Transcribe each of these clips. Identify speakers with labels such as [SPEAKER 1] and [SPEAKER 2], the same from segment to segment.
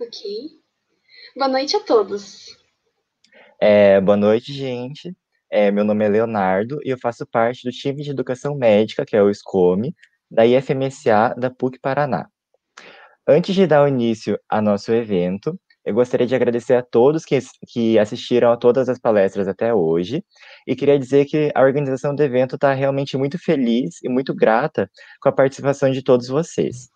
[SPEAKER 1] Ok. Boa noite a todos.
[SPEAKER 2] É, boa noite, gente. É, meu nome é Leonardo e eu faço parte do time de educação médica, que é o SCOME, da IFMSA da PUC Paraná. Antes de dar início ao nosso evento, eu gostaria de agradecer a todos que, que assistiram a todas as palestras até hoje e queria dizer que a organização do evento está realmente muito feliz e muito grata com a participação de todos vocês.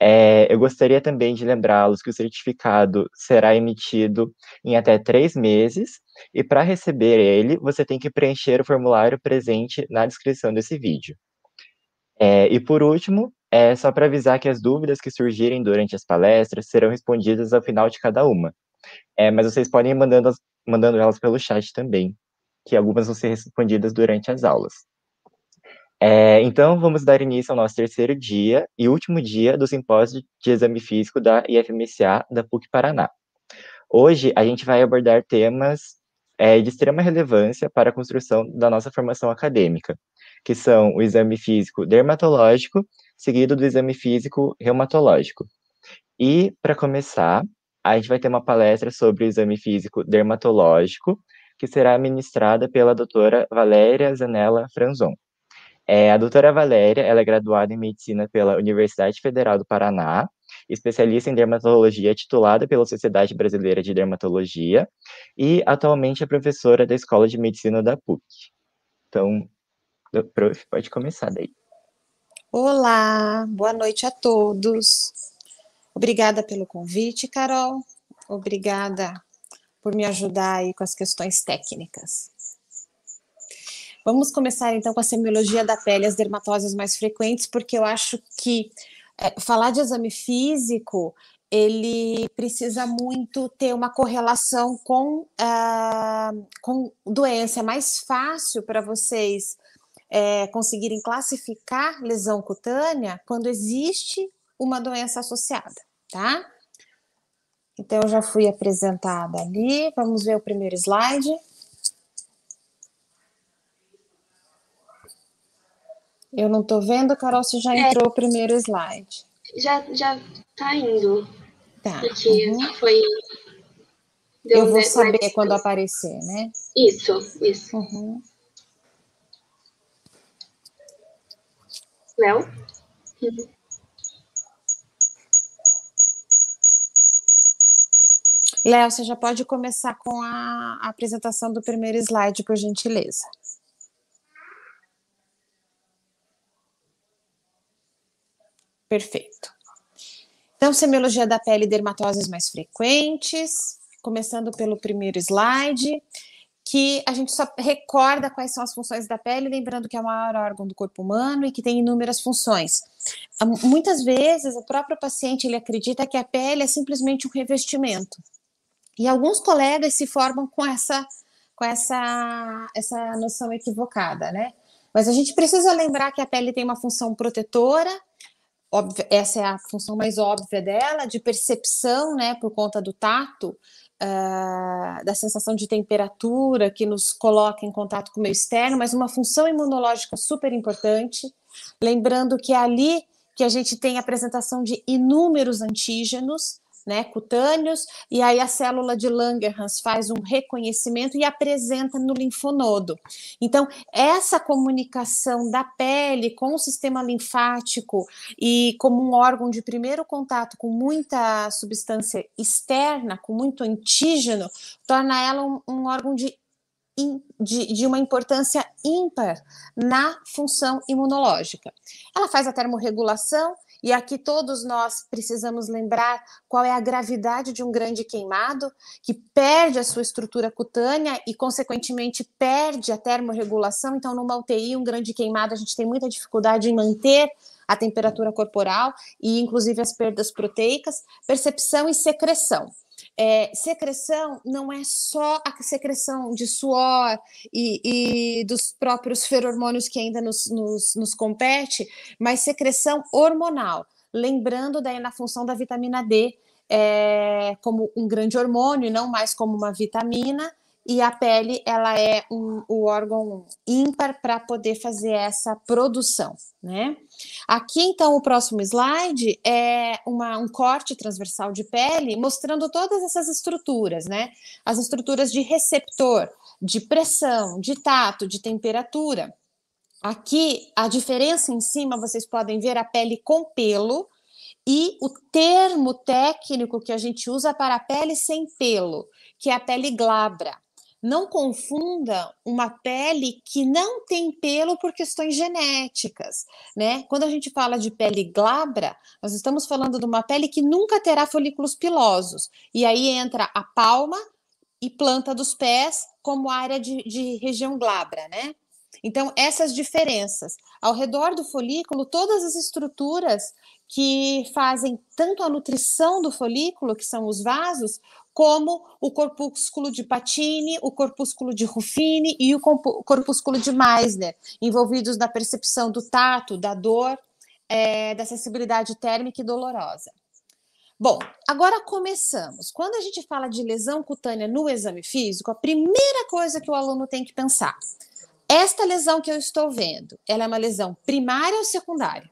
[SPEAKER 2] É, eu gostaria também de lembrá-los que o certificado será emitido em até três meses, e para receber ele, você tem que preencher o formulário presente na descrição desse vídeo. É, e por último, é só para avisar que as dúvidas que surgirem durante as palestras serão respondidas ao final de cada uma. É, mas vocês podem ir mandando, mandando elas pelo chat também, que algumas vão ser respondidas durante as aulas. É, então, vamos dar início ao nosso terceiro dia e último dia do simpósio de exame físico da IFMCA da PUC Paraná. Hoje, a gente vai abordar temas é, de extrema relevância para a construção da nossa formação acadêmica, que são o exame físico dermatológico, seguido do exame físico reumatológico. E, para começar, a gente vai ter uma palestra sobre o exame físico dermatológico, que será ministrada pela doutora Valéria Zanella Franzon. É, a doutora Valéria, ela é graduada em medicina pela Universidade Federal do Paraná, especialista em dermatologia titulada pela Sociedade Brasileira de Dermatologia e atualmente é professora da Escola de Medicina da PUC. Então, prof, pode começar daí.
[SPEAKER 3] Olá, boa noite a todos. Obrigada pelo convite, Carol. Obrigada por me ajudar aí com as questões técnicas. Vamos começar então com a semiologia da pele, as dermatoses mais frequentes, porque eu acho que é, falar de exame físico ele precisa muito ter uma correlação com, uh, com doença. É mais fácil para vocês é, conseguirem classificar lesão cutânea quando existe uma doença associada, tá? Então, eu já fui apresentada ali. Vamos ver o primeiro slide. Eu não estou vendo, Carol, se já é. entrou o primeiro slide.
[SPEAKER 1] Já, já tá indo. Tá. Porque uhum. foi. Deu Eu vou saber quando aparecer, né? Isso, isso. Uhum.
[SPEAKER 3] Léo? Léo, você já pode começar com a apresentação do primeiro slide, por gentileza. Perfeito. Então, semiologia da pele e dermatoses mais frequentes, começando pelo primeiro slide, que a gente só recorda quais são as funções da pele, lembrando que é o maior órgão do corpo humano e que tem inúmeras funções. Ah, muitas vezes, o próprio paciente ele acredita que a pele é simplesmente um revestimento. E alguns colegas se formam com essa com essa essa noção equivocada, né? Mas a gente precisa lembrar que a pele tem uma função protetora, Óbvio, essa é a função mais óbvia dela, de percepção, né, por conta do tato, uh, da sensação de temperatura que nos coloca em contato com o meio externo, mas uma função imunológica super importante. Lembrando que é ali que a gente tem a apresentação de inúmeros antígenos, né, cutâneos, e aí a célula de Langerhans faz um reconhecimento e apresenta no linfonodo. Então, essa comunicação da pele com o sistema linfático e como um órgão de primeiro contato com muita substância externa, com muito antígeno, torna ela um, um órgão de de, de, uma importância ímpar na função imunológica. Ela faz a termorregulação e aqui todos nós precisamos lembrar qual é a gravidade de um grande queimado, que perde a sua estrutura cutânea e, consequentemente, perde a termorregulação. Então, numa UTI, um grande queimado, a gente tem muita dificuldade em manter a temperatura corporal e, inclusive, as perdas proteicas, percepção e secreção. É, secreção não é só a secreção de suor e, e dos próprios ferormônios que ainda nos, nos, nos compete, mas secreção hormonal. Lembrando daí na função da vitamina D é, como um grande hormônio e não mais como uma vitamina e a pele ela é um, o órgão ímpar para poder fazer essa produção, né? Aqui então o próximo slide é uma, um corte transversal de pele mostrando todas essas estruturas, né? As estruturas de receptor, de pressão, de tato, de temperatura. Aqui a diferença em cima vocês podem ver a pele com pelo e o termo técnico que a gente usa para a pele sem pelo, que é a pele glabra não confunda uma pele que não tem pelo por questões genéticas, né? Quando a gente fala de pele glabra, nós estamos falando de uma pele que nunca terá folículos pilosos. E aí entra a palma e planta dos pés como área de, de região glabra, né? Então, essas diferenças. Ao redor do folículo, todas as estruturas que fazem tanto a nutrição do folículo, que são os vasos, como o corpúsculo de Patini, o corpúsculo de Ruffini e o corpúsculo de Meissner, envolvidos na percepção do tato, da dor, é, da sensibilidade térmica e dolorosa. Bom, agora começamos. Quando a gente fala de lesão cutânea no exame físico, a primeira coisa que o aluno tem que pensar: esta lesão que eu estou vendo, ela é uma lesão primária ou secundária?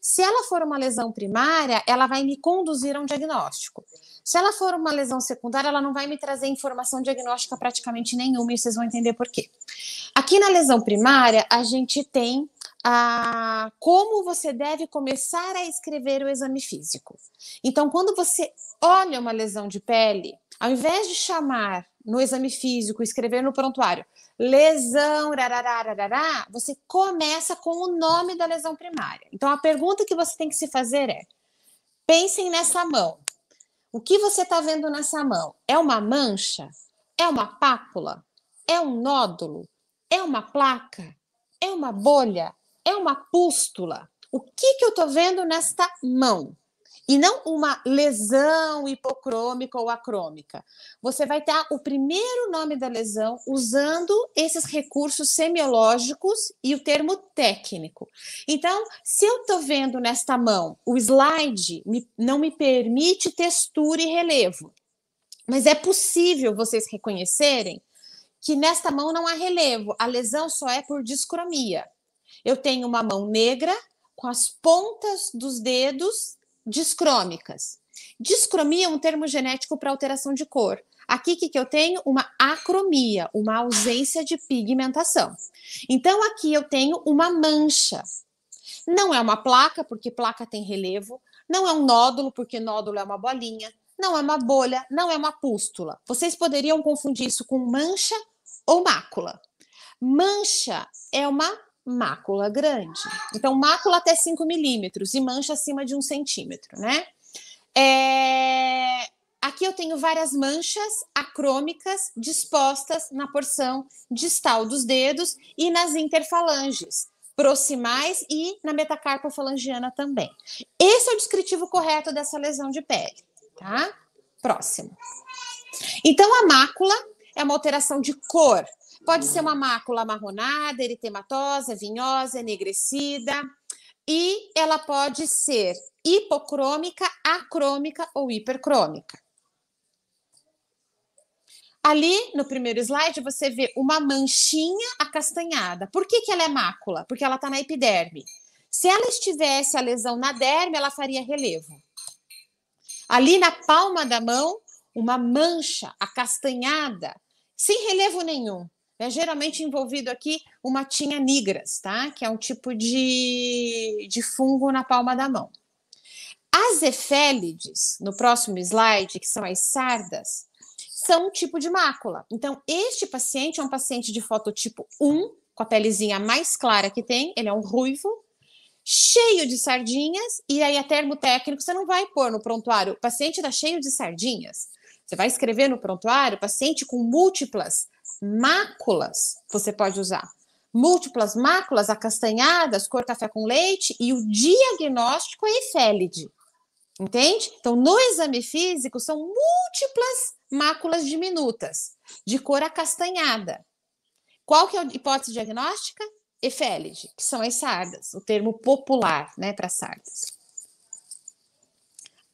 [SPEAKER 3] Se ela for uma lesão primária, ela vai me conduzir a um diagnóstico. Se ela for uma lesão secundária, ela não vai me trazer informação diagnóstica praticamente nenhuma, e vocês vão entender por quê. Aqui na lesão primária, a gente tem a ah, como você deve começar a escrever o exame físico. Então, quando você olha uma lesão de pele, ao invés de chamar no exame físico, escrever no prontuário, lesão, você começa com o nome da lesão primária. Então, a pergunta que você tem que se fazer é: pensem nessa mão. O que você está vendo nessa mão? É uma mancha? É uma pápula? É um nódulo? É uma placa? É uma bolha? É uma pústula? O que, que eu estou vendo nesta mão? e não uma lesão hipocrômica ou acrômica. Você vai ter o primeiro nome da lesão usando esses recursos semiológicos e o termo técnico. Então, se eu estou vendo nesta mão, o slide me, não me permite textura e relevo, mas é possível vocês reconhecerem que nesta mão não há relevo, a lesão só é por discromia. Eu tenho uma mão negra com as pontas dos dedos discrômicas. Discromia é um termo genético para alteração de cor. Aqui que, que eu tenho? Uma acromia, uma ausência de pigmentação. Então, aqui eu tenho uma mancha. Não é uma placa, porque placa tem relevo. Não é um nódulo, porque nódulo é uma bolinha. Não é uma bolha, não é uma pústula. Vocês poderiam confundir isso com mancha ou mácula. Mancha é uma mácula grande. Então, mácula até 5 milímetros e mancha acima de um centímetro, né? É... Aqui eu tenho várias manchas acrômicas dispostas na porção distal dos dedos e nas interfalanges proximais e na metacarpa falangiana também. Esse é o descritivo correto dessa lesão de pele, tá? Próximo. Então, a mácula é uma alteração de cor Pode ser uma mácula amarronada, eritematosa, vinhosa, enegrecida. E ela pode ser hipocrômica, acrômica ou hipercrômica. Ali no primeiro slide você vê uma manchinha acastanhada. Por que, que ela é mácula? Porque ela está na epiderme. Se ela estivesse a lesão na derme, ela faria relevo. Ali na palma da mão, uma mancha acastanhada, sem relevo nenhum. É geralmente envolvido aqui uma tinha nigras, tá? Que é um tipo de, de fungo na palma da mão. As efélides, no próximo slide, que são as sardas, são um tipo de mácula. Então, este paciente é um paciente de fototipo 1, com a pelezinha mais clara que tem, ele é um ruivo, cheio de sardinhas, e aí a termo técnico você não vai pôr no prontuário, o paciente está cheio de sardinhas. Você vai escrever no prontuário paciente com múltiplas máculas você pode usar. Múltiplas máculas acastanhadas, cor café com leite e o diagnóstico é efélide. Entende? Então, no exame físico, são múltiplas máculas diminutas, de cor acastanhada. Qual que é a hipótese diagnóstica? Efélide, que são as sardas, o termo popular né, para sardas.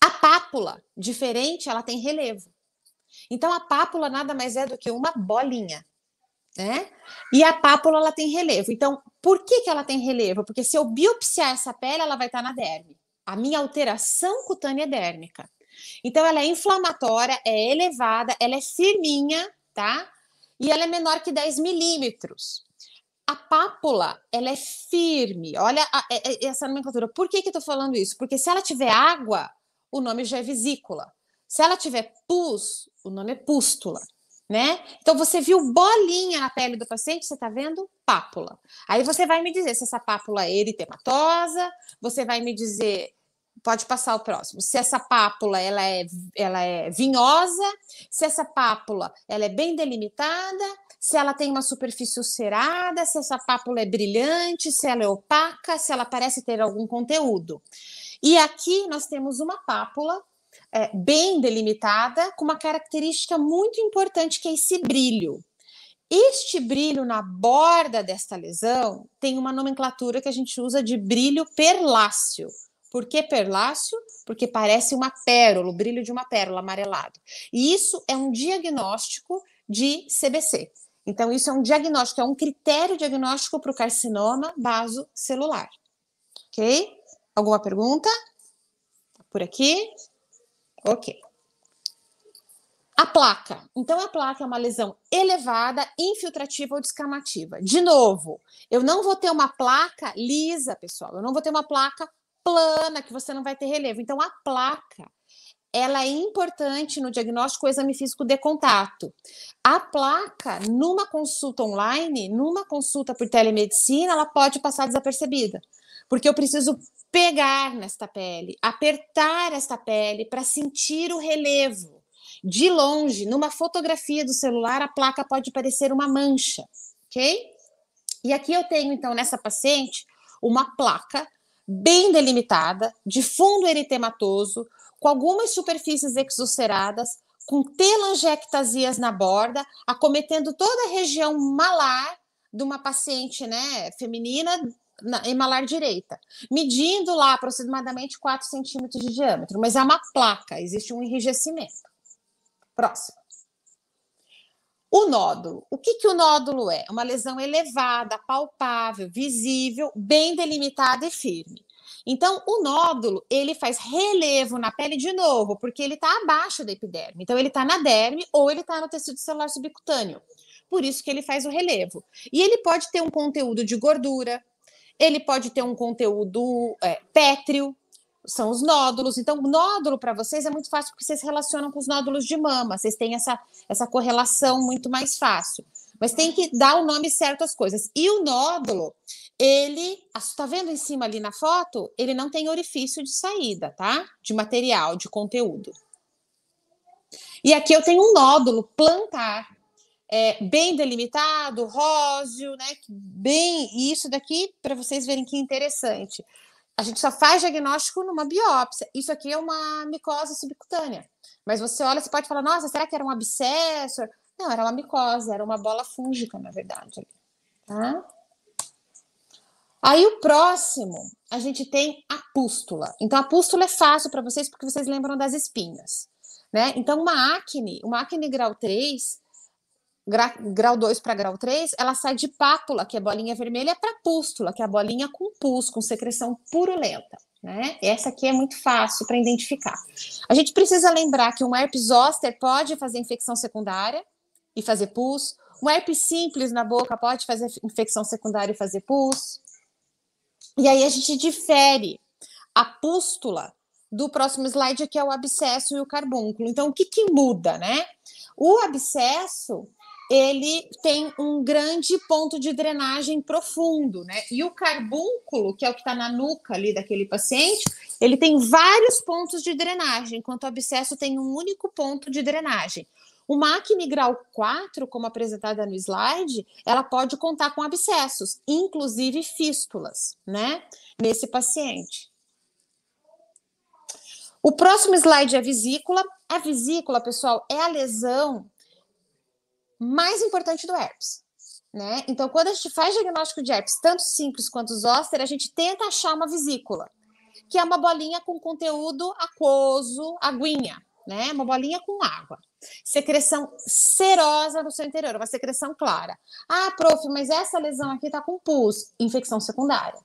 [SPEAKER 3] A pápula, diferente, ela tem relevo. Então, a pápula nada mais é do que uma bolinha, né? E a pápula ela tem relevo. Então, por que, que ela tem relevo? Porque se eu biopsiar essa pele, ela vai estar na derme. A minha alteração cutânea é dérmica. Então, ela é inflamatória, é elevada, ela é firminha, tá? E ela é menor que 10 milímetros. A pápula, ela é firme. Olha a, a, é, é, essa nomenclatura. Por que, que eu tô falando isso? Porque se ela tiver água, o nome já é vesícula. Se ela tiver pus, o nome é pústula, né? Então você viu bolinha na pele do paciente, você está vendo pápula. Aí você vai me dizer se essa pápula é eritematosa, você vai me dizer pode passar o próximo. Se essa pápula ela é, ela é vinhosa, se essa pápula ela é bem delimitada, se ela tem uma superfície ulcerada, se essa pápula é brilhante, se ela é opaca, se ela parece ter algum conteúdo. E aqui nós temos uma pápula é, bem delimitada, com uma característica muito importante que é esse brilho. Este brilho na borda desta lesão tem uma nomenclatura que a gente usa de brilho perláceo. Por que perláceo? Porque parece uma pérola, o brilho de uma pérola amarelado. E isso é um diagnóstico de CBC. Então, isso é um diagnóstico, é um critério diagnóstico para o carcinoma basocelular. Ok? Alguma pergunta? Tá por aqui? Ok. A placa. Então, a placa é uma lesão elevada, infiltrativa ou descamativa. De novo, eu não vou ter uma placa lisa, pessoal. Eu não vou ter uma placa plana, que você não vai ter relevo. Então, a placa, ela é importante no diagnóstico ou exame físico de contato. A placa, numa consulta online, numa consulta por telemedicina, ela pode passar desapercebida. Porque eu preciso pegar nesta pele, apertar esta pele para sentir o relevo. De longe, numa fotografia do celular, a placa pode parecer uma mancha, ok? E aqui eu tenho, então, nessa paciente, uma placa bem delimitada, de fundo eritematoso, com algumas superfícies exulceradas, com telangiectasias na borda, acometendo toda a região malar de uma paciente né, feminina na, em malar direita, medindo lá aproximadamente 4 centímetros de diâmetro, mas é uma placa, existe um enrijecimento. Próximo. O nódulo. O que, que o nódulo é? Uma lesão elevada, palpável, visível, bem delimitada e firme. Então, o nódulo, ele faz relevo na pele de novo, porque ele está abaixo da epiderme. Então, ele está na derme ou ele está no tecido celular subcutâneo. Por isso que ele faz o relevo. E ele pode ter um conteúdo de gordura, ele pode ter um conteúdo é, pétreo, são os nódulos. Então, nódulo para vocês é muito fácil porque vocês relacionam com os nódulos de mama, vocês têm essa, essa correlação muito mais fácil. Mas tem que dar o nome certo às coisas. E o nódulo, ele, está ah, vendo em cima ali na foto? Ele não tem orifício de saída, tá? De material, de conteúdo. E aqui eu tenho um nódulo plantar é, bem delimitado, róseo, né? Bem, e isso daqui para vocês verem que interessante. A gente só faz diagnóstico numa biópsia. Isso aqui é uma micose subcutânea. Mas você olha, você pode falar, nossa, será que era um abscesso? Não, era uma micose, era uma bola fúngica, na verdade. Tá? Aí o próximo, a gente tem a pústula. Então a pústula é fácil para vocês porque vocês lembram das espinhas, né? Então uma acne, uma acne grau 3, grau 2 para grau 3, ela sai de pápula, que é bolinha vermelha, para pústula, que é a bolinha com pus, com secreção purulenta. Né? Essa aqui é muito fácil para identificar. A gente precisa lembrar que um herpes zoster pode fazer infecção secundária e fazer pus. Um herpes simples na boca pode fazer infecção secundária e fazer pus. E aí a gente difere a pústula do próximo slide, que é o abscesso e o carbúnculo. Então, o que, que muda, né? O abscesso ele tem um grande ponto de drenagem profundo, né? E o carbúnculo, que é o que está na nuca ali daquele paciente, ele tem vários pontos de drenagem, enquanto o abscesso tem um único ponto de drenagem. O máquina grau 4, como apresentada no slide, ela pode contar com abscessos, inclusive fístulas, né? Nesse paciente. O próximo slide é a vesícula. A vesícula, pessoal, é a lesão mais importante do herpes. Né? Então, quando a gente faz diagnóstico de herpes, tanto simples quanto os a gente tenta achar uma vesícula, que é uma bolinha com conteúdo aquoso, aguinha, né? Uma bolinha com água. Secreção serosa no seu interior, uma secreção clara. Ah, prof, mas essa lesão aqui tá com pus, infecção secundária,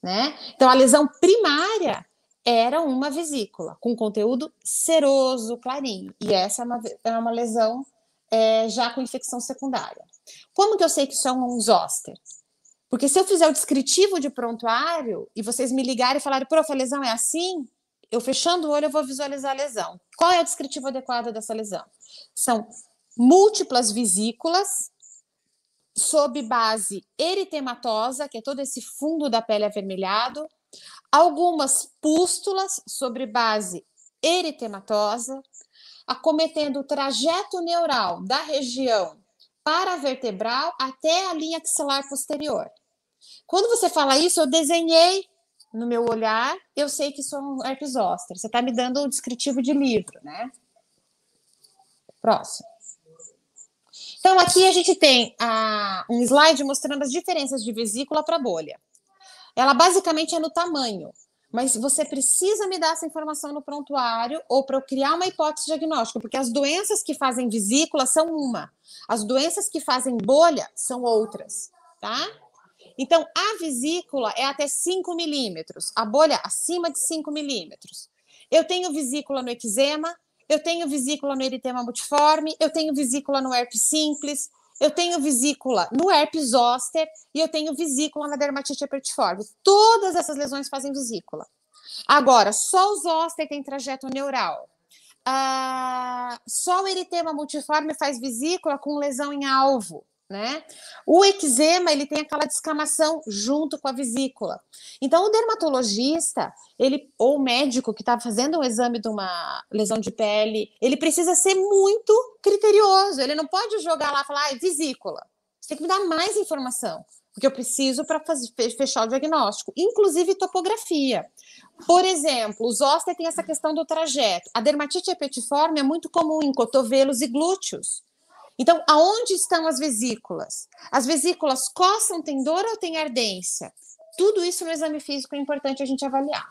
[SPEAKER 3] né? Então, a lesão primária era uma vesícula com conteúdo seroso, clarinho. E essa é uma, é uma lesão é, já com infecção secundária. Como que eu sei que isso é um zoster? Porque se eu fizer o descritivo de prontuário e vocês me ligarem e falarem, prof, a lesão é assim, eu fechando o olho eu vou visualizar a lesão. Qual é o descritivo adequado dessa lesão? São múltiplas vesículas sob base eritematosa, que é todo esse fundo da pele avermelhado, algumas pústulas sobre base eritematosa, acometendo o trajeto neural da região paravertebral até a linha axilar posterior. Quando você fala isso, eu desenhei no meu olhar, eu sei que sou um herpes zoster. Você está me dando o um descritivo de livro, né? Próximo. Então, aqui a gente tem um slide mostrando as diferenças de vesícula para bolha. Ela basicamente é no tamanho mas você precisa me dar essa informação no prontuário ou para eu criar uma hipótese diagnóstica, porque as doenças que fazem vesícula são uma, as doenças que fazem bolha são outras, tá? Então, a vesícula é até 5 milímetros, a bolha acima de 5 milímetros. Eu tenho vesícula no eczema, eu tenho vesícula no eritema multiforme, eu tenho vesícula no herpes simples, eu tenho vesícula no herpes zoster e eu tenho vesícula na dermatite herpetiforme. Todas essas lesões fazem vesícula. Agora, só os zoster têm trajeto neural. Ah, só o eritema multiforme faz vesícula com lesão em alvo né? O eczema, ele tem aquela descamação junto com a vesícula. Então, o dermatologista, ele ou o médico que está fazendo um exame de uma lesão de pele, ele precisa ser muito criterioso. Ele não pode jogar lá e falar, ah, é vesícula. Você tem que me dar mais informação, porque eu preciso para fechar o diagnóstico, inclusive topografia. Por exemplo, os ossos têm essa questão do trajeto. A dermatite epitiforme é muito comum em cotovelos e glúteos. Então, aonde estão as vesículas? As vesículas coçam, tem dor ou tem ardência? Tudo isso no exame físico é importante a gente avaliar.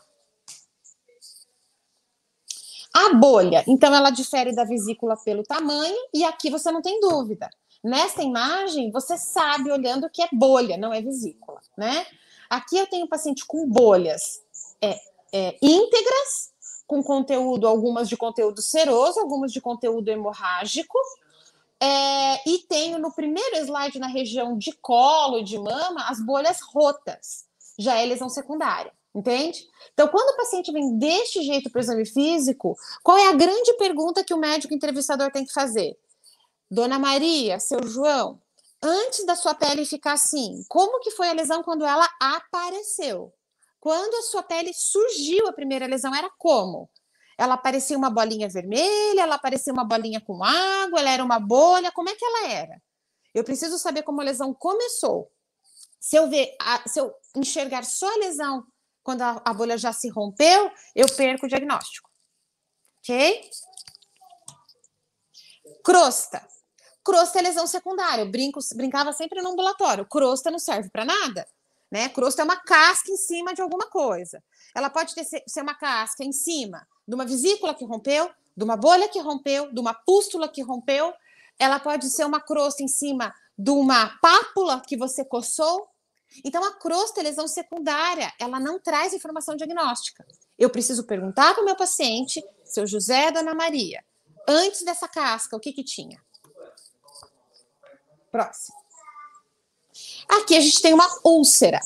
[SPEAKER 3] A bolha, então ela difere da vesícula pelo tamanho, e aqui você não tem dúvida. Nesta imagem, você sabe olhando que é bolha, não é vesícula, né? Aqui eu tenho um paciente com bolhas é, é, íntegras, com conteúdo, algumas de conteúdo seroso, algumas de conteúdo hemorrágico, é, e tenho no primeiro slide, na região de colo, de mama, as bolhas rotas. Já é lesão secundária, entende? Então, quando o paciente vem deste jeito para o exame físico, qual é a grande pergunta que o médico entrevistador tem que fazer? Dona Maria, seu João, antes da sua pele ficar assim, como que foi a lesão quando ela apareceu? Quando a sua pele surgiu a primeira lesão, era como? Ela parecia uma bolinha vermelha, ela parecia uma bolinha com água, ela era uma bolha, como é que ela era? Eu preciso saber como a lesão começou. Se eu, ver, a, se eu enxergar só a lesão quando a, a bolha já se rompeu, eu perco o diagnóstico. Ok? Crosta. Crosta é lesão secundária. Eu brinco, brincava sempre no ambulatório. Crosta não serve para nada. Né? Crosta é uma casca em cima de alguma coisa. Ela pode ter, ser uma casca em cima de uma vesícula que rompeu, de uma bolha que rompeu, de uma pústula que rompeu. Ela pode ser uma crosta em cima de uma pápula que você coçou. Então, a crosta é lesão secundária, ela não traz informação diagnóstica. Eu preciso perguntar para o meu paciente, seu José, Dona Maria, antes dessa casca, o que, que tinha? Próximo. Aqui a gente tem uma úlcera.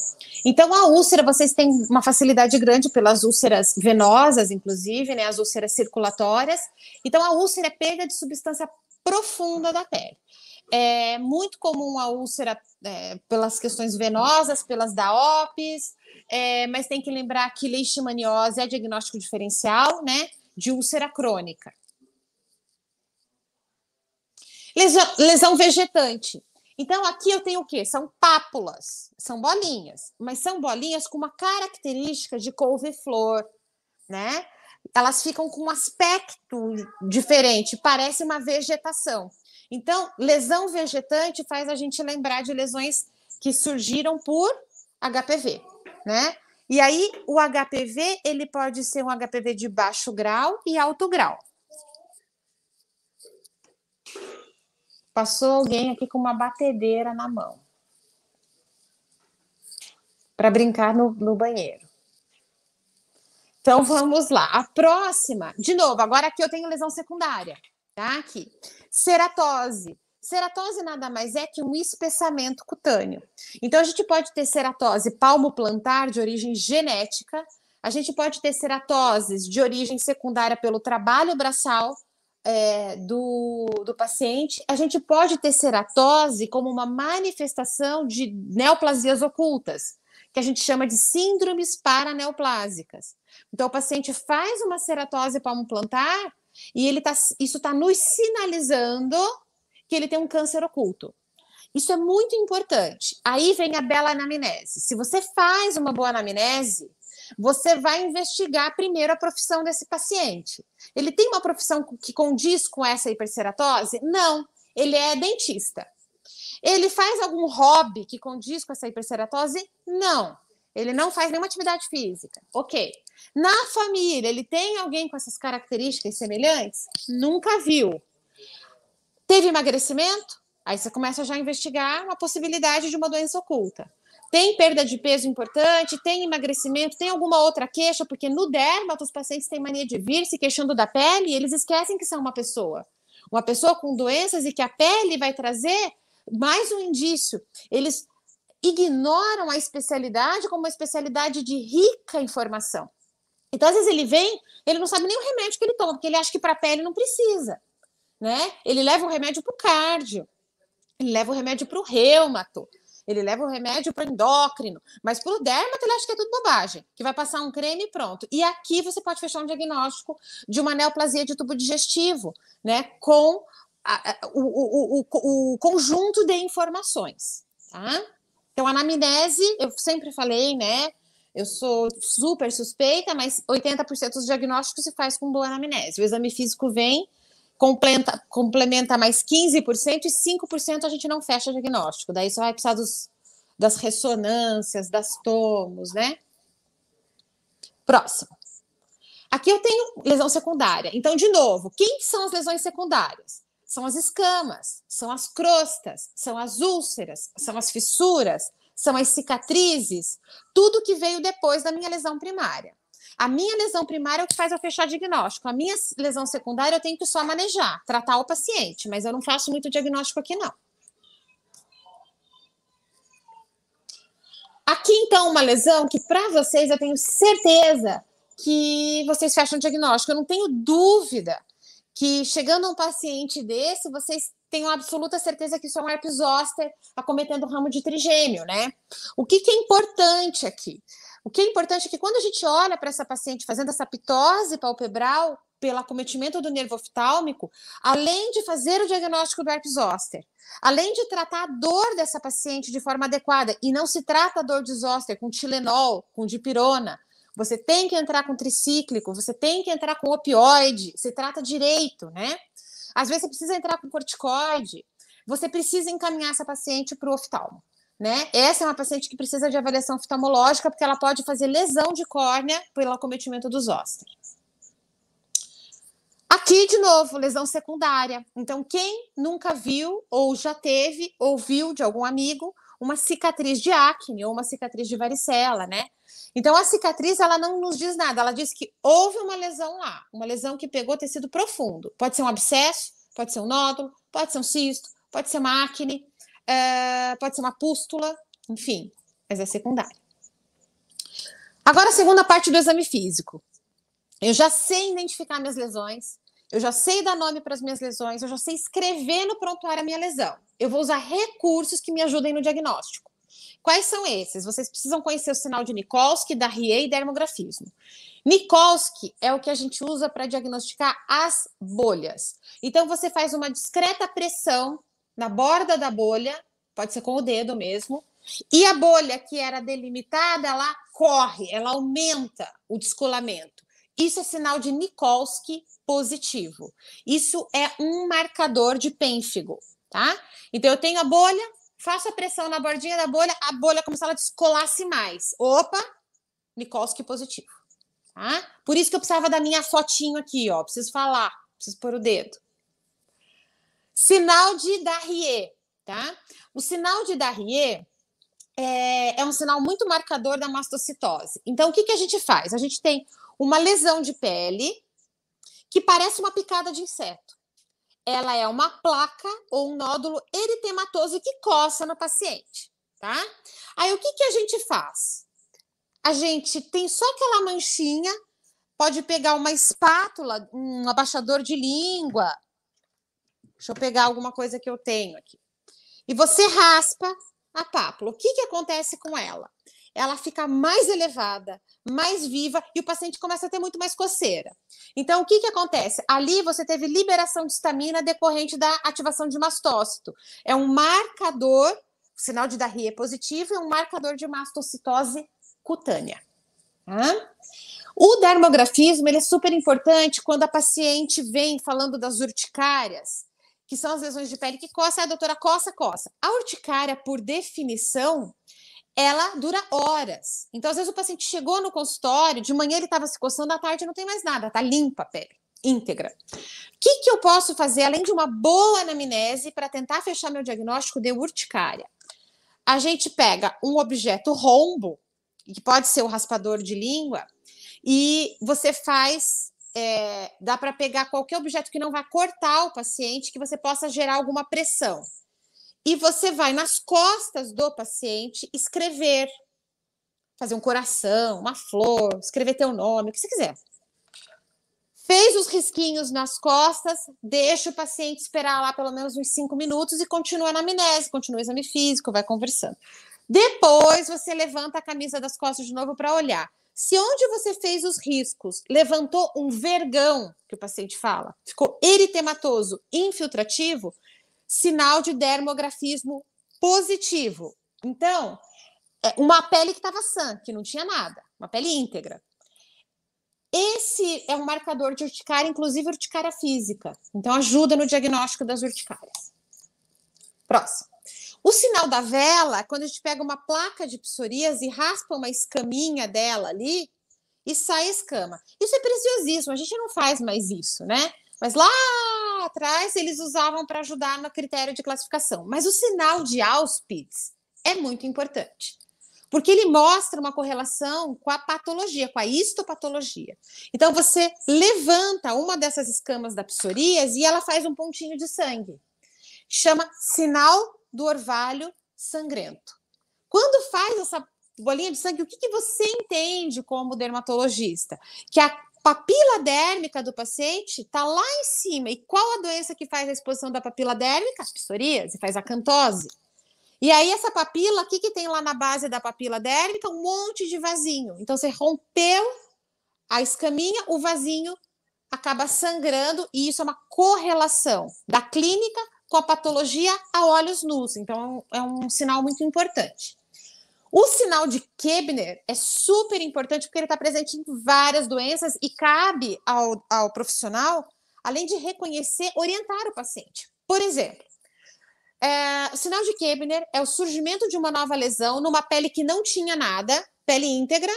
[SPEAKER 3] Então, a úlcera, vocês têm uma facilidade grande pelas úlceras venosas, inclusive, né? As úlceras circulatórias. Então, a úlcera é perda de substância profunda da pele. É muito comum a úlcera é, pelas questões venosas, pelas da OPS, é, mas tem que lembrar que leishmaniose é diagnóstico diferencial, né? De úlcera crônica. Lesão, lesão vegetante. Então, aqui eu tenho o quê? São pápulas, são bolinhas, mas são bolinhas com uma característica de couve-flor, né? Elas ficam com um aspecto diferente, parece uma vegetação. Então, lesão vegetante faz a gente lembrar de lesões que surgiram por HPV, né? E aí, o HPV, ele pode ser um HPV de baixo grau e alto grau. Passou alguém aqui com uma batedeira na mão para brincar no, no banheiro. Então vamos lá. A próxima, de novo, agora aqui eu tenho lesão secundária, tá? Aqui. Ceratose. Ceratose nada mais é que um espessamento cutâneo. Então a gente pode ter ceratose palmo plantar de origem genética, a gente pode ter ceratoses de origem secundária pelo trabalho braçal, é, do, do paciente, a gente pode ter ceratose como uma manifestação de neoplasias ocultas, que a gente chama de síndromes paraneoplásicas. Então, o paciente faz uma ceratose palmo plantar e ele tá, isso está nos sinalizando que ele tem um câncer oculto. Isso é muito importante. Aí vem a bela anamnese. Se você faz uma boa anamnese, você vai investigar primeiro a profissão desse paciente. Ele tem uma profissão que condiz com essa hiperceratose? Não, ele é dentista. Ele faz algum hobby que condiz com essa hiperceratose? Não. Ele não faz nenhuma atividade física. Ok. Na família, ele tem alguém com essas características semelhantes? Nunca viu. Teve emagrecimento? Aí você começa já a investigar uma possibilidade de uma doença oculta tem perda de peso importante, tem emagrecimento, tem alguma outra queixa, porque no dermatos os pacientes têm mania de vir se queixando da pele e eles esquecem que são uma pessoa. Uma pessoa com doenças e que a pele vai trazer mais um indício. Eles ignoram a especialidade como uma especialidade de rica informação. Então, às vezes, ele vem, ele não sabe nem o remédio que ele toma, porque ele acha que para a pele não precisa. Né? Ele leva o remédio para o cardio, ele leva o remédio para o reumato ele leva o remédio para endócrino, mas para o dermato ele acha que é tudo bobagem, que vai passar um creme e pronto. E aqui você pode fechar um diagnóstico de uma neoplasia de tubo digestivo, né, com a, a, o, o, o, o conjunto de informações, tá? Então, a anamnese, eu sempre falei, né, eu sou super suspeita, mas 80% dos diagnósticos se faz com boa anamnese. O exame físico vem complementa, complementa mais 15% e 5% a gente não fecha diagnóstico. Daí só vai precisar dos, das ressonâncias, das tomos, né? Próximo. Aqui eu tenho lesão secundária. Então, de novo, quem são as lesões secundárias? São as escamas, são as crostas, são as úlceras, são as fissuras, são as cicatrizes, tudo que veio depois da minha lesão primária. A minha lesão primária é o que faz eu fechar diagnóstico. A minha lesão secundária eu tenho que só manejar, tratar o paciente, mas eu não faço muito diagnóstico aqui, não. Aqui, então, uma lesão que para vocês eu tenho certeza que vocês fecham o diagnóstico. Eu não tenho dúvida que chegando a um paciente desse, vocês tenham absoluta certeza que isso é um herpes zoster acometendo o ramo de trigêmeo, né? O que, que é importante aqui? O que é importante é que quando a gente olha para essa paciente fazendo essa pitose palpebral pelo acometimento do nervo oftálmico, além de fazer o diagnóstico do herpes zoster, além de tratar a dor dessa paciente de forma adequada, e não se trata a dor de zoster com Tilenol, com dipirona, você tem que entrar com tricíclico, você tem que entrar com opioide, se trata direito, né? Às vezes você precisa entrar com corticoide, você precisa encaminhar essa paciente para o oftalmo. Né? Essa é uma paciente que precisa de avaliação oftalmológica porque ela pode fazer lesão de córnea pelo acometimento dos ósseos. Aqui, de novo, lesão secundária. Então, quem nunca viu, ou já teve, ou viu de algum amigo, uma cicatriz de acne ou uma cicatriz de varicela, né? Então, a cicatriz, ela não nos diz nada. Ela diz que houve uma lesão lá, uma lesão que pegou tecido profundo. Pode ser um abscesso, pode ser um nódulo, pode ser um cisto, pode ser uma acne. Eh, pode ser uma pústula, enfim, mas é secundário. Agora, a segunda parte do exame físico. Eu já sei identificar minhas lesões, eu já sei dar nome para as minhas lesões, eu já sei escrever no prontuário a minha lesão. Eu vou usar recursos que me ajudem no diagnóstico. Quais são esses? Vocês precisam conhecer o sinal de Nikolsky, da RIE e dermografismo. Nikolsky é o que a gente usa para diagnosticar as bolhas. Então, você faz uma discreta pressão na borda da bolha, pode ser com o dedo mesmo, e a bolha que era delimitada, ela corre, ela aumenta o descolamento. Isso é sinal de Nikolsky positivo. Isso é um marcador de pênfigo, tá? Então eu tenho a bolha, faço a pressão na bordinha da bolha, a bolha como se ela descolasse mais. Opa, Nikolsky positivo, tá? Por isso que eu precisava da minha fotinho aqui, ó, preciso falar, preciso pôr o dedo. Sinal de Darrier, tá? O sinal de Darrier é, é, um sinal muito marcador da mastocitose. Então, o que, que a gente faz? A gente tem uma lesão de pele que parece uma picada de inseto. Ela é uma placa ou um nódulo eritematoso que coça no paciente, tá? Aí, o que, que a gente faz? A gente tem só aquela manchinha, pode pegar uma espátula, um abaixador de língua, Deixa eu pegar alguma coisa que eu tenho aqui. E você raspa a pápula. O que, que acontece com ela? Ela fica mais elevada, mais viva e o paciente começa a ter muito mais coceira. Então, o que, que acontece? Ali você teve liberação de estamina decorrente da ativação de mastócito. É um marcador, sinal de Darrie é positivo, é um marcador de mastocitose cutânea. Hã? O dermografismo ele é super importante quando a paciente vem falando das urticárias que são as lesões de pele que coça, a doutora coça, coça. A urticária, por definição, ela dura horas. Então, às vezes, o paciente chegou no consultório, de manhã ele estava se coçando, à tarde não tem mais nada, tá limpa a pele, íntegra. O que, que eu posso fazer, além de uma boa anamnese, para tentar fechar meu diagnóstico de urticária? A gente pega um objeto rombo, que pode ser o raspador de língua, e você faz é, dá para pegar qualquer objeto que não vá cortar o paciente, que você possa gerar alguma pressão. E você vai nas costas do paciente escrever, fazer um coração, uma flor, escrever teu nome, o que você quiser. Fez os risquinhos nas costas, deixa o paciente esperar lá pelo menos uns cinco minutos e continua na amnese, continua o exame físico, vai conversando. Depois você levanta a camisa das costas de novo para olhar. Se onde você fez os riscos levantou um vergão, que o paciente fala, ficou eritematoso, infiltrativo, sinal de dermografismo positivo. Então, é, uma pele que estava sã, que não tinha nada, uma pele íntegra. Esse é um marcador de urticária, inclusive urticária física. Então, ajuda no diagnóstico das urticárias. Próximo. O sinal da vela, é quando a gente pega uma placa de psorias e raspa uma escaminha dela ali e sai a escama. Isso é preciosíssimo, a gente não faz mais isso, né? Mas lá atrás eles usavam para ajudar no critério de classificação. Mas o sinal de Auspitz é muito importante porque ele mostra uma correlação com a patologia, com a histopatologia. Então você levanta uma dessas escamas da psoríase e ela faz um pontinho de sangue. Chama sinal do orvalho sangrento. Quando faz essa bolinha de sangue, o que, que você entende como dermatologista? Que a papila dérmica do paciente está lá em cima. E qual a doença que faz a exposição da papila dérmica? Psoríase, faz a cantose. E aí, essa papila, o que, que tem lá na base da papila dérmica? Um monte de vasinho. Então, você rompeu a escaminha, o vasinho acaba sangrando, e isso é uma correlação da clínica com a patologia a olhos nus. Então, é, é um sinal muito importante. O sinal de Kebner é super importante porque ele está presente em várias doenças e cabe ao, ao profissional, além de reconhecer, orientar o paciente. Por exemplo, é, o sinal de Kebner é o surgimento de uma nova lesão numa pele que não tinha nada, pele íntegra.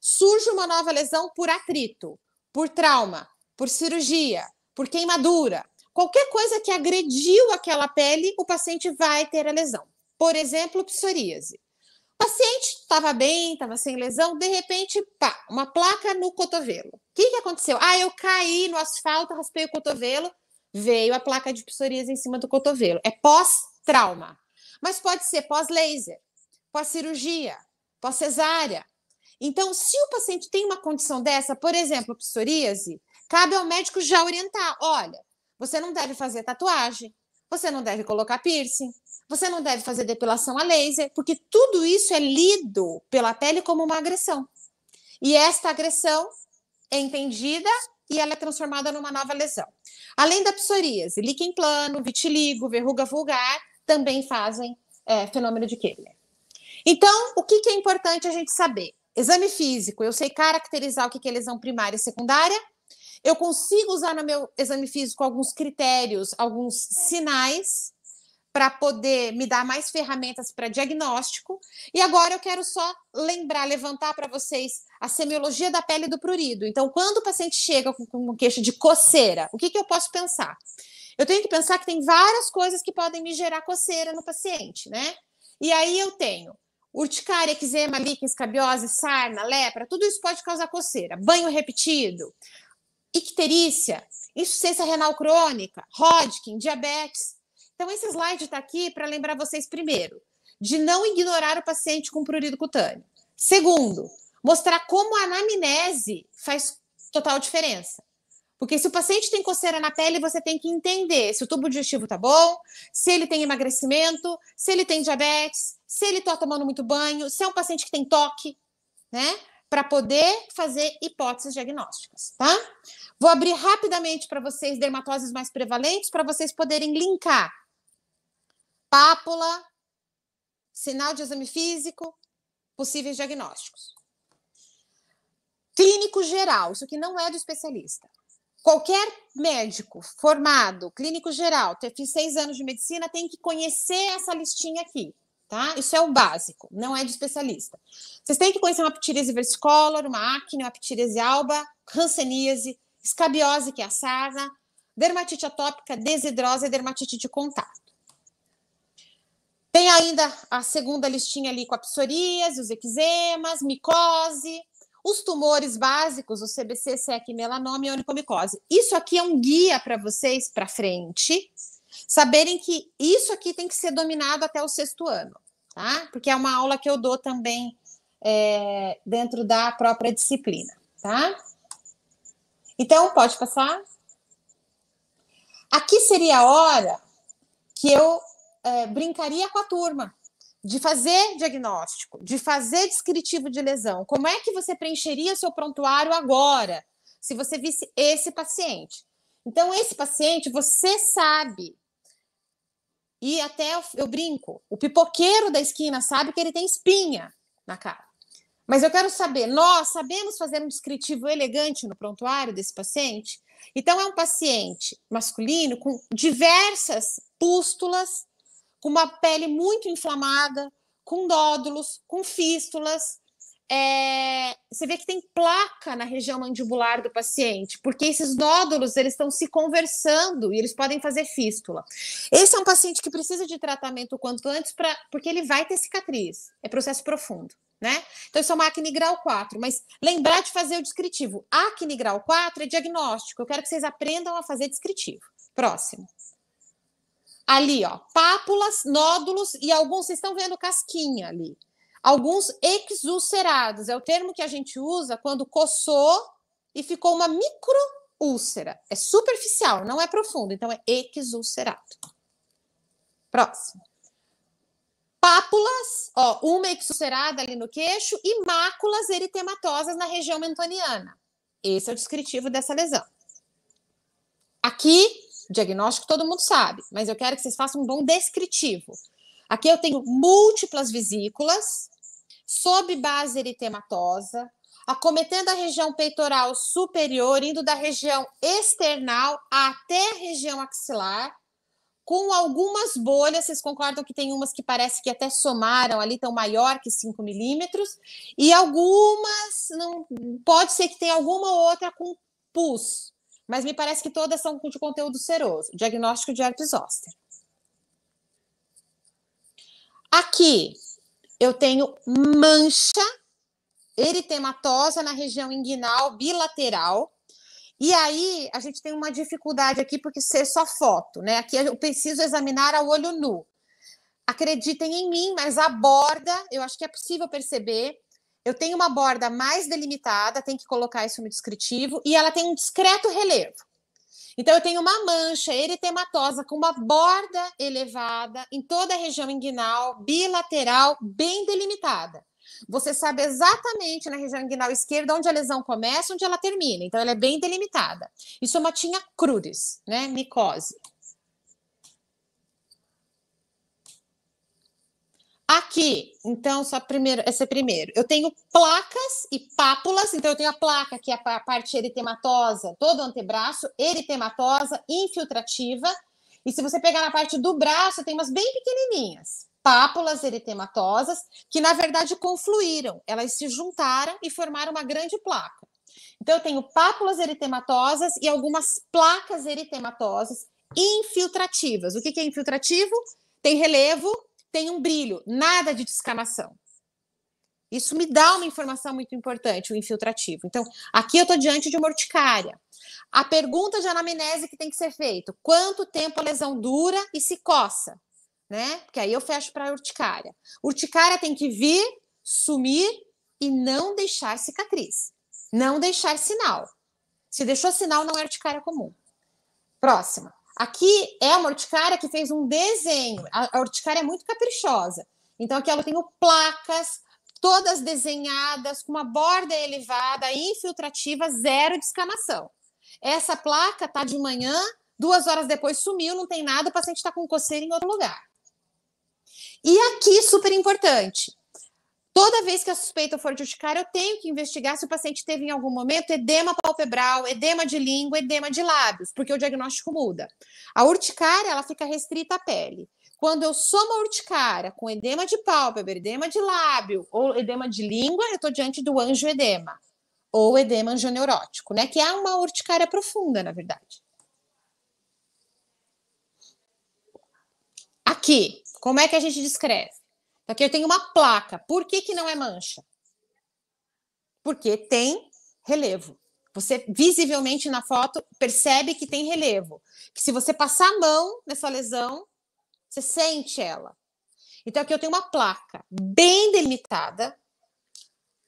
[SPEAKER 3] Surge uma nova lesão por atrito, por trauma, por cirurgia, por queimadura, Qualquer coisa que agrediu aquela pele, o paciente vai ter a lesão. Por exemplo, psoríase. O paciente estava bem, estava sem lesão, de repente, pá, uma placa no cotovelo. O que, que aconteceu? Ah, eu caí no asfalto, raspei o cotovelo, veio a placa de psoríase em cima do cotovelo. É pós-trauma. Mas pode ser pós-laser, pós-cirurgia, pós-cesárea. Então, se o paciente tem uma condição dessa, por exemplo, psoríase, cabe ao médico já orientar: olha, você não deve fazer tatuagem, você não deve colocar piercing, você não deve fazer depilação a laser, porque tudo isso é lido pela pele como uma agressão. E esta agressão é entendida e ela é transformada numa nova lesão. Além da psoríase, líquen plano, vitiligo, verruga vulgar também fazem é, fenômeno de Kegler. Então, o que, que é importante a gente saber? Exame físico, eu sei caracterizar o que, que é lesão primária e secundária, eu consigo usar no meu exame físico alguns critérios, alguns é. sinais para poder me dar mais ferramentas para diagnóstico. E agora eu quero só lembrar, levantar para vocês a semiologia da pele do prurido. Então, quando o paciente chega com, com queixa de coceira, o que, que eu posso pensar? Eu tenho que pensar que tem várias coisas que podem me gerar coceira no paciente, né? E aí eu tenho urticária, eczema, líquen, escabiose, sarna, lepra, tudo isso pode causar coceira. Banho repetido, icterícia, insuficiência renal crônica, Hodgkin, diabetes. Então, esse slide está aqui para lembrar vocês, primeiro, de não ignorar o paciente com prurido cutâneo. Segundo, mostrar como a anamnese faz total diferença. Porque se o paciente tem coceira na pele, você tem que entender se o tubo digestivo tá bom, se ele tem emagrecimento, se ele tem diabetes, se ele tá tomando muito banho, se é um paciente que tem toque, né? para poder fazer hipóteses diagnósticas, tá? Vou abrir rapidamente para vocês dermatoses mais prevalentes para vocês poderem linkar pápula, sinal de exame físico, possíveis diagnósticos. Clínico geral, isso aqui não é do especialista. Qualquer médico formado, clínico geral, ter seis anos de medicina, tem que conhecer essa listinha aqui tá? Isso é o básico, não é de especialista. Vocês têm que conhecer uma ptiríase versicolor, uma acne, uma ptiríase alba, ranceníase, escabiose, que é a sarna, dermatite atópica, desidrose e dermatite de contato. Tem ainda a segunda listinha ali com a psoríase, os eczemas, micose, os tumores básicos, o CBC, SEC, melanoma e onicomicose. Isso aqui é um guia para vocês para frente, saberem que isso aqui tem que ser dominado até o sexto ano, tá? Porque é uma aula que eu dou também é, dentro da própria disciplina, tá? Então, pode passar. Aqui seria a hora que eu é, brincaria com a turma de fazer diagnóstico, de fazer descritivo de lesão. Como é que você preencheria seu prontuário agora, se você visse esse paciente? Então, esse paciente, você sabe e até eu, eu brinco, o pipoqueiro da esquina sabe que ele tem espinha na cara. Mas eu quero saber, nós sabemos fazer um descritivo elegante no prontuário desse paciente? Então, é um paciente masculino com diversas pústulas, com uma pele muito inflamada, com nódulos, com fístulas, é, você vê que tem placa na região mandibular do paciente, porque esses nódulos eles estão se conversando e eles podem fazer fístula. Esse é um paciente que precisa de tratamento o quanto antes, pra, porque ele vai ter cicatriz, é processo profundo. Né? Então, isso é uma acne grau 4, mas lembrar de fazer o descritivo. Acne grau 4 é diagnóstico. Eu quero que vocês aprendam a fazer descritivo. Próximo. Ali, ó, pápulas, nódulos e alguns vocês estão vendo casquinha ali alguns exulcerados. É o termo que a gente usa quando coçou e ficou uma microúlcera. É superficial, não é profundo, então é exulcerado. Próximo. Pápulas, ó, uma exulcerada ali no queixo e máculas eritematosas na região mentoniana. Esse é o descritivo dessa lesão. Aqui, diagnóstico todo mundo sabe, mas eu quero que vocês façam um bom descritivo. Aqui eu tenho múltiplas vesículas, sob base eritematosa, acometendo a região peitoral superior, indo da região external até a região axilar, com algumas bolhas. Vocês concordam que tem umas que parece que até somaram ali, estão maior que 5 milímetros, e algumas não pode ser que tenha alguma outra com pus, mas me parece que todas são de conteúdo seroso. Diagnóstico de herpes zoster. Aqui eu tenho mancha eritematosa na região inguinal bilateral. E aí a gente tem uma dificuldade aqui porque ser só foto, né? Aqui eu preciso examinar ao olho nu. Acreditem em mim, mas a borda, eu acho que é possível perceber. Eu tenho uma borda mais delimitada, tem que colocar isso no descritivo, e ela tem um discreto relevo. Então, eu tenho uma mancha eritematosa com uma borda elevada em toda a região inguinal, bilateral, bem delimitada. Você sabe exatamente na região inguinal esquerda onde a lesão começa, onde ela termina. Então, ela é bem delimitada. Isso é uma tinha cruris, né? Micose. aqui. Então, só primeiro, essa é primeiro. Eu tenho placas e pápulas, então eu tenho a placa, que é a parte eritematosa, todo o antebraço, eritematosa, infiltrativa. E se você pegar na parte do braço, tem umas bem pequenininhas, pápulas eritematosas, que na verdade confluíram, elas se juntaram e formaram uma grande placa. Então, eu tenho pápulas eritematosas e algumas placas eritematosas infiltrativas. O que é infiltrativo? Tem relevo tem um brilho, nada de descamação. Isso me dá uma informação muito importante, o infiltrativo. Então, aqui eu estou diante de uma urticária. A pergunta de anamnese que tem que ser feita: quanto tempo a lesão dura e se coça? Né? Porque aí eu fecho para a urticária. Urticária tem que vir, sumir e não deixar cicatriz, não deixar sinal. Se deixou sinal, não é urticária comum. Próxima. Aqui é uma urticária que fez um desenho. A, a urticária é muito caprichosa. Então, aqui eu tenho placas, todas desenhadas, com uma borda elevada, infiltrativa, zero de escamação. Essa placa tá de manhã, duas horas depois sumiu, não tem nada, o paciente está com coceira em outro lugar. E aqui, super importante, Toda vez que a suspeita for de urticária, eu tenho que investigar se o paciente teve em algum momento edema palpebral, edema de língua, edema de lábios, porque o diagnóstico muda. A urticária, ela fica restrita à pele. Quando eu somo a urticária com edema de pálpebra, edema de lábio ou edema de língua, eu estou diante do anjo edema ou edema angioneurótico, né? Que é uma urticária profunda, na verdade. Aqui, como é que a gente descreve? Aqui eu tenho uma placa. Por que, que não é mancha? Porque tem relevo. Você visivelmente na foto percebe que tem relevo. Que se você passar a mão nessa lesão, você sente ela. Então aqui eu tenho uma placa bem delimitada,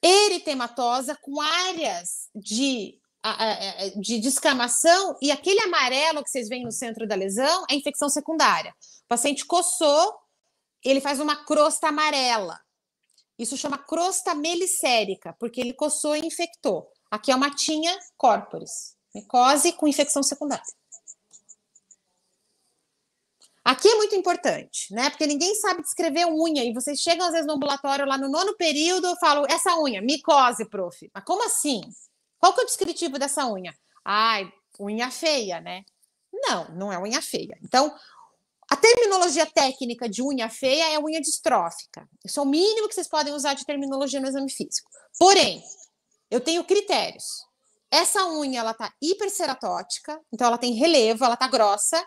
[SPEAKER 3] eritematosa, com áreas de, de descamação, e aquele amarelo que vocês veem no centro da lesão é infecção secundária. O paciente coçou, ele faz uma crosta amarela. Isso chama crosta melicérica, porque ele coçou e infectou. Aqui é uma tinha corporis, micose com infecção secundária. Aqui é muito importante, né? Porque ninguém sabe descrever unha e vocês chegam às vezes no ambulatório lá no nono período, eu falo essa unha, micose, prof. Mas como assim? Qual que é o descritivo dessa unha? Ai, unha feia, né? Não, não é unha feia. Então, a terminologia técnica de unha feia é unha distrófica. Isso é o mínimo que vocês podem usar de terminologia no exame físico. Porém, eu tenho critérios. Essa unha, ela tá hiperceratótica, então ela tem relevo, ela tá grossa,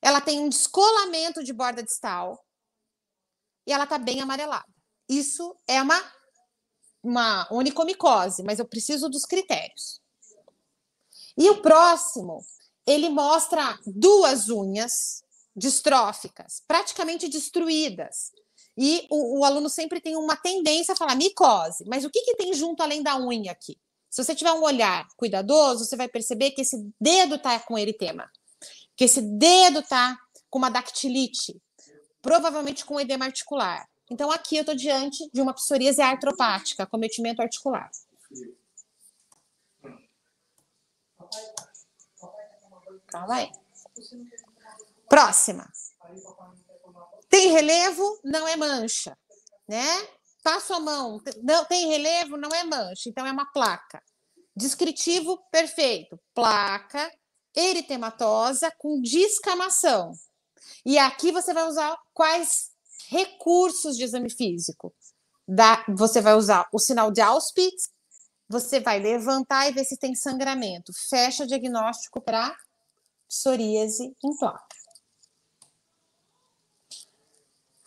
[SPEAKER 3] ela tem um descolamento de borda distal e ela tá bem amarelada. Isso é uma, uma onicomicose, mas eu preciso dos critérios. E o próximo, ele mostra duas unhas distróficas, praticamente destruídas. E o, o, aluno sempre tem uma tendência a falar micose, mas o que, que tem junto além da unha aqui? Se você tiver um olhar cuidadoso, você vai perceber que esse dedo está com eritema, que esse dedo está com uma dactilite, provavelmente com edema articular. Então, aqui eu estou diante de uma psoríase artropática, cometimento articular. Calma aí. Próxima. Tem relevo, não é mancha, né? Passo tá a mão, não tem relevo, não é mancha, então é uma placa. Descritivo perfeito, placa eritematosa com descamação. E aqui você vai usar quais recursos de exame físico? Da, você vai usar o sinal de Auschwitz, você vai levantar e ver se tem sangramento. Fecha diagnóstico para psoríase em placa.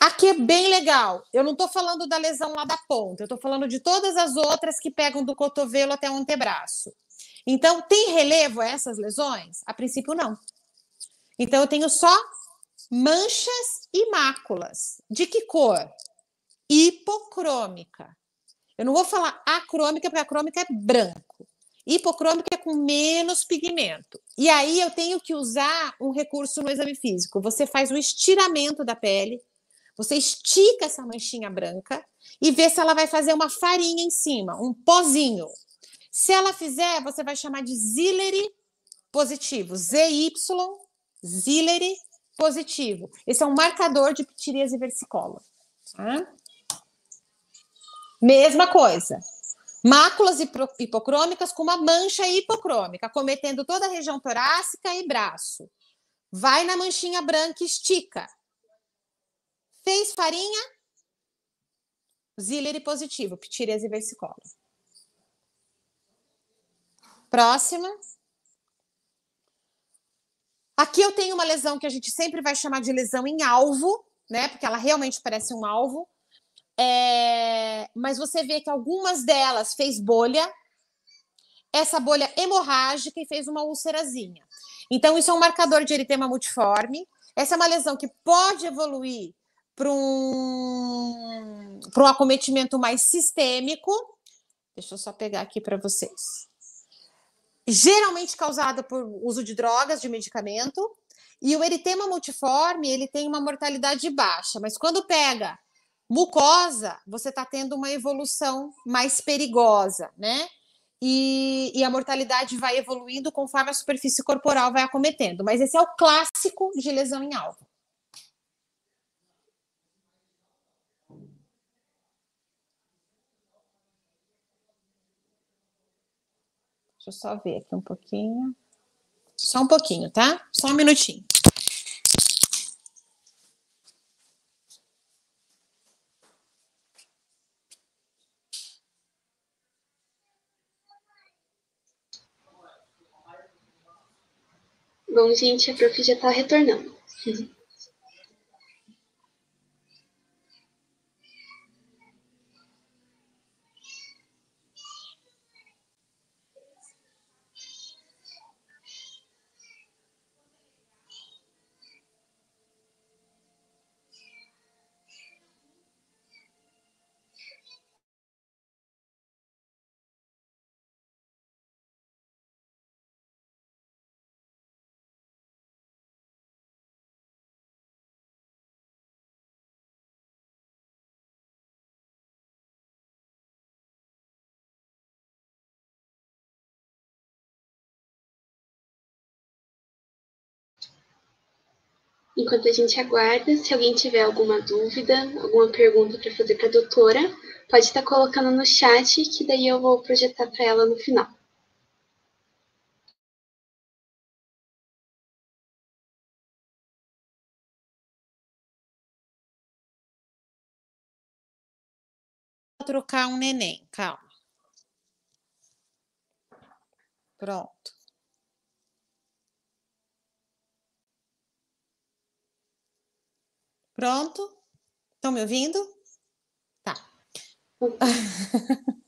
[SPEAKER 3] Aqui é bem legal. Eu não estou falando da lesão lá da ponta, eu estou falando de todas as outras que pegam do cotovelo até o antebraço. Então, tem relevo a essas lesões? A princípio, não. Então, eu tenho só manchas e máculas. De que cor? Hipocrômica. Eu não vou falar acrômica, porque acrômica é branco. Hipocrômica é com menos pigmento. E aí eu tenho que usar um recurso no exame físico. Você faz o estiramento da pele você estica essa manchinha branca e vê se ela vai fazer uma farinha em cima, um pozinho. Se ela fizer, você vai chamar de zillery positivo, ZY, zillery positivo. Esse é um marcador de ptiríase versicola. Tá? Mesma coisa. Máculas hipocrômicas com uma mancha hipocrômica, cometendo toda a região torácica e braço. Vai na manchinha branca e estica. Fez farinha, zílere positivo, e versicola. Próxima. Aqui eu tenho uma lesão que a gente sempre vai chamar de lesão em alvo, né? Porque ela realmente parece um alvo. É... Mas você vê que algumas delas fez bolha, essa bolha hemorrágica e fez uma úlcerazinha. Então, isso é um marcador de eritema multiforme. Essa é uma lesão que pode evoluir para um, um acometimento mais sistêmico. Deixa eu só pegar aqui para vocês. Geralmente causada por uso de drogas, de medicamento. E o eritema multiforme, ele tem uma mortalidade baixa, mas quando pega mucosa, você está tendo uma evolução mais perigosa, né? E, e, a mortalidade vai evoluindo conforme a superfície corporal vai acometendo. Mas esse é o clássico de lesão em alvo. Deixa eu só ver aqui um pouquinho. Só um pouquinho, tá? Só um minutinho.
[SPEAKER 1] Bom, gente, a prof já está retornando.
[SPEAKER 2] Enquanto a gente aguarda, se alguém tiver
[SPEAKER 1] alguma dúvida, alguma pergunta para fazer para a doutora, pode estar tá colocando no chat,
[SPEAKER 4] que daí eu vou projetar para ela no final. trocar um neném, calma. Pronto.
[SPEAKER 3] Pronto? Estão me ouvindo? Tá.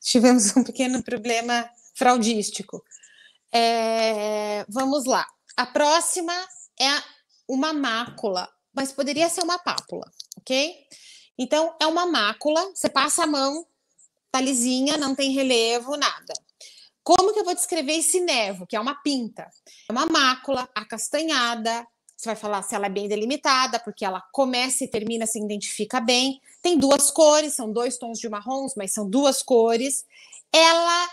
[SPEAKER 3] Tivemos um pequeno problema fraudístico. É, vamos lá. A próxima é uma mácula, mas poderia ser uma pápula, ok? Então, é uma mácula, você passa a mão, tá lisinha, não tem relevo, nada. Como que eu vou descrever esse nevo, que é uma pinta? É uma mácula acastanhada, você vai falar se ela é bem delimitada, porque ela começa e termina, se identifica bem. Tem duas cores, são dois tons de marrons, mas são duas cores. Ela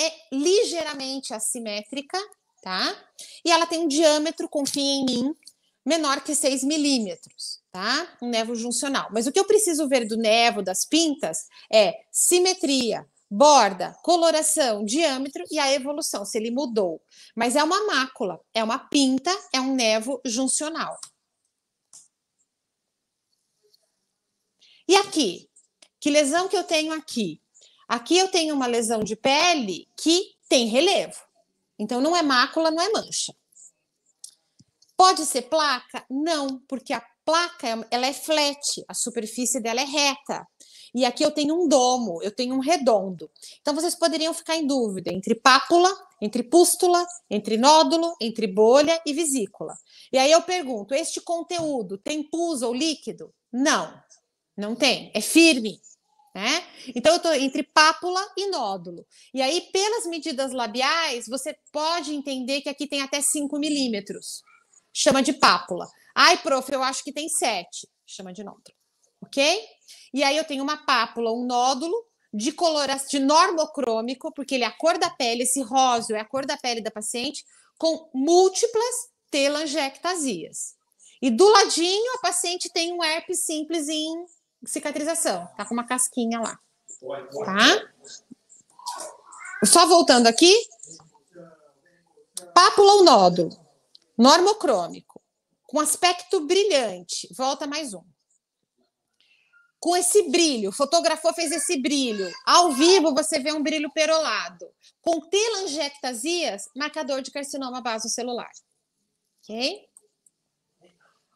[SPEAKER 3] é ligeiramente assimétrica, tá? E ela tem um diâmetro, confia em mim, menor que 6 milímetros, tá? Um nevo juncional. Mas o que eu preciso ver do nevo, das pintas, é simetria, borda, coloração, diâmetro e a evolução, se ele mudou. Mas é uma mácula, é uma pinta, é um nevo juncional. E aqui? Que lesão que eu tenho aqui? Aqui eu tenho uma lesão de pele que tem relevo. Então não é mácula, não é mancha. Pode ser placa? Não, porque a placa ela é flat, a superfície dela é reta. E aqui eu tenho um domo, eu tenho um redondo. Então vocês poderiam ficar em dúvida entre pápula, entre pústula, entre nódulo, entre bolha e vesícula. E aí eu pergunto: este conteúdo tem pus ou líquido? Não, não tem, é firme. Né? Então, eu estou entre pápula e nódulo. E aí, pelas medidas labiais, você pode entender que aqui tem até 5 milímetros. Chama de pápula. Ai, prof, eu acho que tem 7. Chama de nódulo. Ok? E aí eu tenho uma pápula, um nódulo de coloração, de normocrômico, porque ele é a cor da pele, esse róseo é a cor da pele da paciente, com múltiplas telangiectasias. E do ladinho, a paciente tem um herpes simples em cicatrização, tá com uma casquinha lá.
[SPEAKER 1] Tá?
[SPEAKER 3] Só voltando aqui. Pápula ou nódulo, normocrômico, com aspecto brilhante. Volta mais um com esse brilho. Fotografou, fez esse brilho. Ao vivo, você vê um brilho perolado. Com telangiectasias, marcador de carcinoma basocelular. Ok?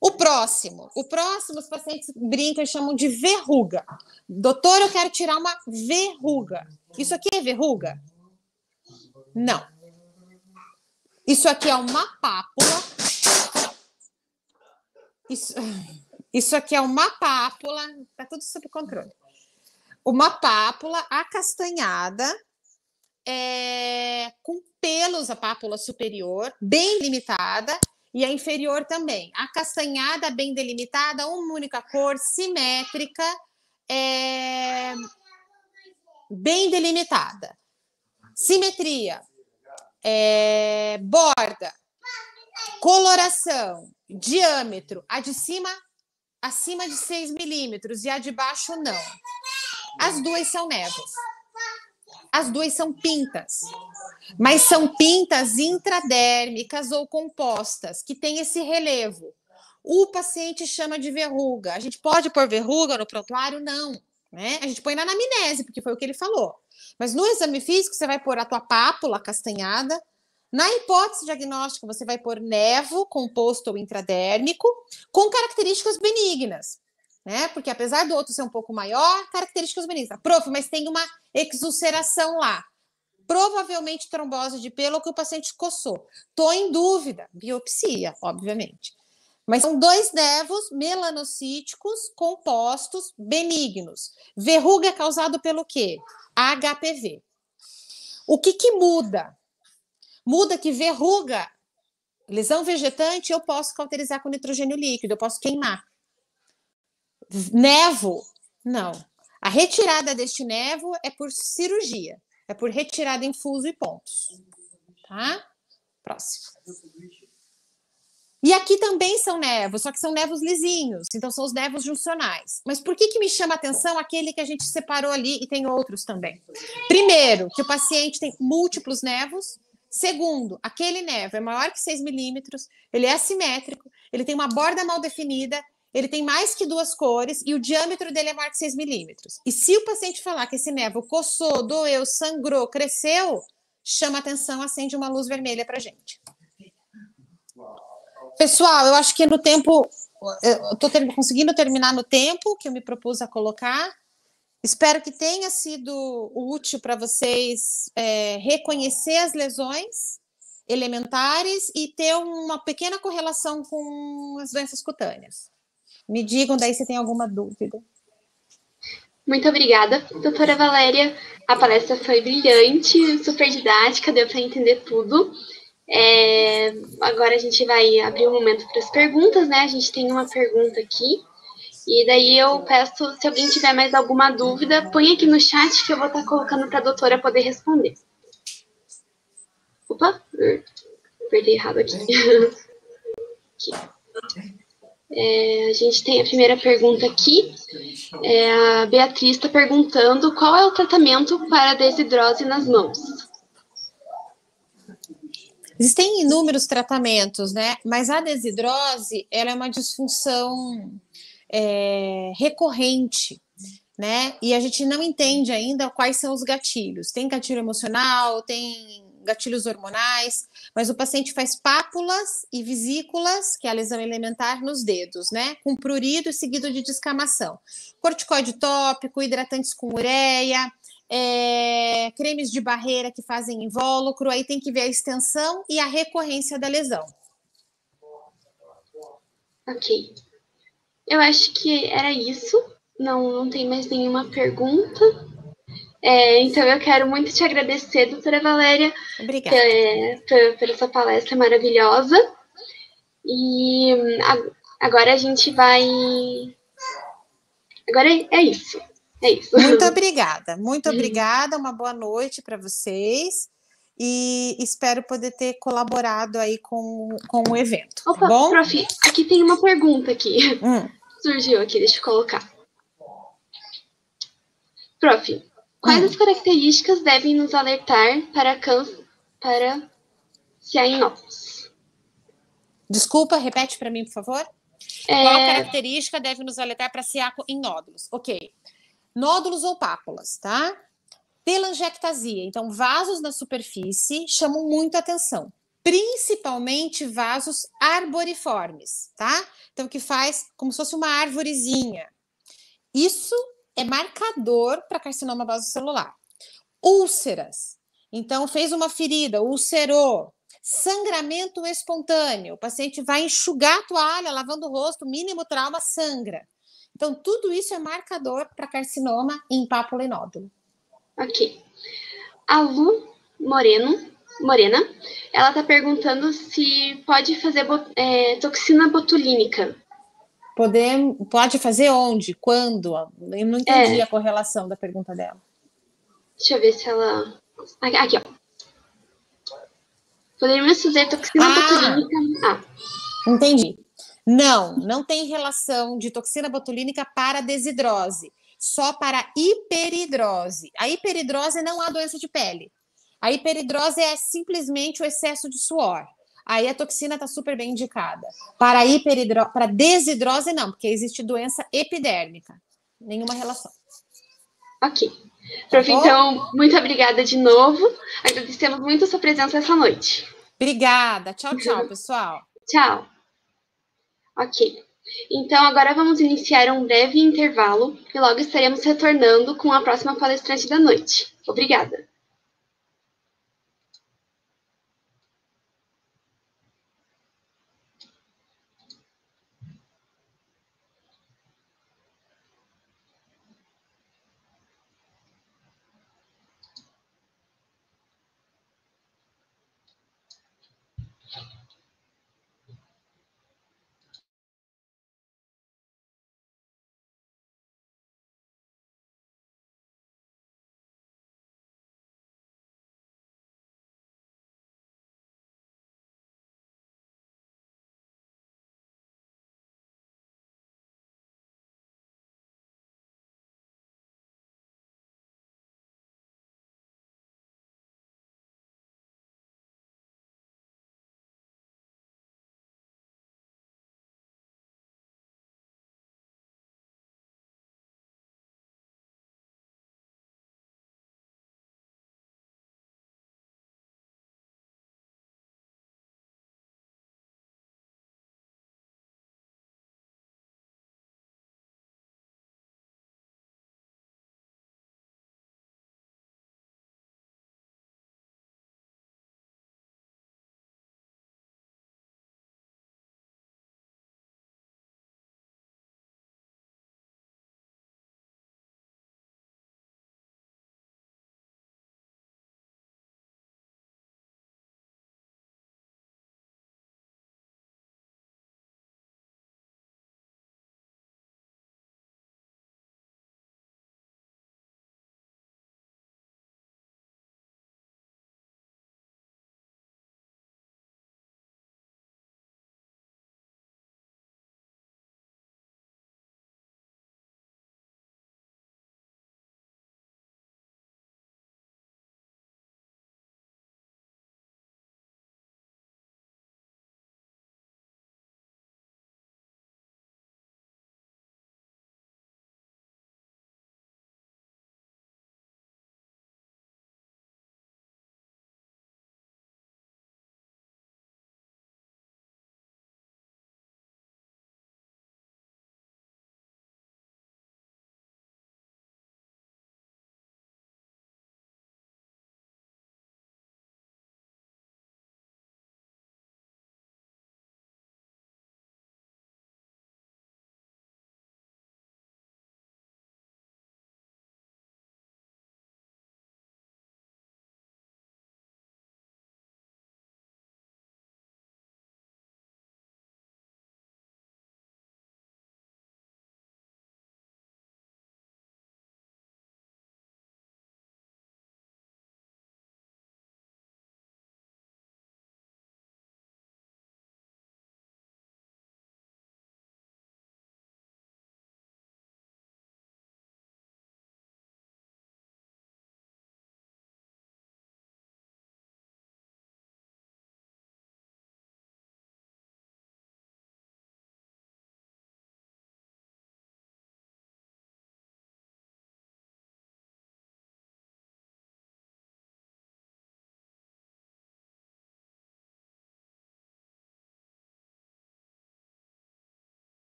[SPEAKER 3] O próximo. O próximo, os pacientes brincam e chamam de verruga. Doutor, eu quero tirar uma verruga. Isso aqui é verruga? Não. Isso aqui é uma pápula. Isso. Isso aqui é uma pápula, tá tudo sob controle. Uma pápula acastanhada, é, com pelos a pápula superior, bem limitada, e a inferior também. Acastanhada, bem delimitada, uma única cor, simétrica, é, bem delimitada. Simetria, é, borda, coloração, diâmetro, a de cima acima de 6 milímetros e a de baixo não. As duas são névoas. As duas são pintas, mas são pintas intradérmicas ou compostas, que têm esse relevo. O paciente chama de verruga. A gente pode pôr verruga no prontuário? Não. Né? A gente põe na anamnese, porque foi o que ele falou. Mas no exame físico, você vai pôr a tua pápula castanhada, na hipótese diagnóstica, você vai pôr nevo, composto ou intradérmico, com características benignas, né? Porque apesar do outro ser um pouco maior, características benignas. Tá, prof, mas tem uma exulceração lá. Provavelmente trombose de pelo que o paciente coçou. Tô em dúvida. Biopsia, obviamente. Mas são dois nevos melanocíticos compostos benignos. Verruga é causado pelo quê? HPV. O que, que muda? Muda que verruga, lesão vegetante, eu posso cauterizar com nitrogênio líquido, eu posso queimar. Nevo, não. A retirada deste nevo é por cirurgia, é por retirada infuso e pontos. Tá? Próximo. E aqui também são nevos só que são nevos lisinhos, então são os nevos juncionais. Mas por que, que me chama a atenção aquele que a gente separou ali e tem outros também? Primeiro, que o paciente tem múltiplos nevos Segundo, aquele névoa é maior que 6 milímetros, ele é assimétrico, ele tem uma borda mal definida, ele tem mais que duas cores e o diâmetro dele é maior que 6 milímetros. E se o paciente falar que esse névoa coçou, doeu, sangrou, cresceu, chama atenção, acende uma luz vermelha para gente. Pessoal, eu acho que no tempo, eu estou ter, conseguindo terminar no tempo que eu me propus a colocar. Espero que tenha sido útil para vocês é, reconhecer as lesões elementares e ter uma pequena correlação com as doenças cutâneas. Me digam daí se tem alguma dúvida. Muito obrigada, doutora Valéria.
[SPEAKER 1] A palestra foi brilhante, super didática, deu para entender tudo. É, agora a gente vai abrir o um momento para as perguntas, né? A gente tem uma pergunta aqui e daí eu peço, se alguém tiver mais alguma dúvida, põe aqui no chat que eu vou estar colocando para a doutora poder responder. Opa, hum, apertei errado aqui.
[SPEAKER 4] aqui.
[SPEAKER 1] É, a gente tem a primeira pergunta aqui. É, a Beatriz está perguntando qual é o tratamento
[SPEAKER 3] para desidrose nas mãos. Existem inúmeros tratamentos, né? Mas a desidrose, ela é uma disfunção é, recorrente, né? E a gente não entende ainda quais são os gatilhos. Tem gatilho emocional, tem gatilhos hormonais, mas o paciente faz pápulas e vesículas, que é a lesão elementar, nos dedos, né? Com prurido seguido de descamação. Corticoide tópico, hidratantes com ureia, é, cremes de barreira que fazem invólucro, aí tem que ver a extensão e a recorrência da lesão. Ok eu acho
[SPEAKER 1] que era isso. Não, não tem mais nenhuma pergunta. É, então, eu quero muito te agradecer, doutora Valéria, Obrigada. Pela, é, sua palestra maravilhosa. E agora a gente vai.
[SPEAKER 3] Agora é, é isso. É isso. Muito obrigada, muito uhum. obrigada, uma boa noite para vocês e espero poder ter colaborado aí com, com o evento. Tá Opa, tá bom? prof, aqui tem uma pergunta aqui. Hum
[SPEAKER 1] surgiu aqui, deixa eu colocar. Prof, quais as hum. características devem nos alertar para câncer para
[SPEAKER 3] cianópolis? Desculpa, repete para mim, por favor. É... Qual característica deve nos alertar para ciaco em nódulos? Ok. Nódulos ou pápulas, tá? Telangiectasia. Então, vasos na superfície chamam muito atenção principalmente vasos arboriformes, tá? Então, que faz como se fosse uma árvorezinha. Isso é marcador para carcinoma vasocelular. Úlceras. Então, fez uma ferida, ulcerou. Sangramento espontâneo. O paciente vai enxugar a toalha, lavando o rosto, mínimo trauma, sangra. Então, tudo isso é marcador para carcinoma em pápula e nódulo.
[SPEAKER 1] Ok. A Lu Moreno, Morena ela está perguntando
[SPEAKER 3] se pode fazer é, toxina botulínica. Poder, pode fazer onde? Quando? Eu não entendi é. a correlação da pergunta dela. Deixa eu ver se ela. Aqui, ó. Poderíamos fazer toxina ah, botulínica. Ah. Entendi. Não, não tem relação de toxina botulínica para desidrose, só para hiperidrose. A hiperidrose não é doença de pele, a hiperidrose é simplesmente o excesso de suor. Aí a toxina está super bem indicada. Para hiperidro... para desidrose, não, porque existe doença epidérmica. Nenhuma relação. Ok. Prof, tá então,
[SPEAKER 1] muito obrigada de novo. Agradecemos muito a sua presença essa noite. Obrigada. Tchau,
[SPEAKER 3] tchau, pessoal.
[SPEAKER 1] tchau. Ok. Então, agora vamos iniciar um breve intervalo e logo estaremos retornando com a próxima palestrante da noite. Obrigada.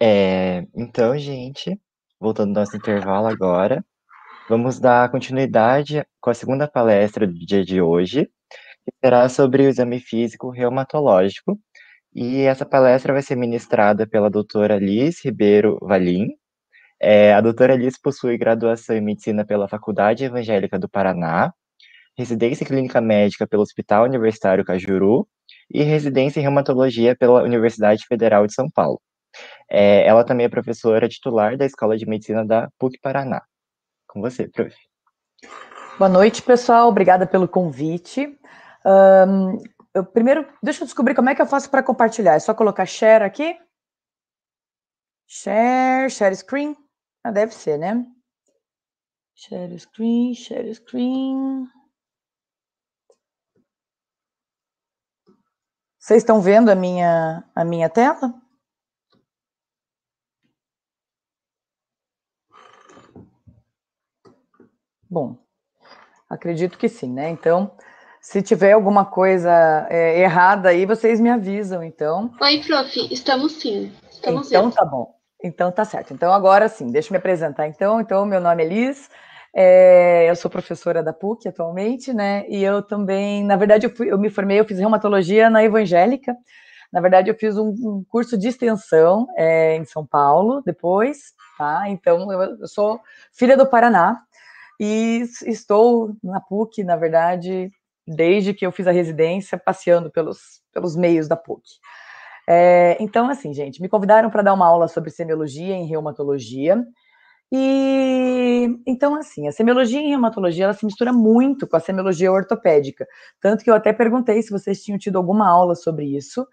[SPEAKER 2] É, então, gente, voltando ao nosso intervalo agora, vamos dar continuidade com a segunda palestra do dia de hoje, que será sobre o exame físico reumatológico. E essa palestra vai ser ministrada pela doutora Liz Ribeiro Valim. É, a doutora Liz possui graduação em medicina pela Faculdade Evangélica do Paraná, residência clínica médica pelo Hospital Universitário Cajuru e residência em reumatologia pela Universidade Federal de São Paulo. É, ela também é professora titular da Escola de Medicina da PUC Paraná. Com você, prof.
[SPEAKER 4] Boa noite, pessoal. Obrigada pelo convite. Um, eu, primeiro, deixa eu descobrir como é que eu faço para compartilhar. É só colocar share aqui? Share, share screen. Ah, deve ser, né? Share screen, share screen. Vocês estão vendo a minha, a minha tela? Bom, acredito que sim, né? Então, se tiver alguma coisa é, errada aí, vocês me avisam, então.
[SPEAKER 1] Oi, prof, estamos sim.
[SPEAKER 4] Estamos então tá bom. Então tá certo. Então agora sim, deixa eu me apresentar então. Então, meu nome é Liz, é, eu sou professora da PUC atualmente, né? E eu também, na verdade, eu, fui, eu me formei, eu fiz reumatologia na evangélica. Na verdade, eu fiz um, um curso de extensão é, em São Paulo depois, tá? Então, eu, eu sou filha do Paraná, e estou na PUC, na verdade, desde que eu fiz a residência, passeando pelos, pelos meios da PUC. É, então, assim, gente, me convidaram para dar uma aula sobre semiologia em reumatologia. E então, assim, a semiologia e reumatologia ela se mistura muito com a semiologia ortopédica. Tanto que eu até perguntei se vocês tinham tido alguma aula sobre isso.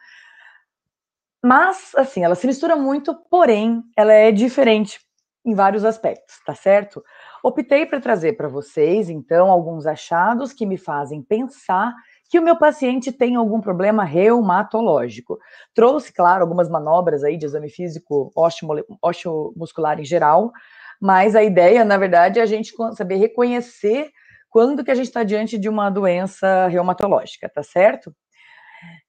[SPEAKER 4] Mas, assim, ela se mistura muito, porém, ela é diferente em vários aspectos, tá certo? Optei para trazer para vocês, então, alguns achados que me fazem pensar que o meu paciente tem algum problema reumatológico. Trouxe, claro, algumas manobras aí de exame físico osteomuscular em geral, mas a ideia, na verdade, é a gente saber reconhecer quando que a gente está diante de uma doença reumatológica, tá certo?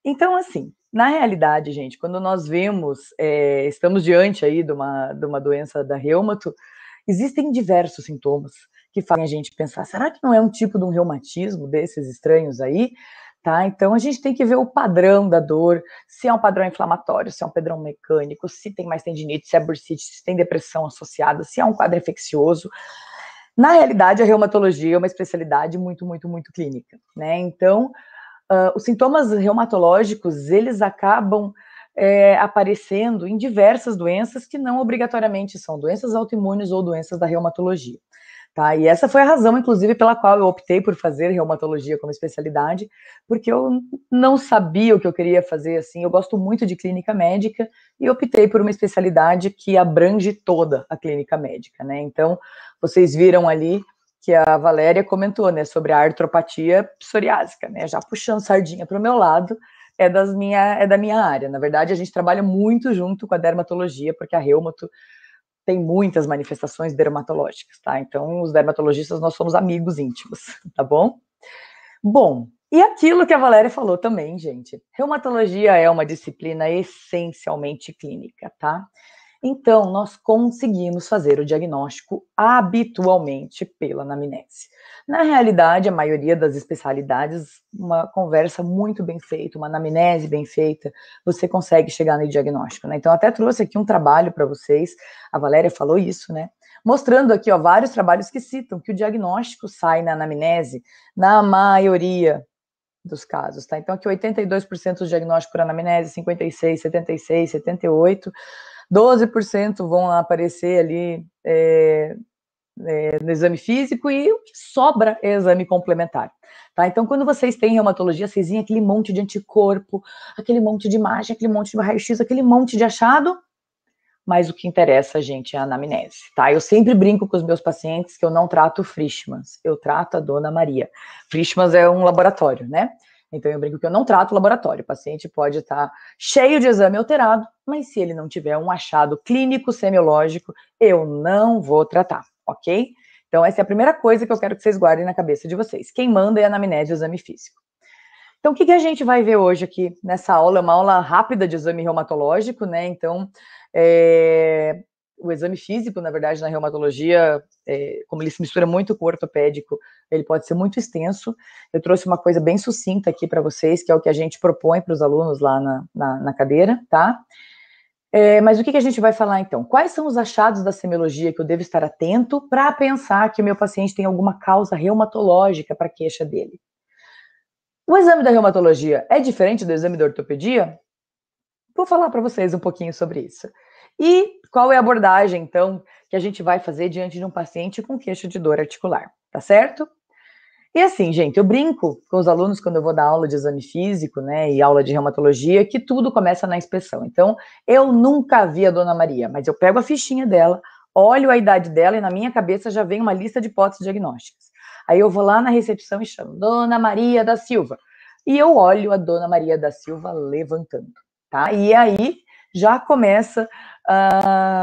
[SPEAKER 4] Então, assim, na realidade, gente, quando nós vemos, é, estamos diante aí de uma, de uma doença da reumato, Existem diversos sintomas que fazem a gente pensar, será que não é um tipo de um reumatismo desses estranhos aí? Tá? Então a gente tem que ver o padrão da dor, se é um padrão inflamatório, se é um padrão mecânico, se tem mais tendinite, se é bursite, se tem depressão associada, se é um quadro infeccioso. Na realidade, a reumatologia é uma especialidade muito, muito, muito clínica, né? Então, uh, os sintomas reumatológicos, eles acabam é, aparecendo em diversas doenças que não obrigatoriamente são doenças autoimunes ou doenças da reumatologia. Tá, e essa foi a razão, inclusive, pela qual eu optei por fazer reumatologia como especialidade, porque eu não sabia o que eu queria fazer, assim, eu gosto muito de clínica médica e optei por uma especialidade que abrange toda a clínica médica, né, então, vocês viram ali que a Valéria comentou, né, sobre a artropatia psoriásica, né, já puxando sardinha para o meu lado, é, das minha, é da minha área. Na verdade, a gente trabalha muito junto com a dermatologia, porque a reumato tem muitas manifestações dermatológicas, tá? Então, os dermatologistas, nós somos amigos íntimos, tá bom? Bom, e aquilo que a Valéria falou também, gente. Reumatologia é uma disciplina essencialmente clínica, tá? Então, nós conseguimos fazer o diagnóstico habitualmente pela anamnese. Na realidade, a maioria das especialidades, uma conversa muito bem feita, uma anamnese bem feita, você consegue chegar no diagnóstico, né? Então, até trouxe aqui um trabalho para vocês, a Valéria falou isso, né? Mostrando aqui, ó, vários trabalhos que citam que o diagnóstico sai na anamnese, na maioria dos casos, tá? Então, aqui 82% do diagnóstico por anamnese, 56, 76, 78%. 12% vão aparecer ali é, é, no exame físico e o que sobra é exame complementar. Tá? Então, quando vocês têm reumatologia, vocês veem aquele monte de anticorpo, aquele monte de imagem, aquele monte de raio-x, aquele monte de achado, mas o que interessa, gente, é a anamnese, tá? Eu sempre brinco com os meus pacientes que eu não trato Frischmans, eu trato a Dona Maria. Frischmans é um laboratório, né? Então eu brinco que eu não trato o laboratório. O paciente pode estar cheio de exame alterado, mas se ele não tiver um achado clínico semiológico, eu não vou tratar, ok? Então essa é a primeira coisa que eu quero que vocês guardem na cabeça de vocês. Quem manda é a anamnese e o exame físico. Então, o que, que a gente vai ver hoje aqui nessa aula? É uma aula rápida de exame reumatológico, né? Então, é, o exame físico, na verdade, na reumatologia, é, como ele se mistura muito com o ortopédico, ele pode ser muito extenso. Eu trouxe uma coisa bem sucinta aqui para vocês, que é o que a gente propõe para os alunos lá na, na, na cadeira, tá? É, mas o que, que, a gente vai falar então? Quais são os achados da semiologia que eu devo estar atento para pensar que o meu paciente tem alguma causa reumatológica para queixa dele? O exame da reumatologia é diferente do exame da ortopedia? Vou falar para vocês um pouquinho sobre isso. E qual é a abordagem, então, que a gente vai fazer diante de um paciente com queixo de dor articular, tá certo? E assim, gente, eu brinco com os alunos quando eu vou dar aula de exame físico, né, e aula de reumatologia, que tudo começa na inspeção. Então, eu nunca vi a dona Maria, mas eu pego a fichinha dela, olho a idade dela e na minha cabeça já vem uma lista de hipóteses diagnósticas. Aí eu vou lá na recepção e chamo Dona Maria da Silva. E eu olho a Dona Maria da Silva levantando, tá? E aí já começa a,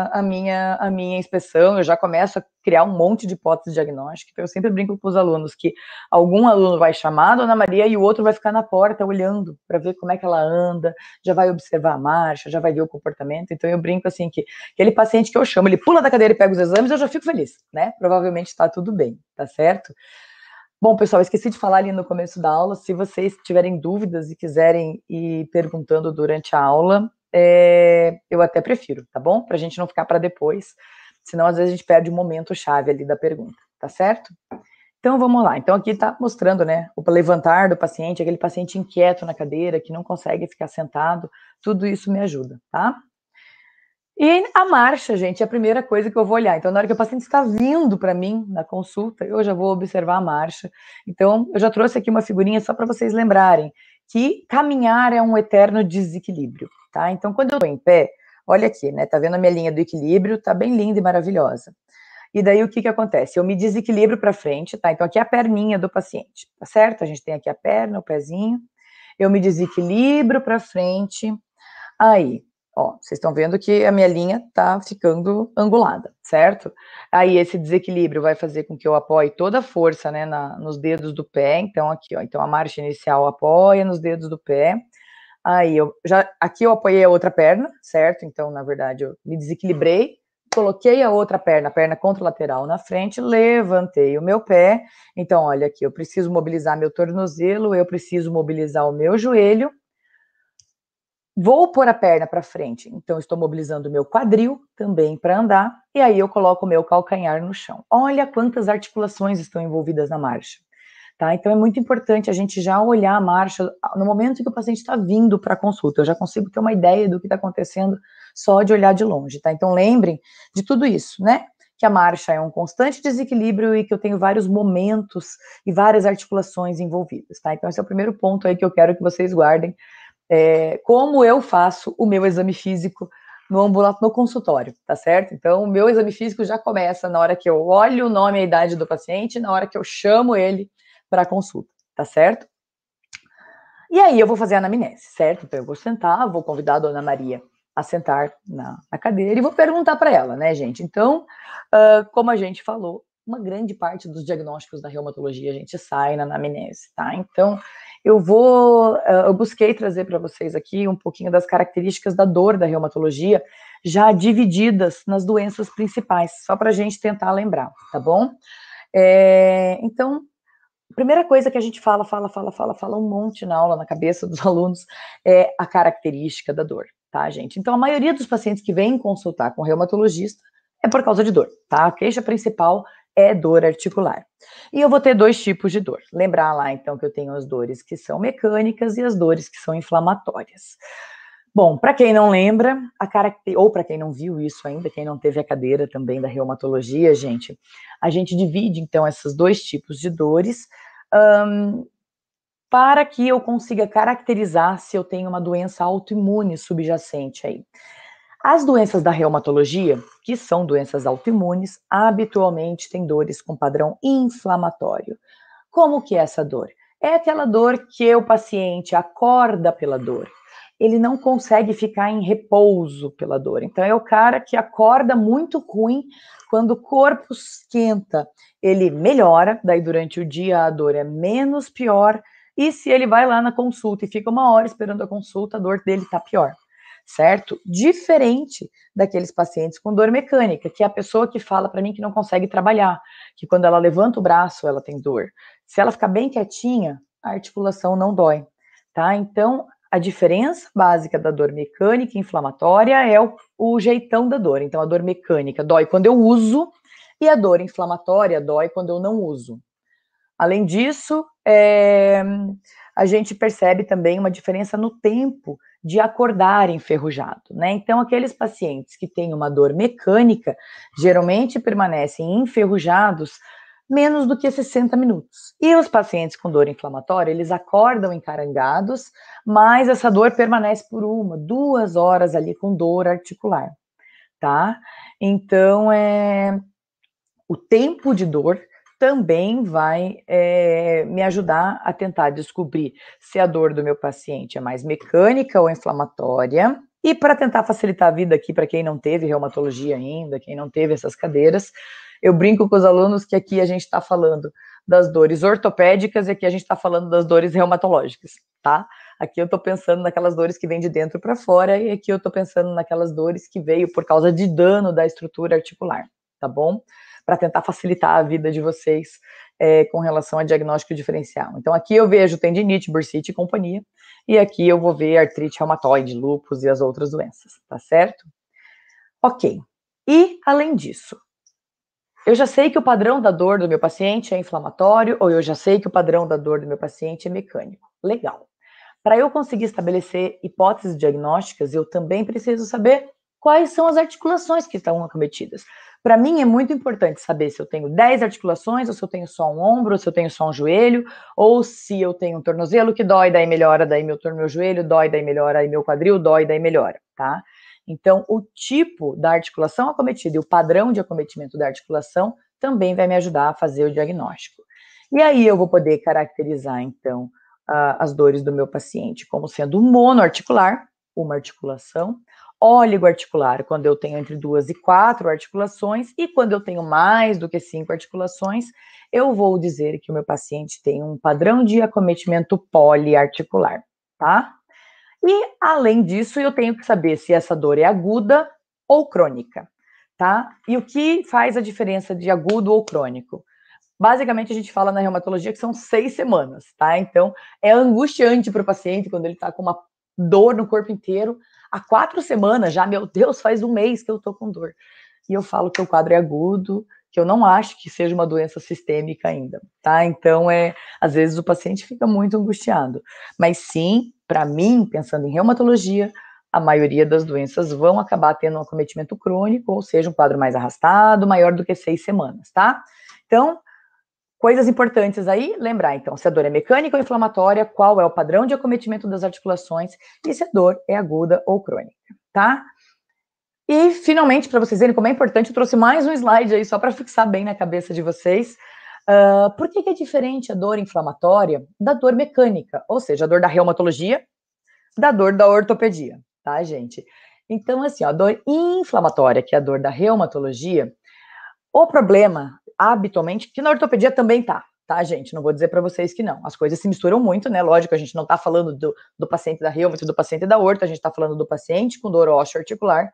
[SPEAKER 4] ah, a, minha, a minha inspeção, eu já começo a criar um monte de hipóteses diagnósticas. Então, eu sempre brinco com os alunos que algum aluno vai chamar a Dona Maria e o outro vai ficar na porta olhando para ver como é que ela anda, já vai observar a marcha, já vai ver o comportamento. Então, eu brinco assim que aquele paciente que eu chamo, ele pula da cadeira e pega os exames, eu já fico feliz, né? Provavelmente está tudo bem, tá certo? Bom, pessoal, esqueci de falar ali no começo da aula. Se vocês tiverem dúvidas e quiserem ir perguntando durante a aula, é, eu até prefiro, tá bom? Para a gente não ficar para depois, senão às vezes a gente perde o momento chave ali da pergunta, tá certo? Então vamos lá. Então aqui está mostrando, né, o levantar do paciente, aquele paciente inquieto na cadeira que não consegue ficar sentado, tudo isso me ajuda, tá? E a marcha, gente, é a primeira coisa que eu vou olhar. Então, na hora que o paciente está vindo para mim na consulta, eu já vou observar a marcha. Então, eu já trouxe aqui uma figurinha só para vocês lembrarem que caminhar é um eterno desequilíbrio tá? Então, quando eu estou em pé, olha aqui, né? Tá vendo a minha linha do equilíbrio? Tá bem linda e maravilhosa. E daí o que que acontece? Eu me desequilibro para frente, tá? Então aqui é a perninha do paciente, tá certo? A gente tem aqui a perna, o pezinho. Eu me desequilibro para frente. Aí, ó, vocês estão vendo que a minha linha tá ficando angulada, certo? Aí esse desequilíbrio vai fazer com que eu apoie toda a força, né, na, nos dedos do pé. Então aqui, ó, então a marcha inicial apoia nos dedos do pé. Aí eu já aqui eu apoiei a outra perna, certo? Então, na verdade, eu me desequilibrei, coloquei a outra perna, a perna contralateral na frente, levantei o meu pé. Então, olha aqui, eu preciso mobilizar meu tornozelo, eu preciso mobilizar o meu joelho. Vou pôr a perna para frente, então estou mobilizando o meu quadril também para andar, e aí eu coloco o meu calcanhar no chão. Olha quantas articulações estão envolvidas na marcha. Tá? Então é muito importante a gente já olhar a marcha no momento que o paciente está vindo para a consulta. Eu já consigo ter uma ideia do que está acontecendo só de olhar de longe. Tá? Então lembrem de tudo isso, né? Que a marcha é um constante desequilíbrio e que eu tenho vários momentos e várias articulações envolvidas. Tá? Então esse é o primeiro ponto aí que eu quero que vocês guardem. É, como eu faço o meu exame físico no ambulatório, no consultório, tá certo? Então, o meu exame físico já começa na hora que eu olho o nome e a idade do paciente, na hora que eu chamo ele, para a consulta, tá certo? E aí eu vou fazer a anamnese, certo? Então eu vou sentar, vou convidar a dona Maria a sentar na, na cadeira e vou perguntar para ela, né, gente? Então, uh, como a gente falou, uma grande parte dos diagnósticos da reumatologia a gente sai na anamnese, tá? Então, eu vou, eu busquei trazer para vocês aqui um pouquinho das características da dor da reumatologia, já divididas nas doenças principais, só para a gente tentar lembrar, tá bom? É, então, primeira coisa que a gente fala, fala, fala, fala, fala um monte na aula, na cabeça dos alunos, é a característica da dor, tá, gente? Então, a maioria dos pacientes que vem consultar com reumatologista é por causa de dor, tá? A queixa principal é dor articular. E eu vou ter dois tipos de dor. Lembrar lá, então, que eu tenho as dores que são mecânicas e as dores que são inflamatórias. Bom, para quem não lembra, a caracter... ou para quem não viu isso ainda, quem não teve a cadeira também da reumatologia, gente, a gente divide então esses dois tipos de dores um, para que eu consiga caracterizar se eu tenho uma doença autoimune subjacente aí. As doenças da reumatologia, que são doenças autoimunes, habitualmente têm dores com padrão inflamatório. Como que é essa dor? É aquela dor que o paciente acorda pela dor ele não consegue ficar em repouso pela dor. Então, é o cara que acorda muito ruim quando o corpo esquenta. Ele melhora, daí durante o dia a dor é menos pior. E se ele vai lá na consulta e fica uma hora esperando a consulta, a dor dele tá pior, certo? Diferente daqueles pacientes com dor mecânica, que é a pessoa que fala para mim que não consegue trabalhar, que quando ela levanta o braço, ela tem dor. Se ela ficar bem quietinha, a articulação não dói, tá? Então, a diferença básica da dor mecânica e inflamatória é o, o jeitão da dor. Então, a dor mecânica dói quando eu uso e a dor inflamatória dói quando eu não uso. Além disso, é, a gente percebe também uma diferença no tempo de acordar enferrujado, né? Então, aqueles pacientes que têm uma dor mecânica geralmente permanecem enferrujados menos do que 60 minutos. E os pacientes com dor inflamatória, eles acordam encarangados, mas essa dor permanece por uma, duas horas ali com dor articular, tá? Então, é, o tempo de dor também vai é, me ajudar a tentar descobrir se a dor do meu paciente é mais mecânica ou inflamatória, e para tentar facilitar a vida aqui para quem não teve reumatologia ainda, quem não teve essas cadeiras, eu brinco com os alunos que aqui a gente está falando das dores ortopédicas e aqui a gente está falando das dores reumatológicas, tá? Aqui eu estou pensando naquelas dores que vêm de dentro para fora e aqui eu estou pensando naquelas dores que veio por causa de dano da estrutura articular, tá bom? Para tentar facilitar a vida de vocês é, com relação a diagnóstico diferencial. Então, aqui eu vejo tendinite, bursite e companhia, e aqui eu vou ver artrite reumatoide, lúpus e as outras doenças, tá certo? Ok. E, além disso, eu já sei que o padrão da dor do meu paciente é inflamatório, ou eu já sei que o padrão da dor do meu paciente é mecânico. Legal. Para eu conseguir estabelecer hipóteses diagnósticas, eu também preciso saber quais são as articulações que estão acometidas. Para mim é muito importante saber se eu tenho 10 articulações, ou se eu tenho só um ombro, ou se eu tenho só um joelho, ou se eu tenho um tornozelo que dói, daí melhora, daí meu, meu joelho dói, daí melhora, aí meu quadril dói, daí melhora, tá? Então, o tipo da articulação acometida e o padrão de acometimento da articulação também vai me ajudar a fazer o diagnóstico. E aí eu vou poder caracterizar, então, ah, as dores do meu paciente como sendo monoarticular, uma articulação, articular, quando eu tenho entre duas e quatro articulações, e quando eu tenho mais do que cinco articulações, eu vou dizer que o meu paciente tem um padrão de acometimento poliarticular, tá? E, além disso, eu tenho que saber se essa dor é aguda ou crônica, tá? E o que faz a diferença de agudo ou crônico? Basicamente, a gente fala na reumatologia que são seis semanas, tá? Então, é angustiante para o paciente quando ele está com uma dor no corpo inteiro, há quatro semanas já, meu Deus, faz um mês que eu tô com dor. E eu falo que o quadro é agudo, que eu não acho que seja uma doença sistêmica ainda, tá? Então, é, às vezes o paciente fica muito angustiado. Mas sim, para mim, pensando em reumatologia, a maioria das doenças vão acabar tendo um acometimento crônico, ou seja, um quadro mais arrastado, maior do que seis semanas, tá? Então, Coisas importantes aí, lembrar então, se a dor é mecânica ou inflamatória, qual é o padrão de acometimento das articulações e se a dor é aguda ou crônica, tá? E finalmente, para vocês verem como é importante, eu trouxe mais um slide aí só para fixar bem na cabeça de vocês. Uh, por que, que é diferente a dor inflamatória da dor mecânica, ou seja, a dor da reumatologia, da dor da ortopedia, tá, gente? Então, assim, ó, a dor inflamatória, que é a dor da reumatologia, o problema habitualmente, que na ortopedia também tá, tá, gente? Não vou dizer para vocês que não. As coisas se misturam muito, né? Lógico, a gente não tá falando do, do paciente da reúmito, do paciente da horta, a gente tá falando do paciente com dor articular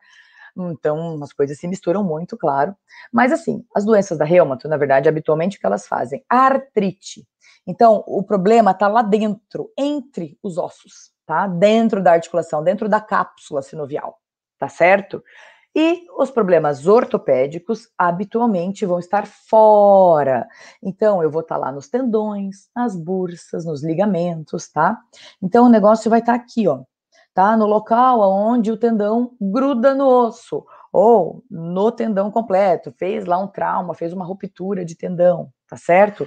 [SPEAKER 4] Então, as coisas se misturam muito, claro. Mas assim, as doenças da reumato, na verdade, habitualmente o que elas fazem? Artrite. Então, o problema tá lá dentro, entre os ossos, tá? Dentro da articulação, dentro da cápsula sinovial, tá certo? E os problemas ortopédicos habitualmente vão estar fora. Então, eu vou estar tá lá nos tendões, nas bursas, nos ligamentos, tá? Então, o negócio vai estar tá aqui, ó. Tá no local onde o tendão gruda no osso, ou no tendão completo, fez lá um trauma, fez uma ruptura de tendão, tá certo?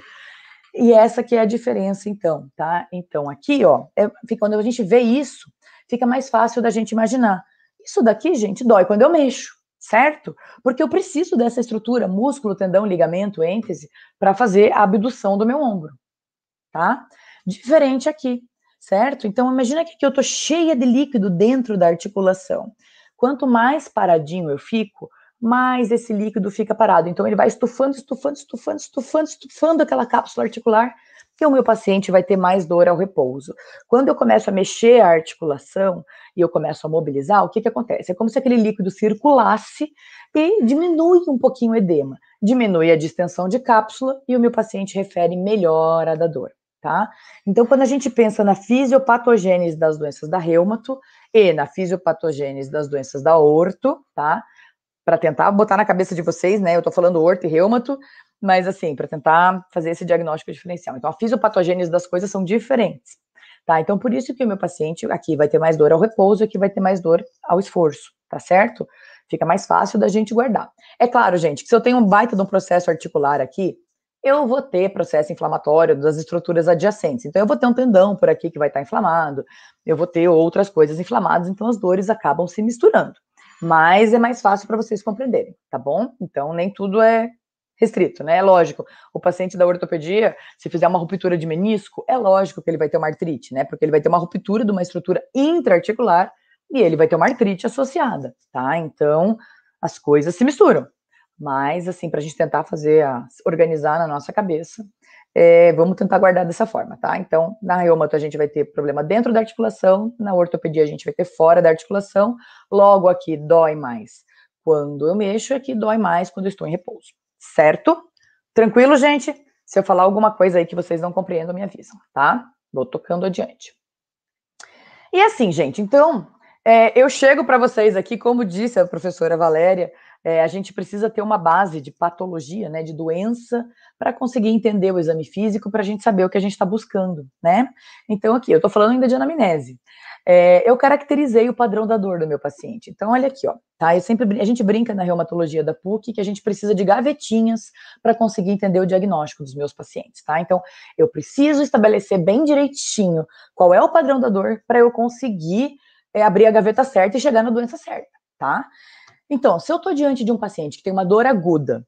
[SPEAKER 4] E essa que é a diferença, então, tá? Então, aqui, ó, é, quando a gente vê isso, fica mais fácil da gente imaginar. Isso daqui, gente, dói quando eu mexo, certo? Porque eu preciso dessa estrutura, músculo, tendão, ligamento, ênfase, para fazer a abdução do meu ombro, tá? Diferente aqui, certo? Então, imagina que aqui eu tô cheia de líquido dentro da articulação. Quanto mais paradinho eu fico, mais esse líquido fica parado. Então, ele vai estufando, estufando, estufando, estufando, estufando aquela cápsula articular que o meu paciente vai ter mais dor ao repouso. Quando eu começo a mexer a articulação e eu começo a mobilizar, o que, que acontece? É como se aquele líquido circulasse e diminui um pouquinho o edema, diminui a distensão de cápsula e o meu paciente refere melhora da dor. Tá? Então, quando a gente pensa na fisiopatogênese das doenças da reumato e na fisiopatogênese das doenças da orto, tá? Para tentar botar na cabeça de vocês, né? Eu estou falando orto e reumato, mas assim, para tentar fazer esse diagnóstico diferencial. Então, a fisiopatogênese das coisas são diferentes, tá? Então, por isso que o meu paciente aqui vai ter mais dor ao repouso, e aqui vai ter mais dor ao esforço, tá certo? Fica mais fácil da gente guardar. É claro, gente, que se eu tenho um baita de um processo articular aqui, eu vou ter processo inflamatório das estruturas adjacentes. Então, eu vou ter um tendão por aqui que vai estar inflamado, eu vou ter outras coisas inflamadas, então as dores acabam se misturando. Mas é mais fácil para vocês compreenderem, tá bom? Então, nem tudo é restrito, né? É lógico. O paciente da ortopedia, se fizer uma ruptura de menisco, é lógico que ele vai ter uma artrite, né? Porque ele vai ter uma ruptura de uma estrutura intraarticular e ele vai ter uma artrite associada, tá? Então, as coisas se misturam. Mas, assim, para a gente tentar fazer, a, organizar na nossa cabeça, é, vamos tentar guardar dessa forma, tá? Então, na reumato a gente vai ter problema dentro da articulação, na ortopedia a gente vai ter fora da articulação, logo aqui dói mais quando eu mexo, aqui dói mais quando eu estou em repouso certo? Tranquilo, gente? Se eu falar alguma coisa aí que vocês não compreendam, me avisam, tá? Vou tocando adiante. E assim, gente, então, é, eu chego para vocês aqui, como disse a professora Valéria, é, a gente precisa ter uma base de patologia, né, de doença, para conseguir entender o exame físico, para a gente saber o que a gente está buscando, né? Então, aqui, eu estou falando ainda de anamnese. É, eu caracterizei o padrão da dor do meu paciente. Então, olha aqui, ó, tá? Eu sempre a gente brinca na reumatologia da PUC que a gente precisa de gavetinhas para conseguir entender o diagnóstico dos meus pacientes, tá? Então, eu preciso estabelecer bem direitinho qual é o padrão da dor para eu conseguir é, abrir a gaveta certa e chegar na doença certa, tá? Então, se eu estou diante de um paciente que tem uma dor aguda,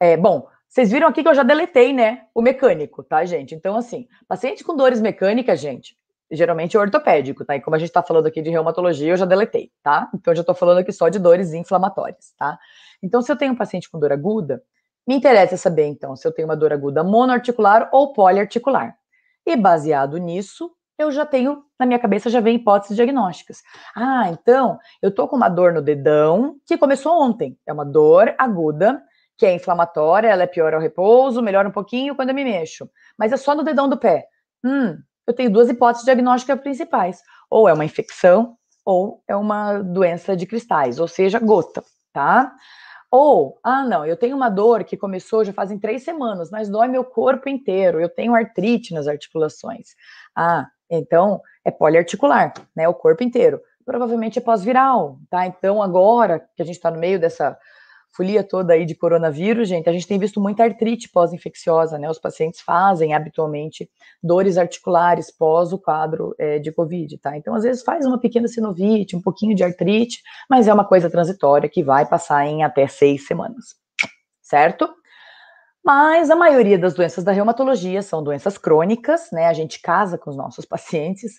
[SPEAKER 4] é, bom, vocês viram aqui que eu já deletei, né? O mecânico, tá, gente? Então, assim, paciente com dores mecânicas, gente, geralmente é ortopédico, tá? E como a gente está falando aqui de reumatologia, eu já deletei, tá? Então, eu já estou falando aqui só de dores inflamatórias, tá? Então, se eu tenho um paciente com dor aguda, me interessa saber, então, se eu tenho uma dor aguda monoarticular ou poliarticular. E baseado nisso, eu já tenho, na minha cabeça, já vem hipóteses diagnósticas. Ah, então, eu tô com uma dor no dedão que começou ontem. É uma dor aguda, que é inflamatória, ela é pior ao repouso, melhora um pouquinho quando eu me mexo. Mas é só no dedão do pé. Hum, eu tenho duas hipóteses diagnósticas principais. Ou é uma infecção, ou é uma doença de cristais, ou seja, gota, tá? Ou, ah, não, eu tenho uma dor que começou já fazem três semanas, mas dói meu corpo inteiro, eu tenho artrite nas articulações. Ah, então é poliarticular, né? O corpo inteiro. Provavelmente é pós-viral, tá? Então, agora que a gente está no meio dessa folia toda aí de coronavírus, gente, a gente tem visto muita artrite pós-infecciosa, né? Os pacientes fazem habitualmente dores articulares pós o quadro é, de Covid, tá? Então, às vezes faz uma pequena sinovite, um pouquinho de artrite, mas é uma coisa transitória que vai passar em até seis semanas, certo? Mas a maioria das doenças da reumatologia são doenças crônicas, né? A gente casa com os nossos pacientes,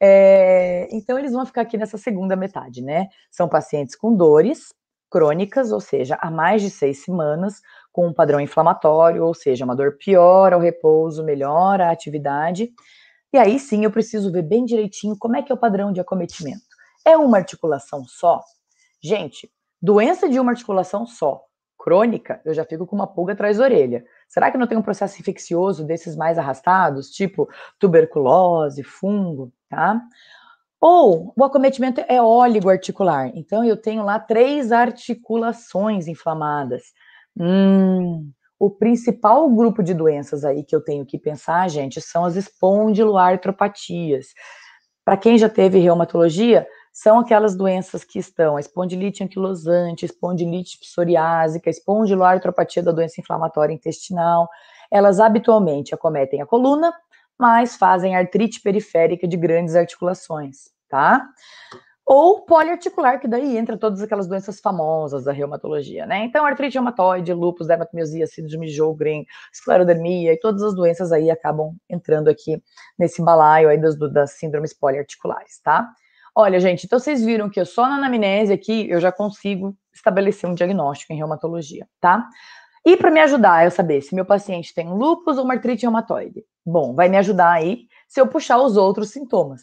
[SPEAKER 4] é... então eles vão ficar aqui nessa segunda metade, né? São pacientes com dores, crônicas, ou seja, há mais de seis semanas, com um padrão inflamatório, ou seja, uma dor piora o repouso, melhora a atividade. E aí sim eu preciso ver bem direitinho como é que é o padrão de acometimento. É uma articulação só? Gente, doença de uma articulação só, crônica, eu já fico com uma pulga atrás da orelha. Será que não tem um processo infeccioso desses mais arrastados, tipo tuberculose, fungo, tá? Ou o acometimento é oligoarticular. Então, eu tenho lá três articulações inflamadas. Hum, o principal grupo de doenças aí que eu tenho que pensar, gente, são as espondiloartropatias. Para quem já teve reumatologia, são aquelas doenças que estão a espondilite anquilosante, espondilite psoriásica, espondiloartropatia da doença inflamatória intestinal. Elas habitualmente acometem a coluna, mas fazem artrite periférica de grandes articulações tá? Ou poliarticular, que daí entra todas aquelas doenças famosas da reumatologia, né? Então, artrite reumatoide, lúpus, dermatomiosia, síndrome de Sjogren, esclerodermia e todas as doenças aí acabam entrando aqui nesse balaio aí das, das síndromes poliarticulares, tá? Olha, gente, então vocês viram que eu só na anamnese aqui eu já consigo estabelecer um diagnóstico em reumatologia, tá? E para me ajudar eu saber se meu paciente tem lúpus ou uma artrite reumatoide. Bom, vai me ajudar aí se eu puxar os outros sintomas,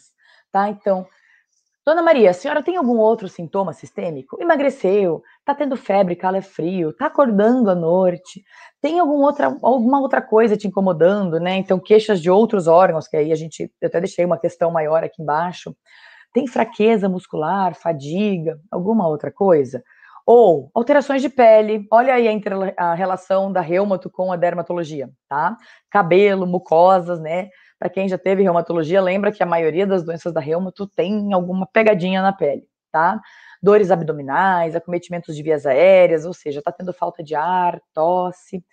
[SPEAKER 4] tá? Então, Dona Maria, a senhora tem algum outro sintoma sistêmico? Emagreceu, tá tendo febre, calafrio, é tá acordando à noite, tem algum outra, alguma outra coisa te incomodando, né? Então, queixas de outros órgãos, que aí a gente, eu até deixei uma questão maior aqui embaixo. Tem fraqueza muscular, fadiga, alguma outra coisa? Ou alterações de pele, olha aí a, a relação da reumato com a dermatologia, tá? Cabelo, mucosas, né? Para quem já teve reumatologia, lembra que a maioria das doenças da reuma tu tem alguma pegadinha na pele, tá? Dores abdominais, acometimentos de vias aéreas, ou seja, tá tendo falta de ar, tosse,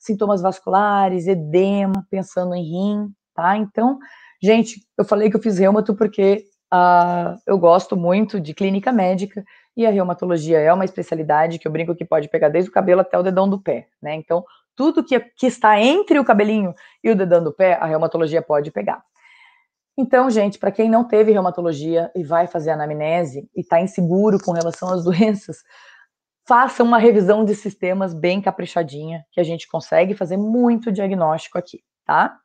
[SPEAKER 4] sintomas vasculares, edema, pensando em rim, tá? Então, gente, eu falei que eu fiz reumato porque Uh, eu gosto muito de clínica médica e a reumatologia é uma especialidade que eu brinco que pode pegar desde o cabelo até o dedão do pé, né? Então, tudo que, é, que está entre o cabelinho e o dedão do pé, a reumatologia pode pegar. Então, gente, para quem não teve reumatologia e vai fazer anamnese e está inseguro com relação às doenças, faça uma revisão de sistemas bem caprichadinha, que a gente consegue fazer muito diagnóstico aqui, tá?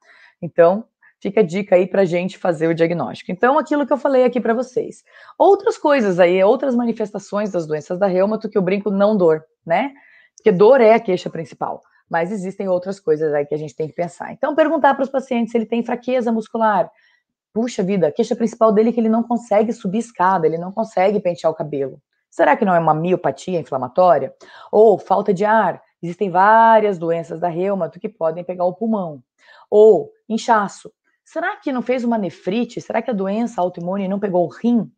[SPEAKER 4] Então, fica a dica aí para gente fazer o diagnóstico. Então, aquilo que eu falei aqui para vocês. Outras coisas aí, outras manifestações das doenças da reumato que eu brinco não dor, né? Porque dor é a queixa principal mas existem outras coisas aí que a gente tem que pensar. Então, perguntar para os pacientes se ele tem fraqueza muscular. Puxa vida, a queixa principal dele é que ele não consegue subir escada, ele não consegue pentear o cabelo. Será que não é uma miopatia inflamatória? Ou falta de ar? Existem várias doenças da reumato que podem pegar o pulmão. Ou inchaço. Será que não fez uma nefrite? Será que a doença autoimune não pegou o rim?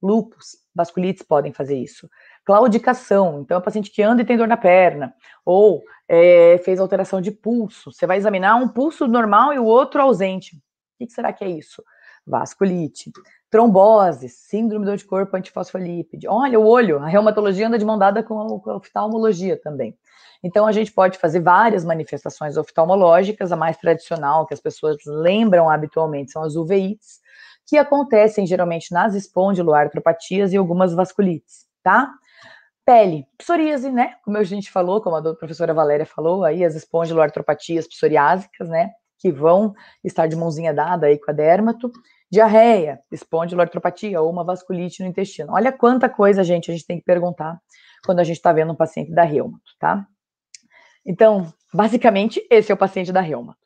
[SPEAKER 4] Lupus, vasculites podem fazer isso. Claudicação, então é um paciente que anda e tem dor na perna, ou é, fez alteração de pulso. Você vai examinar um pulso normal e o outro ausente. O que será que é isso? Vasculite, trombose, síndrome do anticorpo antifosfolípide. Olha o olho, a reumatologia anda de mão dada com a oftalmologia também. Então a gente pode fazer várias manifestações oftalmológicas, a mais tradicional que as pessoas lembram habitualmente são as uveítes, que acontecem geralmente nas espondiloartropatias e algumas vasculites, tá? Pele, psoríase, né? Como a gente falou, como a professora Valéria falou, aí as espondiloartropatias psoriásicas, né? Que vão estar de mãozinha dada aí com a dermato. Diarreia, espondiloartropatia ou uma vasculite no intestino. Olha quanta coisa, gente, a gente tem que perguntar quando a gente está vendo um paciente da reumato, tá? Então, basicamente, esse é o paciente da reumato,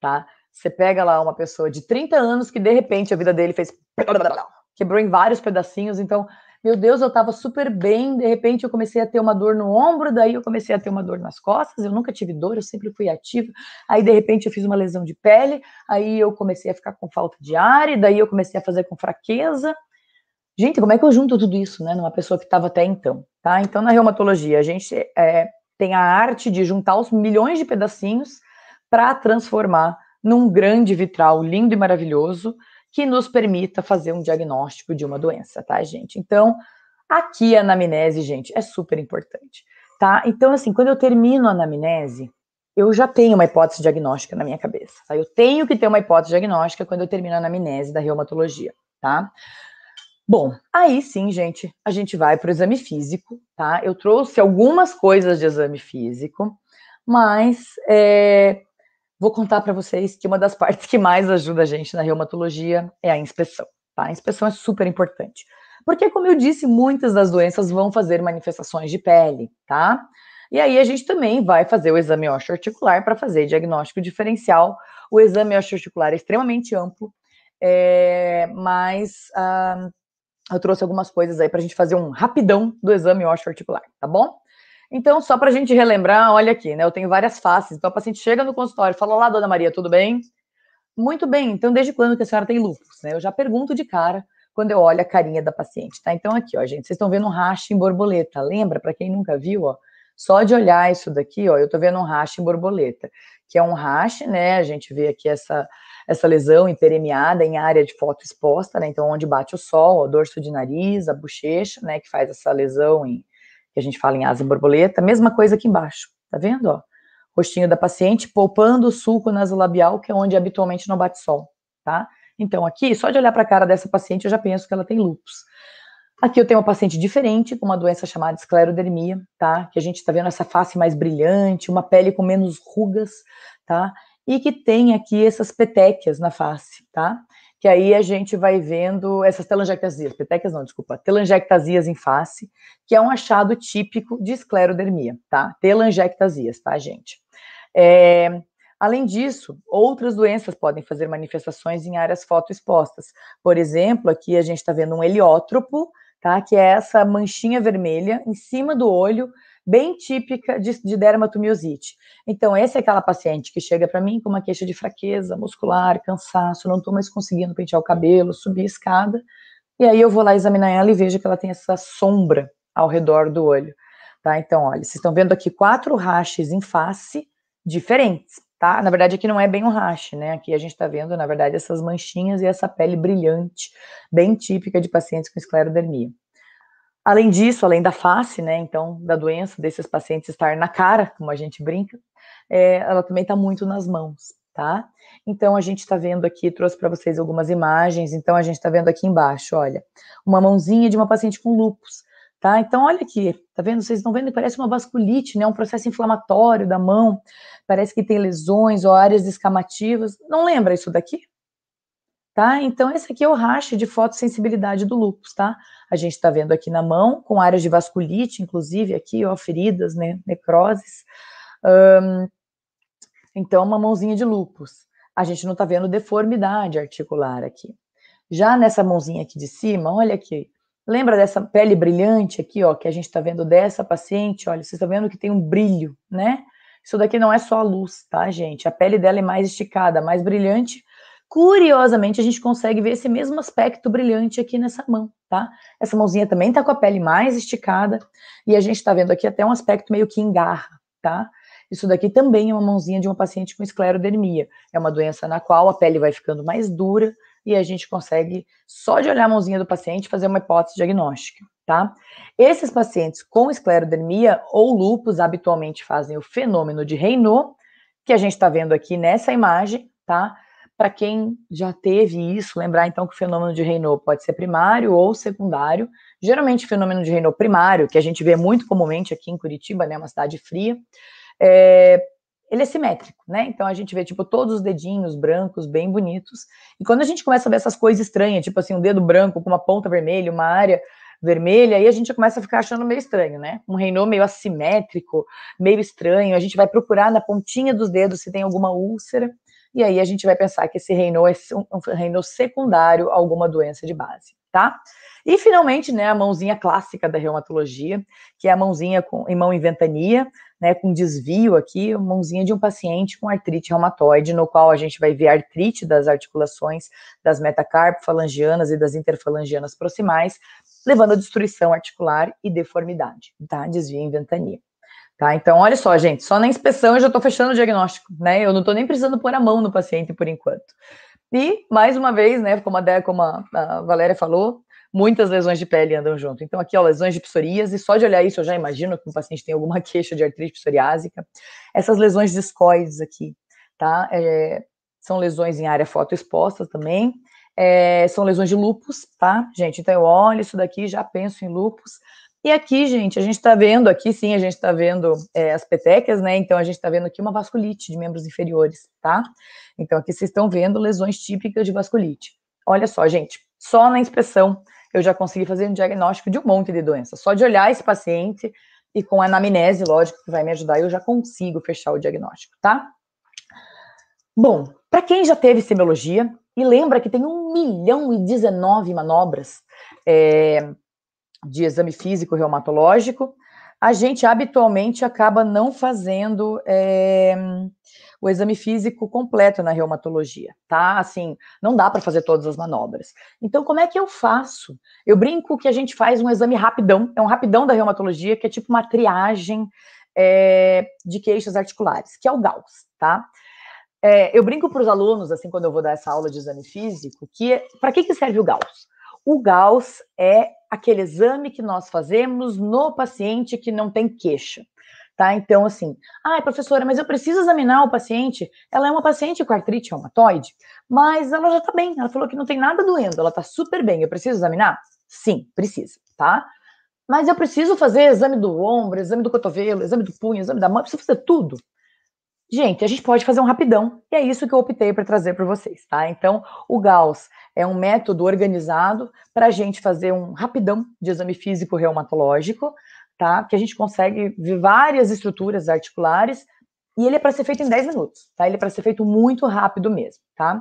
[SPEAKER 4] tá? Você pega lá uma pessoa de 30 anos que, de repente, a vida dele fez... Quebrou em vários pedacinhos, então meu Deus, eu estava super bem, de repente eu comecei a ter uma dor no ombro, daí eu comecei a ter uma dor nas costas, eu nunca tive dor, eu sempre fui ativa, aí de repente eu fiz uma lesão de pele, aí eu comecei a ficar com falta de ar, e daí eu comecei a fazer com fraqueza. Gente, como é que eu junto tudo isso, né, numa pessoa que estava até então, tá? Então, na reumatologia, a gente é, tem a arte de juntar os milhões de pedacinhos para transformar num grande vitral lindo e maravilhoso, que nos permita fazer um diagnóstico de uma doença, tá, gente? Então, aqui a anamnese, gente, é super importante, tá? Então, assim, quando eu termino a anamnese, eu já tenho uma hipótese diagnóstica na minha cabeça, tá? Eu tenho que ter uma hipótese diagnóstica quando eu termino a anamnese da reumatologia, tá? Bom, aí sim, gente, a gente vai para o exame físico, tá? Eu trouxe algumas coisas de exame físico, mas é, Vou contar para vocês que uma das partes que mais ajuda a gente na reumatologia é a inspeção. Tá? A inspeção é super importante. Porque, como eu disse, muitas das doenças vão fazer manifestações de pele, tá? E aí a gente também vai fazer o exame osteoarticular para fazer diagnóstico diferencial. O exame osteoarticular é extremamente amplo, é, mas ah, eu trouxe algumas coisas aí para a gente fazer um rapidão do exame osteoarticular, tá bom? Então, só para a gente relembrar, olha aqui, né? Eu tenho várias faces. Então, a paciente chega no consultório, fala: Olá, dona Maria, tudo bem? Muito bem, então desde quando que a senhora tem lúpus? Né? Eu já pergunto de cara quando eu olho a carinha da paciente, tá? Então, aqui, ó, gente, vocês estão vendo um racha em borboleta. Lembra, para quem nunca viu, ó, só de olhar isso daqui, ó, eu tô vendo um racha em borboleta, que é um racha, né? A gente vê aqui essa, essa lesão impermeada em área de foto exposta, né? Então, onde bate o sol, o dorso de nariz, a bochecha, né? Que faz essa lesão em, que a gente fala em asa e borboleta, mesma coisa aqui embaixo, tá vendo? Ó, rostinho da paciente poupando o sulco labial que é onde habitualmente não bate sol, tá? Então aqui, só de olhar para a cara dessa paciente, eu já penso que ela tem lupus. Aqui eu tenho uma paciente diferente, com uma doença chamada esclerodermia, tá? Que a gente está vendo essa face mais brilhante, uma pele com menos rugas, tá? E que tem aqui essas petequias na face, tá? que aí a gente vai vendo essas telangiectasias, petecas não, desculpa, telangiectasias em face, que é um achado típico de esclerodermia, tá? Telangiectasias, tá, gente? É, Além disso, outras doenças podem fazer manifestações em áreas fotoexpostas. Por exemplo, aqui a gente está vendo um heliótropo, tá? Que é essa manchinha vermelha em cima do olho bem típica de, de dermatomiosite. Então, essa é aquela paciente que chega para mim com uma queixa de fraqueza muscular, cansaço, não estou mais conseguindo pentear o cabelo, subir a escada, e aí eu vou lá examinar ela e vejo que ela tem essa sombra ao redor do olho. Tá? Então, olha, vocês estão vendo aqui quatro rachas em face diferentes, tá? Na verdade, aqui não é bem um rache, né? Aqui a gente está vendo, na verdade, essas manchinhas e essa pele brilhante, bem típica de pacientes com esclerodermia. Além disso, além da face, né, então, da doença, desses pacientes estar na cara, como a gente brinca, é, ela também está muito nas mãos, tá? Então, a gente está vendo aqui, trouxe para vocês algumas imagens, então, a gente está vendo aqui embaixo, olha, uma mãozinha de uma paciente com lupus, tá? Então, olha aqui, tá vendo? Vocês estão vendo? Parece uma vasculite, né, um processo inflamatório da mão, parece que tem lesões ou áreas escamativas, não lembra isso daqui? tá? Então, esse aqui é o racha de fotossensibilidade do lúpus, tá? A gente está vendo aqui na mão, com áreas de vasculite, inclusive, aqui, ó, feridas, né, necroses. Um, então, uma mãozinha de lúpus. A gente não está vendo deformidade articular aqui. Já nessa mãozinha aqui de cima, olha aqui, Lembra dessa pele brilhante aqui, ó, que a gente está vendo dessa paciente? Olha, vocês estão vendo que tem um brilho, né? Isso daqui não é só a luz, tá, gente? A pele dela é mais esticada, mais brilhante, Curiosamente, a gente consegue ver esse mesmo aspecto brilhante aqui nessa mão, tá? Essa mãozinha também tá com a pele mais esticada, e a gente tá vendo aqui até um aspecto meio que engarra, tá? Isso daqui também é uma mãozinha de uma paciente com esclerodermia. É uma doença na qual a pele vai ficando mais dura e a gente consegue, só de olhar a mãozinha do paciente, fazer uma hipótese diagnóstica, tá? Esses pacientes com esclerodermia ou lupus habitualmente fazem o fenômeno de Raynaud, que a gente está vendo aqui nessa imagem, tá? para quem já teve isso, lembrar então que o fenômeno de Raynaud pode ser primário ou secundário. Geralmente, o fenômeno de Raynaud primário, que a gente vê muito comumente aqui em Curitiba, né, uma cidade fria, é, ele é simétrico, né? Então a gente vê, tipo, todos os dedinhos brancos, bem bonitos. E quando a gente começa a ver essas coisas estranhas, tipo assim, um dedo branco com uma ponta vermelha, uma área vermelha, aí a gente começa a ficar achando meio estranho, né? Um reino meio assimétrico, meio estranho. A gente vai procurar na pontinha dos dedos se tem alguma úlcera e aí a gente vai pensar que esse reino é um reino secundário a alguma doença de base, tá? E finalmente, né, a mãozinha clássica da reumatologia, que é a mãozinha com em mão em ventania, né, com desvio aqui, mãozinha de um paciente com artrite reumatoide, no qual a gente vai ver artrite das articulações das metacarpofalangianas e das interfalangianas proximais, levando a destruição articular e deformidade, tá? Desvio em ventania. Tá? Então, olha só, gente, só na inspeção eu já estou fechando o diagnóstico, né? Eu não estou nem precisando pôr a mão no paciente por enquanto. E, mais uma vez, né, como a, Dea, como a, a Valéria falou, muitas lesões de pele andam junto. Então, aqui, ó, lesões de psoríase, só de olhar isso eu já imagino que o paciente tem alguma queixa de artrite psoriásica. Essas lesões discoides aqui, tá? É, são lesões em área fotoexposta também. É, são lesões de lupus, tá, gente? Então, eu olho isso daqui, já penso em lupus. E aqui, gente, a gente está vendo, aqui sim, a gente está vendo é, as petecas, né? Então, a gente está vendo aqui uma vasculite de membros inferiores, tá? Então, aqui vocês estão vendo lesões típicas de vasculite. Olha só, gente, só na inspeção eu já consegui fazer um diagnóstico de um monte de doenças. Só de olhar esse paciente e com a anamnese, lógico, que vai me ajudar, eu já consigo fechar o diagnóstico, tá? Bom, para quem já teve semiologia, e lembra que tem um milhão e 19 manobras, é, de exame físico reumatológico, a gente habitualmente acaba não fazendo é, o exame físico completo na reumatologia, tá? Assim, não dá para fazer todas as manobras. Então, como é que eu faço? Eu brinco que a gente faz um exame rapidão, é um rapidão da reumatologia, que é tipo uma triagem é, de queixas articulares, que é o Gauss, tá? É, eu brinco para os alunos, assim, quando eu vou dar essa aula de exame físico, que é, para que, que serve o Gauss? O Gauss é aquele exame que nós fazemos no paciente que não tem queixa. Tá? Então, assim, ai, professora, mas eu preciso examinar o paciente. Ela é uma paciente com artrite reumatoide, mas ela já está bem. Ela falou que não tem nada doendo, ela está super bem. Eu preciso examinar? Sim, precisa, tá? Mas eu preciso fazer exame do ombro, exame do cotovelo, exame do punho, exame da mão, preciso fazer tudo. Gente, a gente pode fazer um rapidão, e é isso que eu optei para trazer para vocês, tá? Então, o Gauss é um método organizado para a gente fazer um rapidão de exame físico reumatológico, tá? Que a gente consegue ver várias estruturas articulares, e ele é para ser feito em 10 minutos, tá? Ele é para ser feito muito rápido mesmo, tá?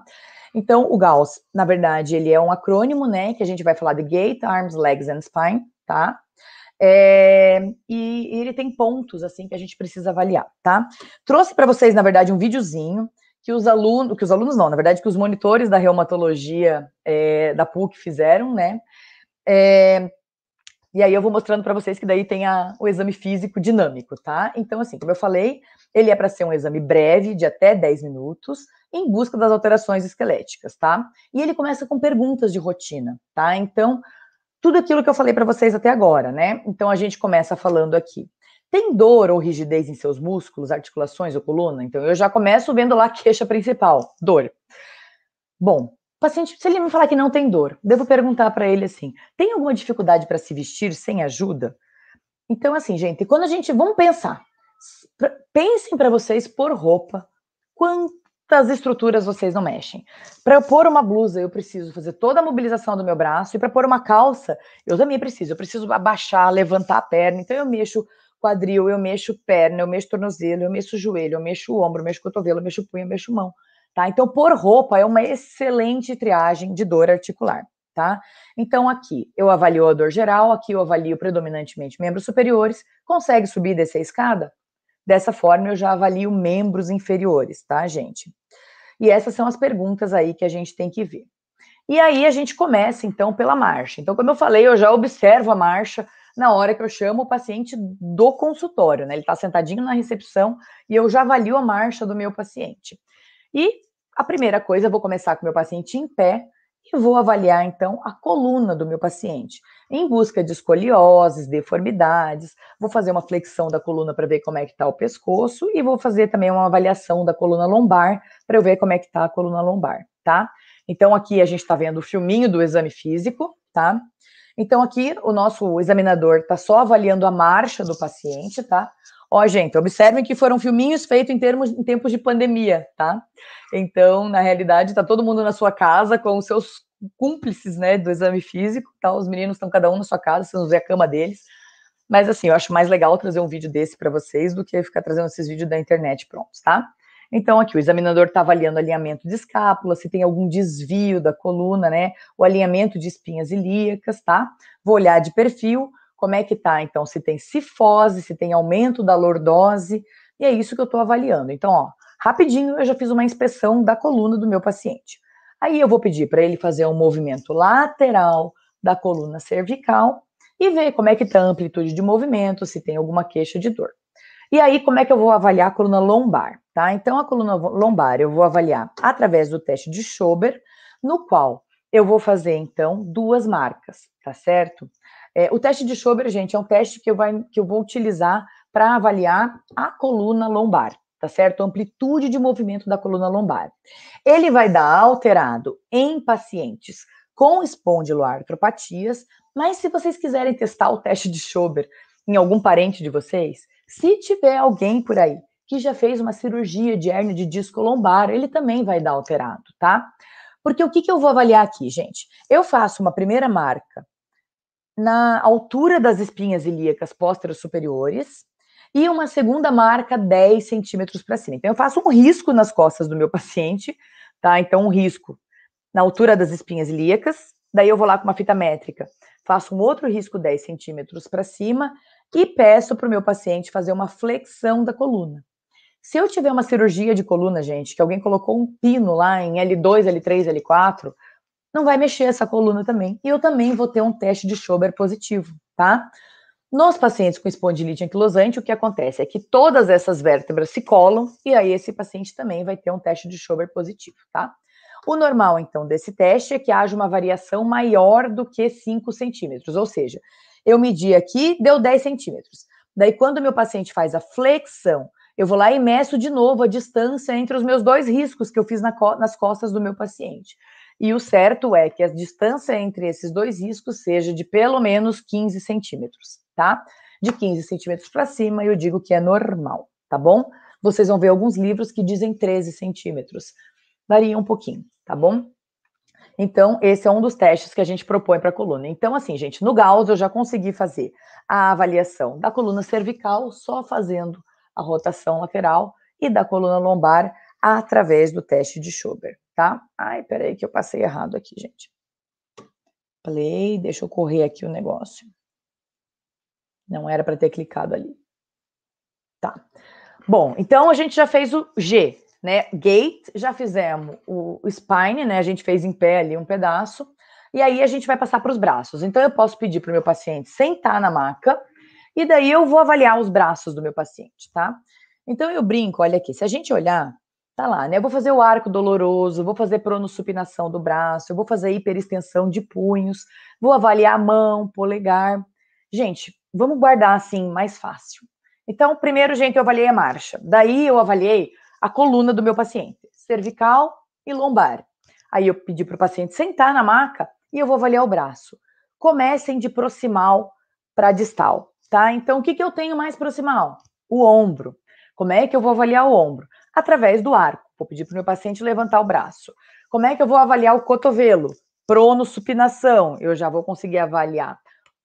[SPEAKER 4] Então, o Gauss, na verdade, ele é um acrônimo, né? Que a gente vai falar de Gait, Arms, Legs and Spine, tá? É, e, e, ele tem pontos assim que a gente precisa avaliar, tá? Trouxe para vocês, na verdade, um videozinho que os alunos, que os alunos não, na verdade, que os monitores da reumatologia é, da PUC fizeram, né? É, e aí eu vou mostrando para vocês que daí tem a, o exame físico dinâmico, tá? Então, assim, como eu falei, ele é para ser um exame breve, de até 10 minutos, em busca das alterações esqueléticas, tá? E ele começa com perguntas de rotina, tá? Então, tudo aquilo que eu falei para vocês até agora, né? Então a gente começa falando aqui. Tem dor ou rigidez em seus músculos, articulações ou coluna? Então eu já começo vendo lá a queixa principal, dor. Bom, paciente, se ele me falar que não tem dor, devo perguntar para ele assim: tem alguma dificuldade para se vestir sem ajuda? Então assim, gente, quando a gente vamos pensar, pensem para vocês por roupa, quanto das estruturas vocês não mexem. Para eu pôr uma blusa, eu preciso fazer toda a mobilização do meu braço, e para pôr uma calça, eu também preciso. Eu preciso abaixar, levantar a perna, então eu mexo quadril, eu mexo perna, eu mexo tornozelo, eu mexo joelho, eu mexo ombro, eu mexo cotovelo, eu mexo punho, eu mexo mão. Tá? Então, por roupa é uma excelente triagem de dor articular. Tá? Então, aqui eu avalio a dor geral, aqui eu avalio predominantemente membros superiores. Consegue subir e descer a escada? Dessa forma, eu já avalio membros inferiores, tá, gente? E essas são as perguntas aí que a gente tem que ver. E aí a gente começa então pela marcha. Então, como eu falei, eu já observo a marcha na hora que eu chamo o paciente do consultório, né? Ele está sentadinho na recepção e eu já avalio a marcha do meu paciente. E a primeira coisa, eu vou começar com o meu paciente em pé, e vou avaliar então a coluna do meu paciente, em busca de escolioses, deformidades. Vou fazer uma flexão da coluna para ver como é que está o pescoço e vou fazer também uma avaliação da coluna lombar para eu ver como é que está a coluna lombar, tá? Então aqui a gente está vendo o filminho do exame físico, tá? Então aqui o nosso examinador está só avaliando a marcha do paciente, tá? Ó, gente, observem que foram filminhos feitos em termos em tempos de pandemia, tá? Então, na realidade, está todo mundo na sua casa com os seus cúmplices, né, do exame físico, tá? Os meninos estão cada um na sua casa, vocês não a cama deles. Mas assim, eu acho mais legal trazer um vídeo desse para vocês do que ficar trazendo esses vídeos da internet prontos, tá? Então, aqui o examinador está avaliando alinhamento de escápula, se tem algum desvio da coluna, né? O alinhamento de espinhas ilíacas, tá? Vou olhar de perfil, como é que tá, então, se tem cifose, se tem aumento da lordose, e é isso que eu estou avaliando. Então, ó, rapidinho eu já fiz uma inspeção da coluna do meu paciente. Aí eu vou pedir para ele fazer um movimento lateral da coluna cervical e ver como é que está a amplitude de movimento, se tem alguma queixa de dor. E aí, como é que eu vou avaliar a coluna lombar, tá? Então, a coluna lombar eu vou avaliar através do teste de Schober, no qual eu vou fazer, então, duas marcas, tá certo? É, o teste de Schober, gente, é um teste que eu, vai, que eu vou utilizar para avaliar a coluna lombar, tá certo? A amplitude de movimento da coluna lombar. Ele vai dar alterado em pacientes com espondiloartropatias, mas se vocês quiserem testar o teste de Schober em algum parente de vocês, se tiver alguém por aí que já fez uma cirurgia de hernia de disco lombar, ele também vai dar alterado, tá? Porque o que, que eu vou avaliar aqui, gente? Eu faço uma primeira marca na altura das espinhas ilíacas pósteras superiores e uma segunda marca 10 centímetros para cima. Então, eu faço um risco nas costas do meu paciente, tá? Então, um risco na altura das espinhas ilíacas, daí eu vou lá com uma fita métrica, faço um outro risco 10 centímetros para cima e peço para o meu paciente fazer uma flexão da coluna. Se eu tiver uma cirurgia de coluna, gente, que alguém colocou um pino lá em L2, L3, L4, não vai mexer essa coluna também. E eu também vou ter um teste de Schober positivo, tá? Nos pacientes com espondilite anquilosante, o que acontece é que todas essas vértebras se colam e aí esse paciente também vai ter um teste de Schober positivo, tá? O normal, então, desse teste é que haja uma variação maior do que 5 centímetros, ou seja, eu medi aqui, deu 10 centímetros. Daí, quando meu paciente faz a flexão, eu vou lá e meço de novo a distância entre os meus dois riscos que eu fiz na co nas costas do meu paciente e o certo é que a distância entre esses dois riscos seja de pelo menos 15 centímetros, tá? De 15 centímetros para cima, eu digo que é normal, tá bom? Vocês vão ver alguns livros que dizem 13 centímetros. Varia um pouquinho, tá bom? Então, esse é um dos testes que a gente propõe para a coluna. Então, assim, gente, no Gauss eu já consegui fazer a avaliação da coluna cervical só fazendo a rotação lateral e da coluna lombar através do teste de Schober tá? Ai, peraí que eu passei errado aqui, gente. Play, deixa eu correr aqui o negócio. Não era para ter clicado ali. Tá. Bom, então a gente já fez o G, né? Gate, já fizemos o spine, né? A gente fez em pé ali um pedaço. E aí a gente vai passar para os braços. Então eu posso pedir para o meu paciente sentar na maca e daí eu vou avaliar os braços do meu paciente, tá? Então eu brinco, olha aqui, se a gente olhar tá lá, né? Eu vou fazer o arco doloroso, vou fazer pronossupinação do braço, eu vou fazer hiperextensão de punhos, vou avaliar a mão, polegar. Gente, vamos guardar assim mais fácil. Então, primeiro, gente, eu avaliei a marcha. Daí eu avaliei a coluna do meu paciente, cervical e lombar. Aí eu pedi para o paciente sentar na maca e eu vou avaliar o braço. Comecem de proximal para distal, tá? Então, o que, que eu tenho mais proximal? O ombro. Como é que eu vou avaliar o ombro? através do arco. Vou pedir para o meu paciente levantar o braço. Como é que eu vou avaliar o cotovelo? Prono supinação, eu já vou conseguir avaliar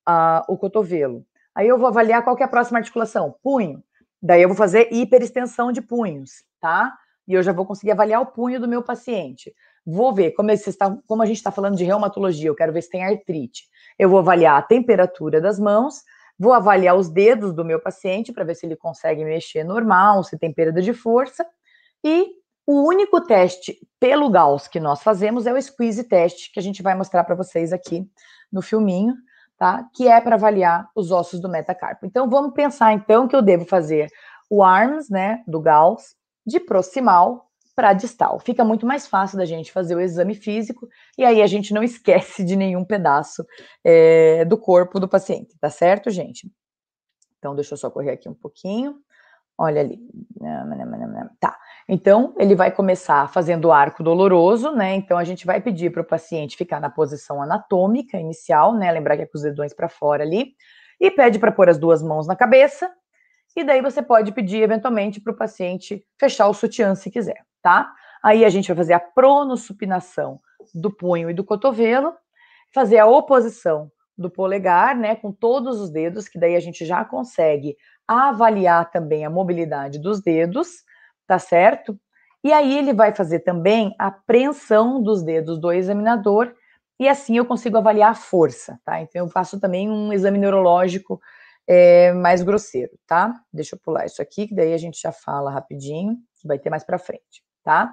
[SPEAKER 4] uh, o cotovelo. Aí eu vou avaliar qual é a próxima articulação, punho. Daí eu vou fazer hiperextensão de punhos, tá? E eu já vou conseguir avaliar o punho do meu paciente. Vou ver, como, é está, como a gente está falando de reumatologia, eu quero ver se tem artrite. Eu vou avaliar a temperatura das mãos, Vou avaliar os dedos do meu paciente para ver se ele consegue mexer normal, se tem perda de força. E o único teste pelo Gauss que nós fazemos é o squeeze test, que a gente vai mostrar para vocês aqui no filminho, tá? Que é para avaliar os ossos do metacarpo. Então vamos pensar então que eu devo fazer o arms, né, do Gauss, de proximal para distal. Fica muito mais fácil da gente fazer o exame físico e aí a gente não esquece de nenhum pedaço é, do corpo do paciente, tá certo, gente? Então, deixa eu só correr aqui um pouquinho. Olha ali. Tá. Então, ele vai começar fazendo o arco doloroso, né? Então, a gente vai pedir para o paciente ficar na posição anatômica inicial, né? Lembrar que é com os dedões para fora ali. E pede para pôr as duas mãos na cabeça. E daí você pode pedir, eventualmente, para o paciente fechar o sutiã se quiser tá? Aí a gente vai fazer a pronossupinação do punho e do cotovelo, fazer a oposição do polegar, né, com todos os dedos, que daí a gente já consegue avaliar também a mobilidade dos dedos, tá certo? E aí ele vai fazer também a apreensão dos dedos do examinador, e assim eu consigo avaliar a força, tá? Então eu faço também um exame neurológico é, mais grosseiro, tá? Deixa eu pular isso aqui, que daí a gente já fala rapidinho, vai ter mais para frente tá?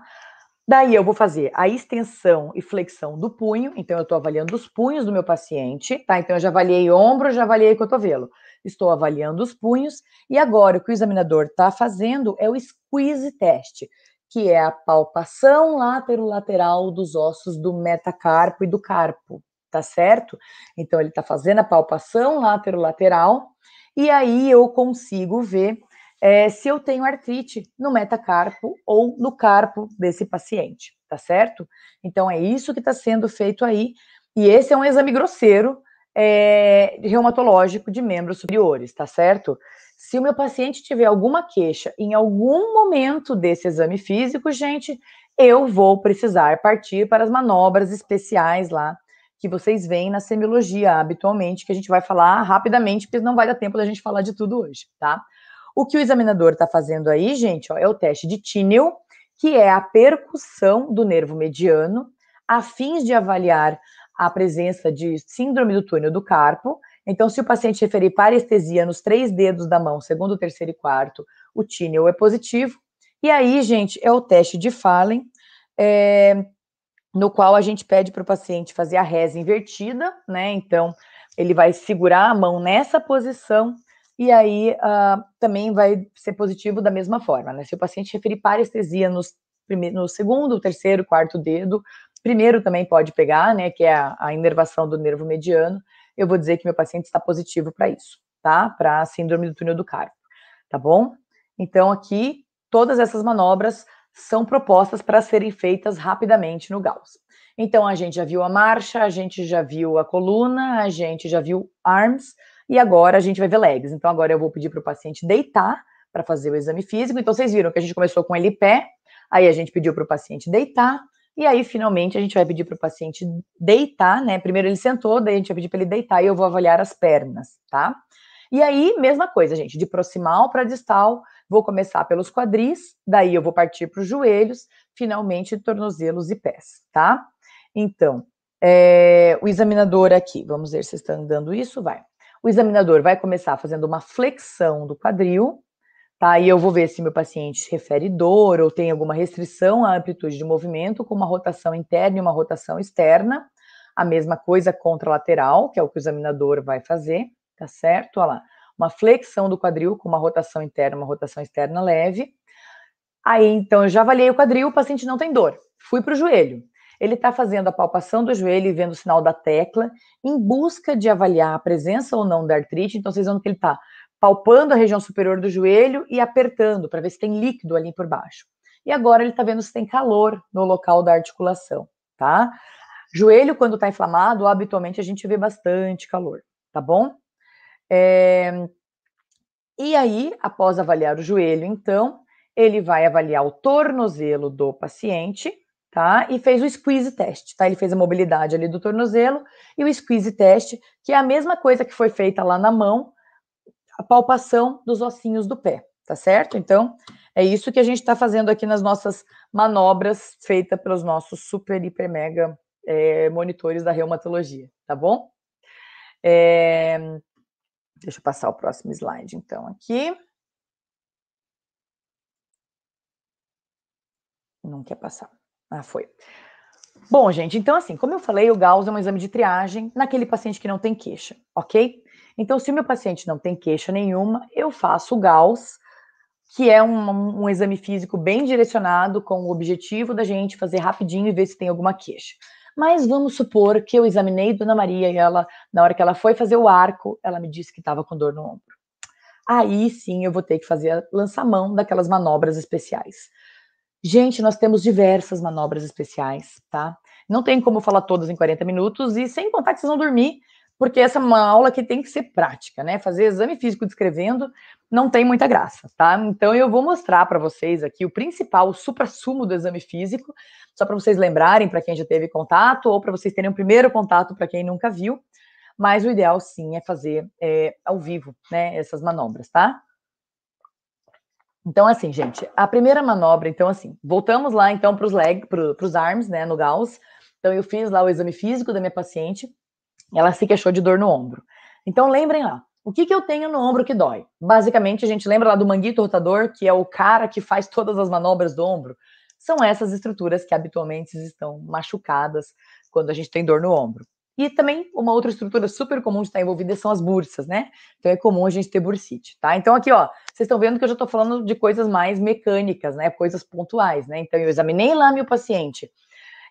[SPEAKER 4] Daí eu vou fazer a extensão e flexão do punho, então eu estou avaliando os punhos do meu paciente, tá? Então eu já avaliei ombro, já avaliei cotovelo. Estou avaliando os punhos e agora o que o examinador está fazendo é o squeeze test, que é a palpação lateral dos ossos do metacarpo e do carpo, tá certo? Então ele está fazendo a palpação lateral lateral e aí eu consigo ver é, se eu tenho artrite no metacarpo ou no carpo desse paciente, tá certo? Então é isso que está sendo feito aí, e esse é um exame grosseiro é, reumatológico de membros superiores, tá certo? Se o meu paciente tiver alguma queixa em algum momento desse exame físico, gente, eu vou precisar partir para as manobras especiais lá que vocês veem na semiologia habitualmente, que a gente vai falar rapidamente, porque não vai dar tempo da gente falar de tudo hoje, tá? O que o examinador está fazendo aí, gente, ó, é o teste de Tinel, que é a percussão do nervo mediano, a fins de avaliar a presença de síndrome do túnel do carpo. Então, se o paciente referir parestesia nos três dedos da mão, segundo, terceiro e quarto, o Tinel é positivo. E aí, gente, é o teste de Fallen, é, no qual a gente pede para o paciente fazer a reza invertida, né? Então, ele vai segurar a mão nessa posição e aí uh, também vai ser positivo da mesma forma, né? Se o paciente referir parestesia nos primeiro, no segundo, terceiro, quarto dedo, primeiro também pode pegar, né, que é a, a inervação do nervo mediano, eu vou dizer que meu paciente está positivo para isso, tá? Para síndrome do túnel do carpo, tá bom? Então aqui todas essas manobras são propostas para serem feitas rapidamente no Gauss. Então a gente já viu a marcha, a gente já viu a coluna, a gente já viu arms, e agora a gente vai ver legs. Então agora eu vou pedir para o paciente deitar para fazer o exame físico. Então vocês viram que a gente começou com ele pé, aí a gente pediu para o paciente deitar, e aí, finalmente, a gente vai pedir para o paciente deitar, né? Primeiro ele sentou, daí a gente vai pedir para ele deitar e eu vou avaliar as pernas, tá? E aí, mesma coisa, gente, de proximal para distal, vou começar pelos quadris, daí eu vou partir para os joelhos, finalmente tornozelos e pés, tá? Então, é, o examinador aqui, vamos ver se está andando isso, vai. O examinador vai começar fazendo uma flexão do quadril, tá? E eu vou ver se meu paciente refere dor ou tem alguma restrição à amplitude de movimento, com uma rotação interna e uma rotação externa. A mesma coisa contralateral, que é o que o examinador vai fazer, tá certo? Olha lá, uma flexão do quadril com uma rotação interna, uma rotação externa leve. Aí, então, eu já avaliei o quadril, o paciente não tem dor. Fui para o joelho ele está fazendo a palpação do joelho e vendo o sinal da tecla, em busca de avaliar a presença ou não da artrite. Então, vocês vão que ele está palpando a região superior do joelho e apertando para ver se tem líquido ali por baixo. E agora ele está vendo se tem calor no local da articulação, tá? Joelho, quando está inflamado, habitualmente a gente vê bastante calor, tá bom? É... E aí, após avaliar o joelho, então, ele vai avaliar o tornozelo do paciente tá? E fez o squeeze test, tá? Ele fez a mobilidade ali do tornozelo e o squeeze test, que é a mesma coisa que foi feita lá na mão, a palpação dos ossinhos do pé, tá certo? Então, é isso que a gente está fazendo aqui nas nossas manobras feitas pelos nossos super, hiper, mega é, monitores da reumatologia, tá bom? É, deixa eu passar o próximo slide, então, aqui. Não quer passar. Ah, foi. Bom, gente, então assim, como eu falei, o Gauss é um exame de triagem naquele paciente que não tem queixa, ok? Então, se o meu paciente não tem queixa nenhuma, eu faço o Gauss, que é um, um exame físico bem direcionado com o objetivo da gente fazer rapidinho e ver se tem alguma queixa. Mas vamos supor que eu examinei Dona Maria e ela, na hora que ela foi fazer o arco, ela me disse que estava com dor no ombro. Aí sim eu vou ter que fazer lançar mão daquelas manobras especiais. Gente, nós temos diversas manobras especiais, tá? Não tem como falar todas em 40 minutos e sem contar que vocês vão dormir, porque essa é uma aula que tem que ser prática, né? Fazer exame físico descrevendo não tem muita graça, tá? Então eu vou mostrar para vocês aqui o principal, o supra-sumo do exame físico, só para vocês lembrarem, para quem já teve contato, ou para vocês terem o um primeiro contato para quem nunca viu. Mas o ideal sim é fazer é, ao vivo, né? Essas manobras, tá? Então, assim, gente, a primeira manobra, então, assim, voltamos lá, então, para os leg, para os arms, né, no Gauss. Então, eu fiz lá o exame físico da minha paciente, ela se queixou de dor no ombro. Então, lembrem lá, o que, que eu tenho no ombro que dói? Basicamente, a gente lembra lá do manguito rotador, que é o cara que faz todas as manobras do ombro? São essas estruturas que habitualmente estão machucadas quando a gente tem dor no ombro. E também uma outra estrutura super comum de estar envolvida são as bursas, né? Então é comum a gente ter bursite, tá? Então aqui, ó, vocês estão vendo que eu já estou falando de coisas mais mecânicas, né? Coisas pontuais, né? Então eu examinei lá meu paciente.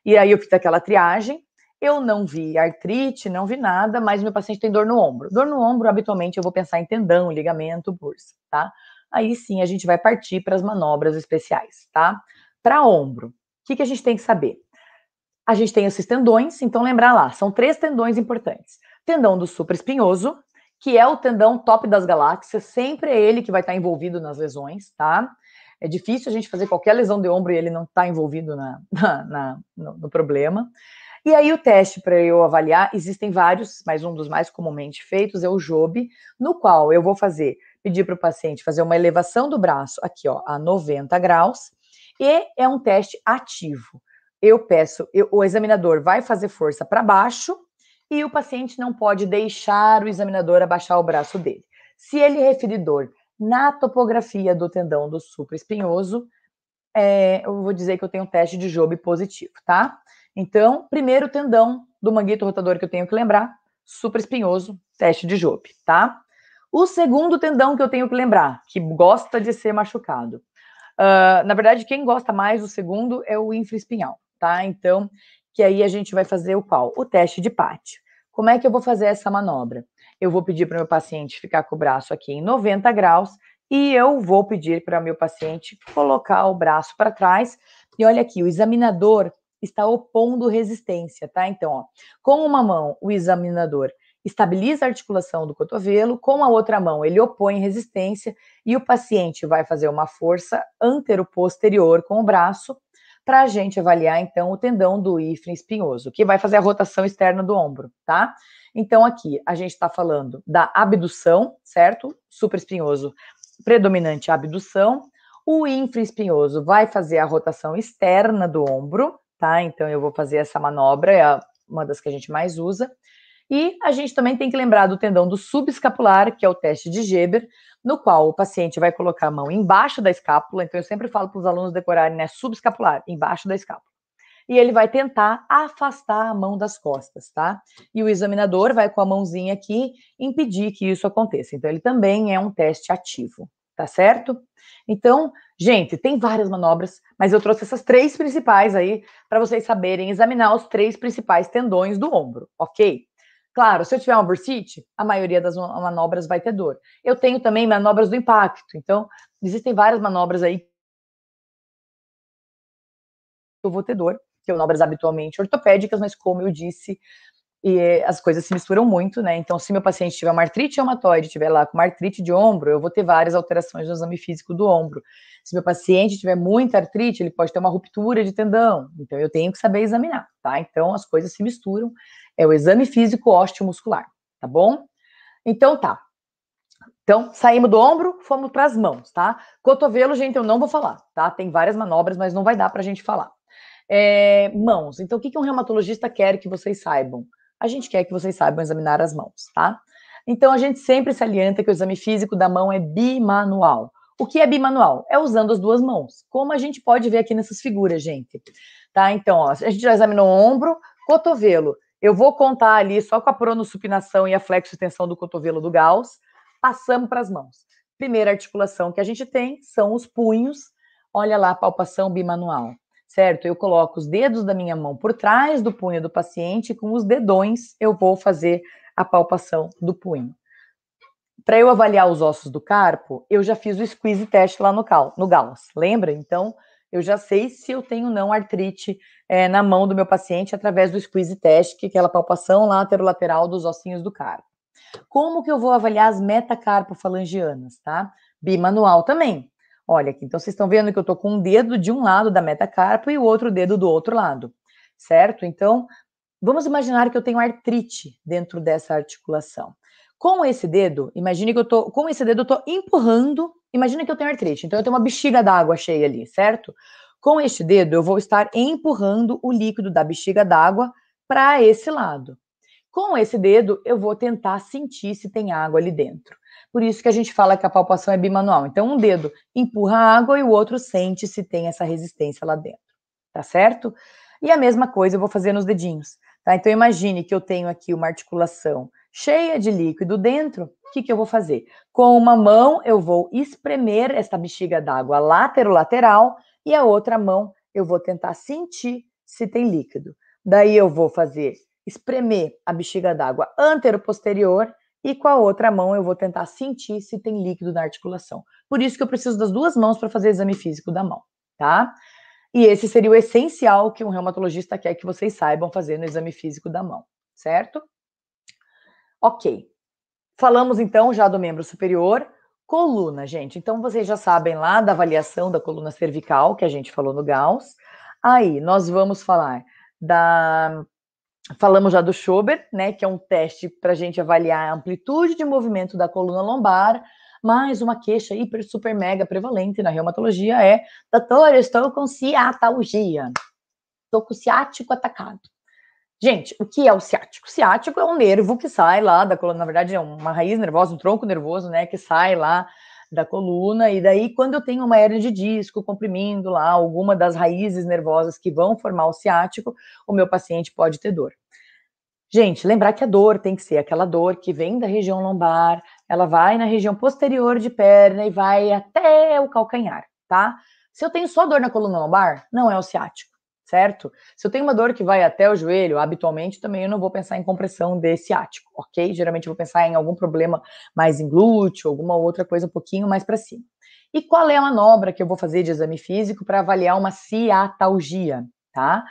[SPEAKER 4] E aí eu fiz aquela triagem, eu não vi artrite, não vi nada, mas meu paciente tem dor no ombro. Dor no ombro, habitualmente, eu vou pensar em tendão, ligamento, bursa, tá? Aí sim a gente vai partir para as manobras especiais, tá? Para ombro, o que, que a gente tem que saber? a gente tem esses tendões, então lembrar lá, são três tendões importantes. Tendão do supraespinhoso, que é o tendão top das galáxias, sempre é ele que vai estar envolvido nas lesões, tá? É difícil a gente fazer qualquer lesão de ombro e ele não estar tá envolvido na, na, na no, no, problema. E aí o teste para eu avaliar, existem vários, mas um dos mais comumente feitos é o JOB, no qual eu vou fazer, pedir para o paciente fazer uma elevação do braço aqui, ó, a 90 graus, e é um teste ativo eu peço, eu, o examinador vai fazer força para baixo e o paciente não pode deixar o examinador abaixar o braço dele. Se ele referir dor na topografia do tendão do supraespinhoso, é, eu vou dizer que eu tenho um teste de Job positivo, tá? Então, primeiro tendão do manguito rotador que eu tenho que lembrar, supraespinhoso, teste de Job, tá? O segundo tendão que eu tenho que lembrar, que gosta de ser machucado. Uh, na verdade, quem gosta mais do segundo é o infraespinhal tá? Então, que aí a gente vai fazer o qual? O teste de pátio. Como é que eu vou fazer essa manobra? Eu vou pedir para o meu paciente ficar com o braço aqui em 90 graus e eu vou pedir para o meu paciente colocar o braço para trás. E olha aqui, o examinador está opondo resistência, tá? Então, ó, com uma mão, o examinador estabiliza a articulação do cotovelo, com a outra mão ele opõe resistência e o paciente vai fazer uma força antero-posterior com o braço para a gente avaliar, então, o tendão do hífen espinhoso, que vai fazer a rotação externa do ombro, tá? Então, aqui a gente está falando da abdução, certo? Super espinhoso, predominante abdução. O infraespinhoso vai fazer a rotação externa do ombro, tá? Então, eu vou fazer essa manobra, é uma das que a gente mais usa. E a gente também tem que lembrar do tendão do subescapular, que é o teste de Geber, no qual o paciente vai colocar a mão embaixo da escápula. Então, eu sempre falo para os alunos decorarem, né? Subescapular, embaixo da escápula. E ele vai tentar afastar a mão das costas, tá? E o examinador vai com a mãozinha aqui impedir que isso aconteça. Então, ele também é um teste ativo, tá certo? Então, gente, tem várias manobras, mas eu trouxe essas três principais aí para vocês saberem examinar os três principais tendões do ombro, ok? Claro, se eu tiver um bursite, a maioria das manobras vai ter dor. Eu tenho também manobras do impacto. Então, existem várias manobras aí que eu vou ter dor, que são manobras habitualmente ortopédicas, mas como eu disse, e eh, as coisas se misturam muito, né? Então, se meu paciente tiver uma artrite reumatoide, tiver lá com uma artrite de ombro, eu vou ter várias alterações no exame físico do ombro. Se meu paciente tiver muita artrite, ele pode ter uma ruptura de tendão. Então, eu tenho que saber examinar, tá? Então, as coisas se misturam é o exame físico osteomuscular, tá bom? Então tá. Então, saímos do ombro, fomos para as mãos, tá? Cotovelo, gente, eu não vou falar, tá? Tem várias manobras, mas não vai dar para a gente falar. É, mãos. Então, o que, que um reumatologista quer que vocês saibam? A gente quer que vocês saibam examinar as mãos, tá? Então, a gente sempre se alienta que o exame físico da mão é bimanual. O que é bimanual? É usando as duas mãos, como a gente pode ver aqui nessas figuras, gente. Tá? Então, ó, a gente já examinou o ombro, cotovelo. Eu vou contar ali só com a pronossupinação e a flexo-extensão do cotovelo do Gauss. Passamos para as mãos. Primeira articulação que a gente tem são os punhos. Olha lá a palpação bimanual, certo? Eu coloco os dedos da minha mão por trás do punho do paciente e com os dedões eu vou fazer a palpação do punho. Para eu avaliar os ossos do carpo, eu já fiz o squeeze teste lá no, cal, no Gauss, lembra? Então, eu já sei se eu tenho não artrite é, na mão do meu paciente através do squeeze test, que é aquela palpação lateral dos ossinhos do carpo. Como que eu vou avaliar as metacarpofalangianas, tá? Bimanual também. Olha aqui, então vocês estão vendo que eu tô com um dedo de um lado da metacarpo e o outro dedo do outro lado, certo? Então, vamos imaginar que eu tenho artrite dentro dessa articulação. Com esse dedo, imagine que eu tô, com esse dedo eu tô empurrando Imagina que eu tenho artrite, então eu tenho uma bexiga d'água cheia ali, certo? Com este dedo, eu vou estar empurrando o líquido da bexiga d'água para esse lado. Com esse dedo, eu vou tentar sentir se tem água ali dentro. Por isso que a gente fala que a palpação é bimanual. Então, um dedo empurra a água e o outro sente se tem essa resistência lá dentro. Tá certo? E a mesma coisa eu vou fazer nos dedinhos. Tá? Então, imagine que eu tenho aqui uma articulação cheia de líquido dentro o que, que eu vou fazer? Com uma mão, eu vou espremer esta bexiga d'água lateral-lateral e a outra mão, eu vou tentar sentir se tem líquido. Daí, eu vou fazer espremer a bexiga d'água antero-posterior e com a outra mão, eu vou tentar sentir se tem líquido na articulação. Por isso que eu preciso das duas mãos para fazer exame físico da mão, tá? E esse seria o essencial que um reumatologista quer que vocês saibam fazer no exame físico da mão, certo? Ok. Falamos então já do membro superior, coluna, gente. Então vocês já sabem lá da avaliação da coluna cervical que a gente falou no Gauss. Aí nós vamos falar da falamos já do Schober, né, que é um teste para a gente avaliar a amplitude de movimento da coluna lombar. Mais uma queixa hiper super mega prevalente na reumatologia é: doutor, eu estou com ciatalgia, estou com ciático atacado. Gente, o que é o ciático? O ciático é um nervo que sai lá da coluna, na verdade é uma raiz nervosa, um tronco nervoso, né, que sai lá da coluna, e daí quando eu tenho uma hérnia de disco comprimindo lá alguma das raízes nervosas que vão formar o ciático, o meu paciente pode ter dor. Gente, lembrar que a dor tem que ser aquela dor que vem da região lombar, ela vai na região posterior de perna e vai até o calcanhar, tá? Se eu tenho só dor na coluna lombar, não é o ciático certo? Se eu tenho uma dor que vai até o joelho, habitualmente também eu não vou pensar em compressão desse ático, ok? Geralmente eu vou pensar em algum problema mais em glúteo, alguma outra coisa um pouquinho mais para cima. E qual é a manobra que eu vou fazer de exame físico para avaliar uma ciatalgia, tá?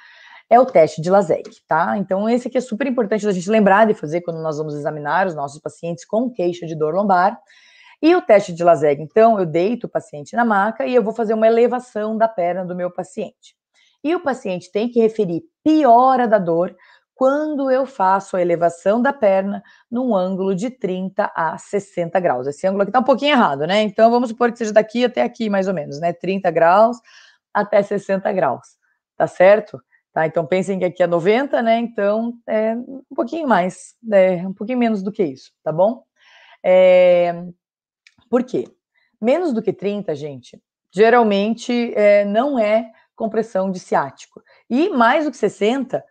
[SPEAKER 4] É o teste de Lasek, tá? Então, esse aqui é super importante da gente lembrar de fazer quando nós vamos examinar os nossos pacientes com queixa de dor lombar. E o teste de Lasek, então, eu deito o paciente na maca e eu vou fazer uma elevação da perna do meu paciente. E o paciente tem que referir piora da dor quando eu faço a elevação da perna num ângulo de 30 a 60 graus. Esse ângulo aqui está um pouquinho errado, né? Então vamos supor que seja daqui até aqui, mais ou menos, né? 30 graus até 60 graus, tá certo? Tá, então pensem que aqui é 90, né? Então é um pouquinho mais, né? um pouquinho menos do que isso, tá bom? É... Por quê? Menos do que 30, gente, geralmente é, não é compressão de ciático. E mais do que 60,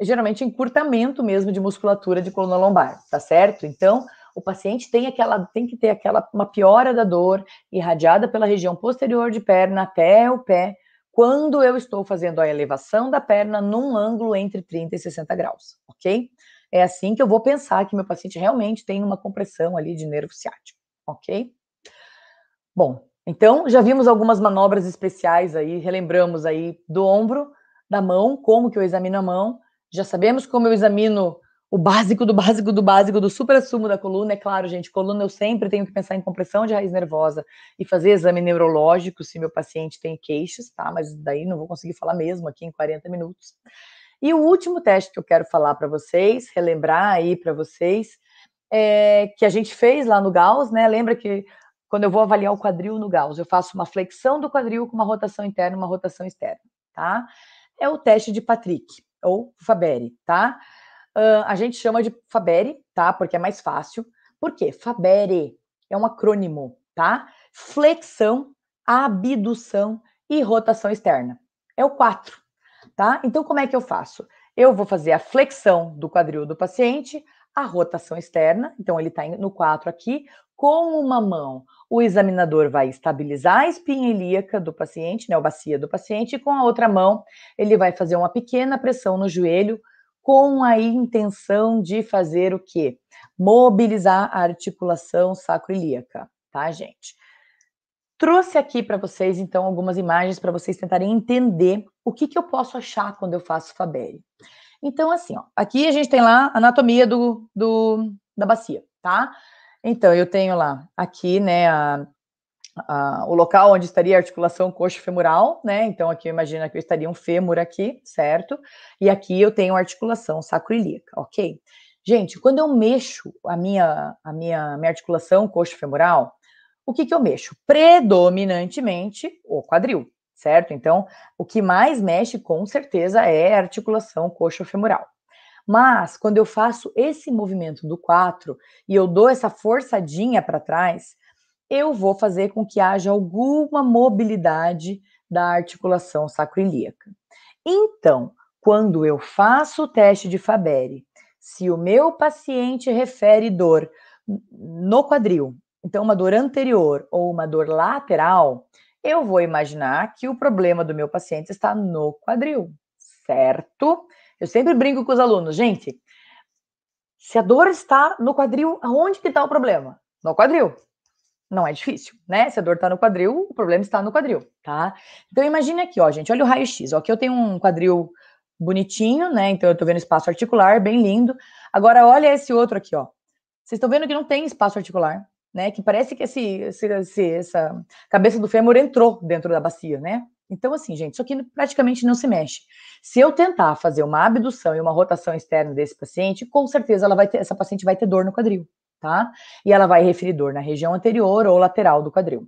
[SPEAKER 4] geralmente encurtamento mesmo de musculatura de coluna lombar, tá certo? Então, o paciente tem aquela tem que ter aquela uma piora da dor irradiada pela região posterior de perna até o pé, quando eu estou fazendo a elevação da perna num ângulo entre 30 e 60 graus, OK? É assim que eu vou pensar que meu paciente realmente tem uma compressão ali de nervo ciático, OK? Bom, então, já vimos algumas manobras especiais aí, relembramos aí do ombro, da mão, como que eu examino a mão, já sabemos como eu examino o básico do básico do básico do supra-sumo da coluna. É claro, gente, coluna eu sempre tenho que pensar em compressão de raiz nervosa e fazer exame neurológico se meu paciente tem queixas, tá? Mas daí não vou conseguir falar mesmo aqui em 40 minutos. E o último teste que eu quero falar para vocês, relembrar aí para vocês, é, que a gente fez lá no Gauss, né? Lembra que quando eu vou avaliar o quadril no Gauss, eu faço uma flexão do quadril com uma rotação interna, uma rotação externa, tá? É o teste de Patrick ou Faberi, tá? Uh, a gente chama de Faberi, tá? Porque é mais fácil. Por quê? Faberi é um acrônimo, tá? Flexão, abdução e rotação externa. É o quatro, tá? Então como é que eu faço? Eu vou fazer a flexão do quadril do paciente, a rotação externa, então ele está no 4 aqui, com uma mão o examinador vai estabilizar a espinha ilíaca do paciente, né, o bacia do paciente, e com a outra mão ele vai fazer uma pequena pressão no joelho com a intenção de fazer o quê? Mobilizar a articulação sacroiliaca, tá, gente? Trouxe aqui para vocês, então, algumas imagens para vocês tentarem entender o que, que eu posso achar quando eu faço Faberi. Então, assim, ó, aqui a gente tem lá a anatomia do, do, da bacia, tá? Então, eu tenho lá, aqui, né, a, a, o local onde estaria a articulação coxo-femoral, né? Então, aqui imagina que eu estaria um fêmur aqui, certo? E aqui eu tenho a articulação sacroiliaca, ok? Gente, quando eu mexo a minha, a minha, minha articulação coxo-femoral, o que, que eu mexo? Predominantemente o quadril, certo? Então, o que mais mexe com certeza é a articulação femoral. Mas quando eu faço esse movimento do 4 e eu dou essa forçadinha para trás, eu vou fazer com que haja alguma mobilidade da articulação sacroiliaca. Então, quando eu faço o teste de Faberi, se o meu paciente refere dor no quadril, então uma dor anterior ou uma dor lateral, eu vou imaginar que o problema do meu paciente está no quadril, certo? Eu sempre brinco com os alunos, gente. Se a dor está no quadril, aonde que está o problema? No quadril. Não é difícil, né? Se a dor está no quadril, o problema está no quadril, tá? Então imagine aqui, ó, gente, olha o raio-x. Aqui eu tenho um quadril bonitinho, né? Então eu tô vendo espaço articular, bem lindo. Agora olha esse outro aqui, ó. Vocês estão vendo que não tem espaço articular né? Que parece que esse, esse, esse, essa cabeça do fêmur entrou dentro da bacia, né? Então, assim, gente, isso aqui praticamente não se mexe. Se eu tentar fazer uma abdução e uma rotação externa desse paciente, com certeza ela vai ter, essa paciente vai ter dor no quadril, tá? E ela vai referir dor na região anterior ou lateral do quadril.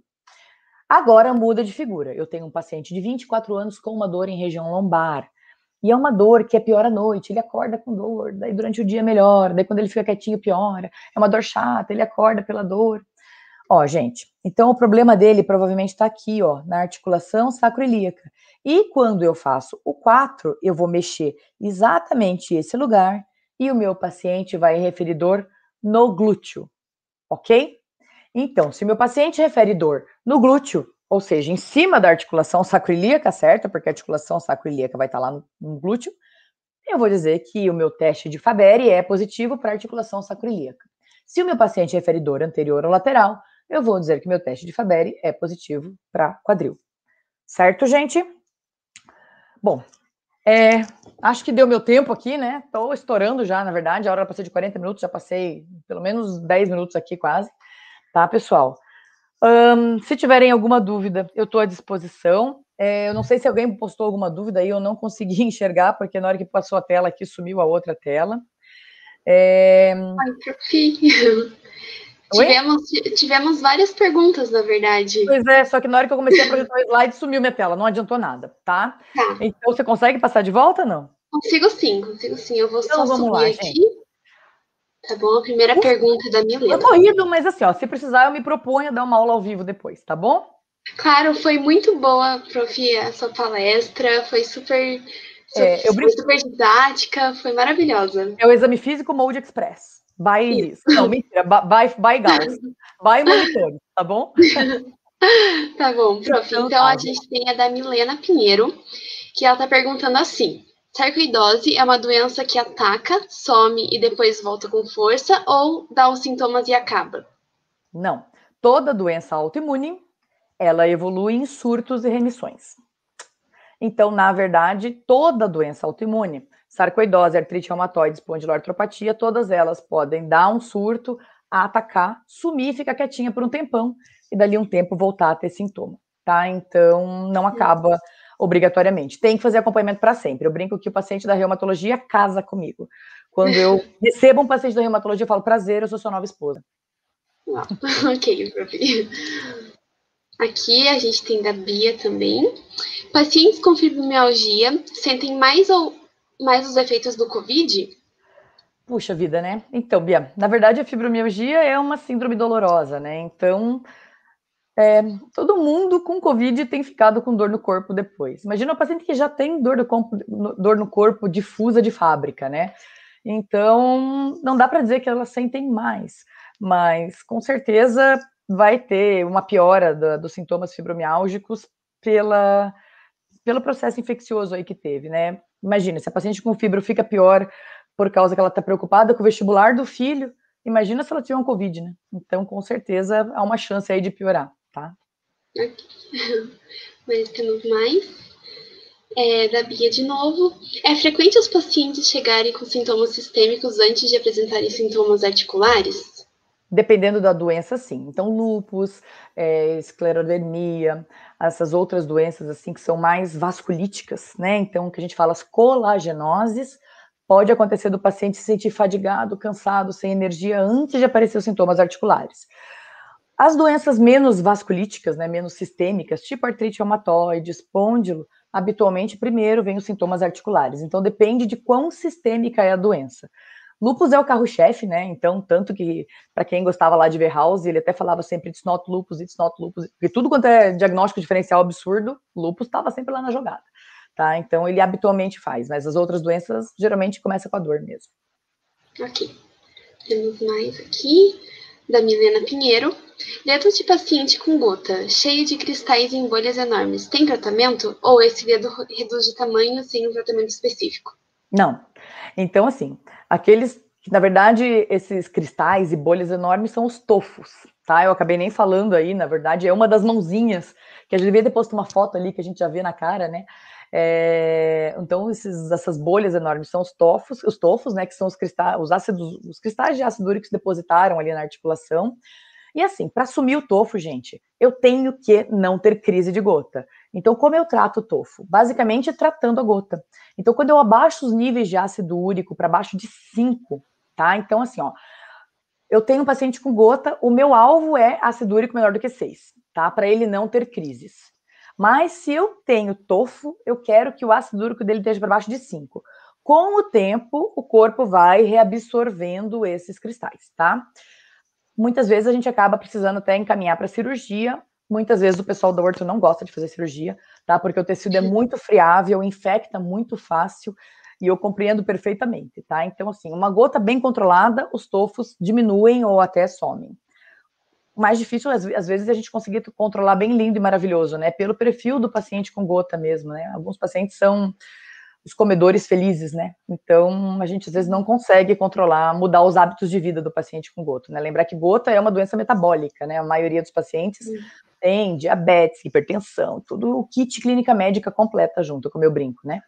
[SPEAKER 4] Agora muda de figura. Eu tenho um paciente de 24 anos com uma dor em região lombar. E é uma dor que é pior à noite, ele acorda com dor, daí durante o dia é melhora, daí quando ele fica quietinho piora. É uma dor chata, ele acorda pela dor. Ó, gente, então o problema dele provavelmente está aqui, ó, na articulação sacroiliaca. E quando eu faço o 4, eu vou mexer exatamente esse lugar e o meu paciente vai referir dor no glúteo, ok? Então, se meu paciente refere dor no glúteo, ou seja, em cima da articulação sacroiliaca certa, porque a articulação sacroiliaca vai estar lá no, no glúteo, eu vou dizer que o meu teste de Faberi é positivo para articulação sacroiliaca. Se o meu paciente é feridor anterior ou lateral, eu vou dizer que meu teste de Faberi é positivo para quadril. Certo, gente? Bom, é, acho que deu meu tempo aqui, né? Estou estourando já, na verdade. A hora passou de 40 minutos, já passei pelo menos 10 minutos aqui quase. Tá, pessoal? Um, se tiverem alguma dúvida, eu estou à disposição. É, eu não sei se alguém postou alguma dúvida aí, eu não consegui enxergar, porque na hora que passou a tela aqui, sumiu a outra tela. É... Ai, Tivemos, tivemos várias perguntas, na verdade. Pois é, só que na hora que eu comecei a projetar o slide, sumiu minha tela, não adiantou nada, tá? tá. Então, você consegue passar de volta, não? Consigo sim,
[SPEAKER 1] consigo sim. Eu vou então, só vamos subir lá, aqui. Gente. Tá bom,
[SPEAKER 4] a primeira pergunta da Milena. Eu tô indo, mas assim, ó, se precisar, eu me proponho a dar uma aula ao vivo depois, tá bom?
[SPEAKER 1] Claro, foi muito boa, prof, a sua palestra,
[SPEAKER 4] foi super, super, é, eu brinco... super didática, foi maravilhosa. É o exame físico Mode Express. By isso. Não, mentira, by, by Gauss. by monitores, tá bom?
[SPEAKER 1] tá bom, prof. Então, então a tá. gente tem a da Milena Pinheiro, que ela tá perguntando assim. Sarcoidose é uma doença que ataca, some e depois volta com força ou dá os sintomas e acaba?
[SPEAKER 4] Não. Toda doença autoimune, ela evolui em surtos e remissões. Então, na verdade, toda doença autoimune, sarcoidose, artrite reumatoide, espondiloartropatia, todas elas podem dar um surto, atacar, sumir, ficar quietinha por um tempão e dali um tempo voltar a ter sintoma, tá? Então, não acaba obrigatoriamente. Tem que fazer acompanhamento para sempre. Eu brinco que o paciente da reumatologia casa comigo. Quando eu recebo um paciente da reumatologia, eu falo: prazer, eu sou sua nova esposa. Ah, ok,
[SPEAKER 1] Aqui a gente tem da Bia também. Pacientes com fibromialgia sentem mais ou mais os efeitos do Covid?
[SPEAKER 4] Puxa vida, né? Então, Bia, na verdade a fibromialgia é uma síndrome dolorosa, né? Então, é, todo mundo com Covid tem ficado com dor no corpo depois. Imagina uma paciente que já tem dor, do, dor no corpo difusa de fábrica, né? Então, não dá para dizer que elas sentem mais, mas com certeza vai ter uma piora da, dos sintomas fibromiálgicos pela, pelo processo infeccioso aí que teve, né? Imagina, se a paciente com fibro fica pior por causa que ela está preocupada com o vestibular do filho, imagina se ela tiver um Covid, né? Então, com certeza, há uma chance aí de piorar tá?
[SPEAKER 1] Okay. Mas temos mais. É, da Bia de novo. É frequente os pacientes chegarem com sintomas sistêmicos antes de apresentarem sintomas articulares?
[SPEAKER 4] Dependendo da doença, sim. Então, lupus, é, esclerodermia, essas outras doenças assim que são mais vasculíticas, né? Então, o que a gente fala as colagenoses, pode acontecer do paciente se sentir fadigado, cansado, sem energia antes de aparecer os sintomas articulares. As doenças menos vasculíticas, né, menos sistêmicas, tipo artrite reumatoide, espôndilo, habitualmente primeiro vêm os sintomas articulares. Então depende de quão sistêmica é a doença. Lupus é o carro-chefe, né? Então, tanto que para quem gostava lá de House, ele até falava sempre it's not lupus, it's not lupus, porque tudo quanto é diagnóstico diferencial absurdo, lupus estava sempre lá na jogada, tá? Então ele habitualmente faz, mas as outras doenças geralmente começa com a dor mesmo.
[SPEAKER 1] OK. Temos mais aqui da Milena Pinheiro. Dedo de paciente com gota, cheio de cristais em bolhas enormes. Tem tratamento? Ou esse dedo reduz de tamanho sem um tratamento específico?
[SPEAKER 4] Não. Então, assim, aqueles. Na verdade, esses cristais e bolhas enormes são os tofos, tá? Eu acabei nem falando aí, na verdade, é uma das mãozinhas, que a gente devia ter posto uma foto ali que a gente já vê na cara, né? É, então, esses, essas bolhas enormes são os tofos, os tofos, né, que são os cristais, os ácidos, os cristais de ácido úrico que se depositaram ali na articulação. E assim, para assumir o tofo, gente, eu tenho que não ter crise de gota. Então, como eu trato o tofo? Basicamente, tratando a gota. Então, quando eu abaixo os níveis de ácido úrico para baixo de 5, tá? Então, assim, ó, eu tenho um paciente com gota, o meu alvo é ácido úrico menor do que 6, tá? Para ele não ter crises. Mas se eu tenho tofo, eu quero que o ácido úrico dele esteja para baixo de 5. Com o tempo, o corpo vai reabsorvendo esses cristais, tá? Muitas vezes a gente acaba precisando até encaminhar para cirurgia. Muitas vezes o pessoal da orto não gosta de fazer cirurgia, tá? Porque o tecido é muito friável, infecta muito fácil e eu compreendo perfeitamente, tá? Então, assim, uma gota bem controlada, os tofos diminuem ou até somem. O mais difícil, às, vezes, é a gente conseguir controlar bem lindo e maravilhoso, né? Pelo perfil do paciente com gota mesmo, né? Alguns pacientes são os comedores felizes, né? Então, a gente às vezes não consegue controlar, mudar os hábitos de vida do paciente com gota, né? Lembrar que gota é uma doença metabólica, né? A maioria dos pacientes Sim. tem diabetes, hipertensão, tudo o kit clínica médica completa junto, como eu brinco, né?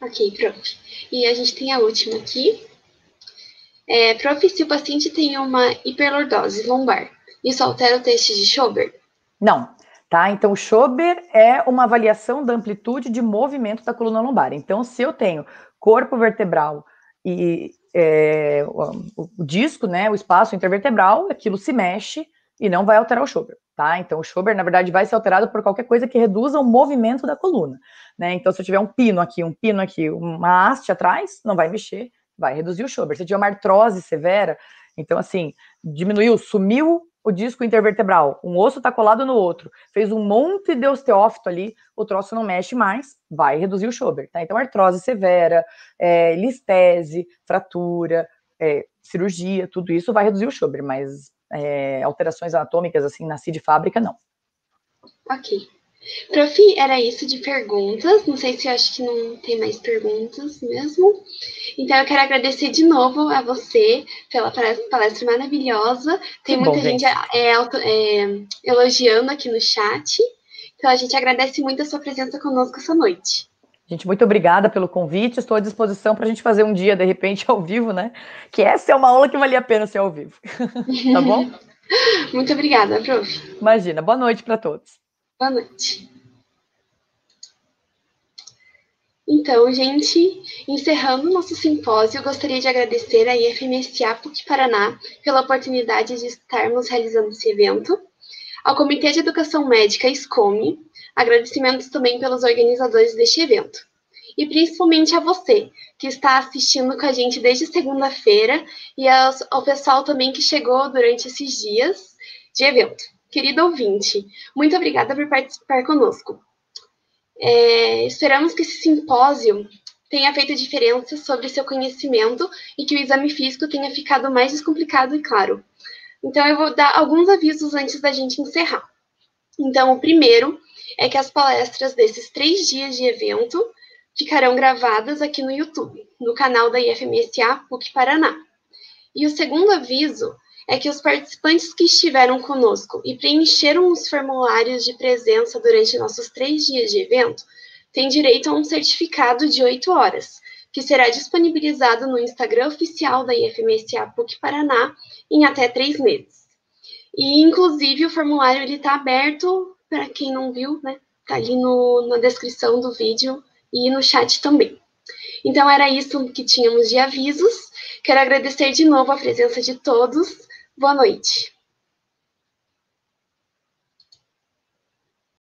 [SPEAKER 1] Ok, pronto. E a gente tem a última aqui, é, prof, se o paciente tem uma hiperlordose lombar, isso altera o
[SPEAKER 4] teste de Schober? Não, tá? Então, o Schober é uma avaliação da amplitude de movimento da coluna lombar. Então, se eu tenho corpo vertebral e é, o, o, disco, né, o espaço intervertebral, aquilo se mexe e não vai alterar o Schober, tá? Então, o Schober, na verdade, vai ser alterado por qualquer coisa que reduza o movimento da coluna, né? Então, se eu tiver um pino aqui, um pino aqui, uma haste atrás, não vai mexer vai reduzir o Schubert. Você tinha uma artrose severa, então, assim, diminuiu, sumiu o disco intervertebral. Um osso está colado no outro. Fez um monte de osteófito ali, o troço não mexe mais, vai reduzir o Schubert. Tá? Então, artrose severa, é, listese, fratura, é, cirurgia, tudo isso vai reduzir o Schubert, mas é, alterações anatômicas, assim, nasci de fábrica, não.
[SPEAKER 1] Ok. Prof, era isso de perguntas. Não sei se eu acho que não tem mais perguntas mesmo. Então, eu quero agradecer de novo a você pela palestra maravilhosa. Tem que muita bom, gente é, é, elogiando aqui no chat. Então, a gente agradece muito a sua presença conosco essa
[SPEAKER 4] noite. Gente, muito obrigada pelo convite. Estou à disposição para a gente fazer um dia, de repente, ao vivo, né? Que essa é uma aula que valia a pena ser ao vivo. tá bom? muito obrigada, prof. Imagina. Boa noite para todos.
[SPEAKER 1] Boa noite. Então, gente, encerrando nosso simpósio, gostaria de agradecer a IFMSA PUC Paraná pela oportunidade de estarmos realizando esse evento, ao Comitê de Educação Médica SCOME, agradecimentos também pelos organizadores deste evento, e principalmente a você, que está assistindo com a gente desde segunda-feira, e ao pessoal também que chegou durante esses dias de evento. Querido ouvinte, muito obrigada por participar conosco. É, esperamos que esse simpósio tenha feito diferença sobre seu conhecimento e que o exame físico tenha ficado mais descomplicado e claro. Então, eu vou dar alguns avisos antes da gente encerrar. Então, o primeiro é que as palestras desses três dias de evento ficarão gravadas aqui no YouTube, no canal da IFMSA PUC Paraná. E o segundo aviso é que os participantes que estiveram conosco e preencheram os formulários de presença durante nossos três dias de evento têm direito a um certificado de oito horas, que será disponibilizado no Instagram oficial da IFMSA PUC Paraná em até três meses. E, inclusive, o formulário está aberto para quem não viu, né? Está ali no, na descrição do vídeo e no chat também. Então, era isso que tínhamos de avisos. Quero agradecer de novo a presença de todos Boa noite.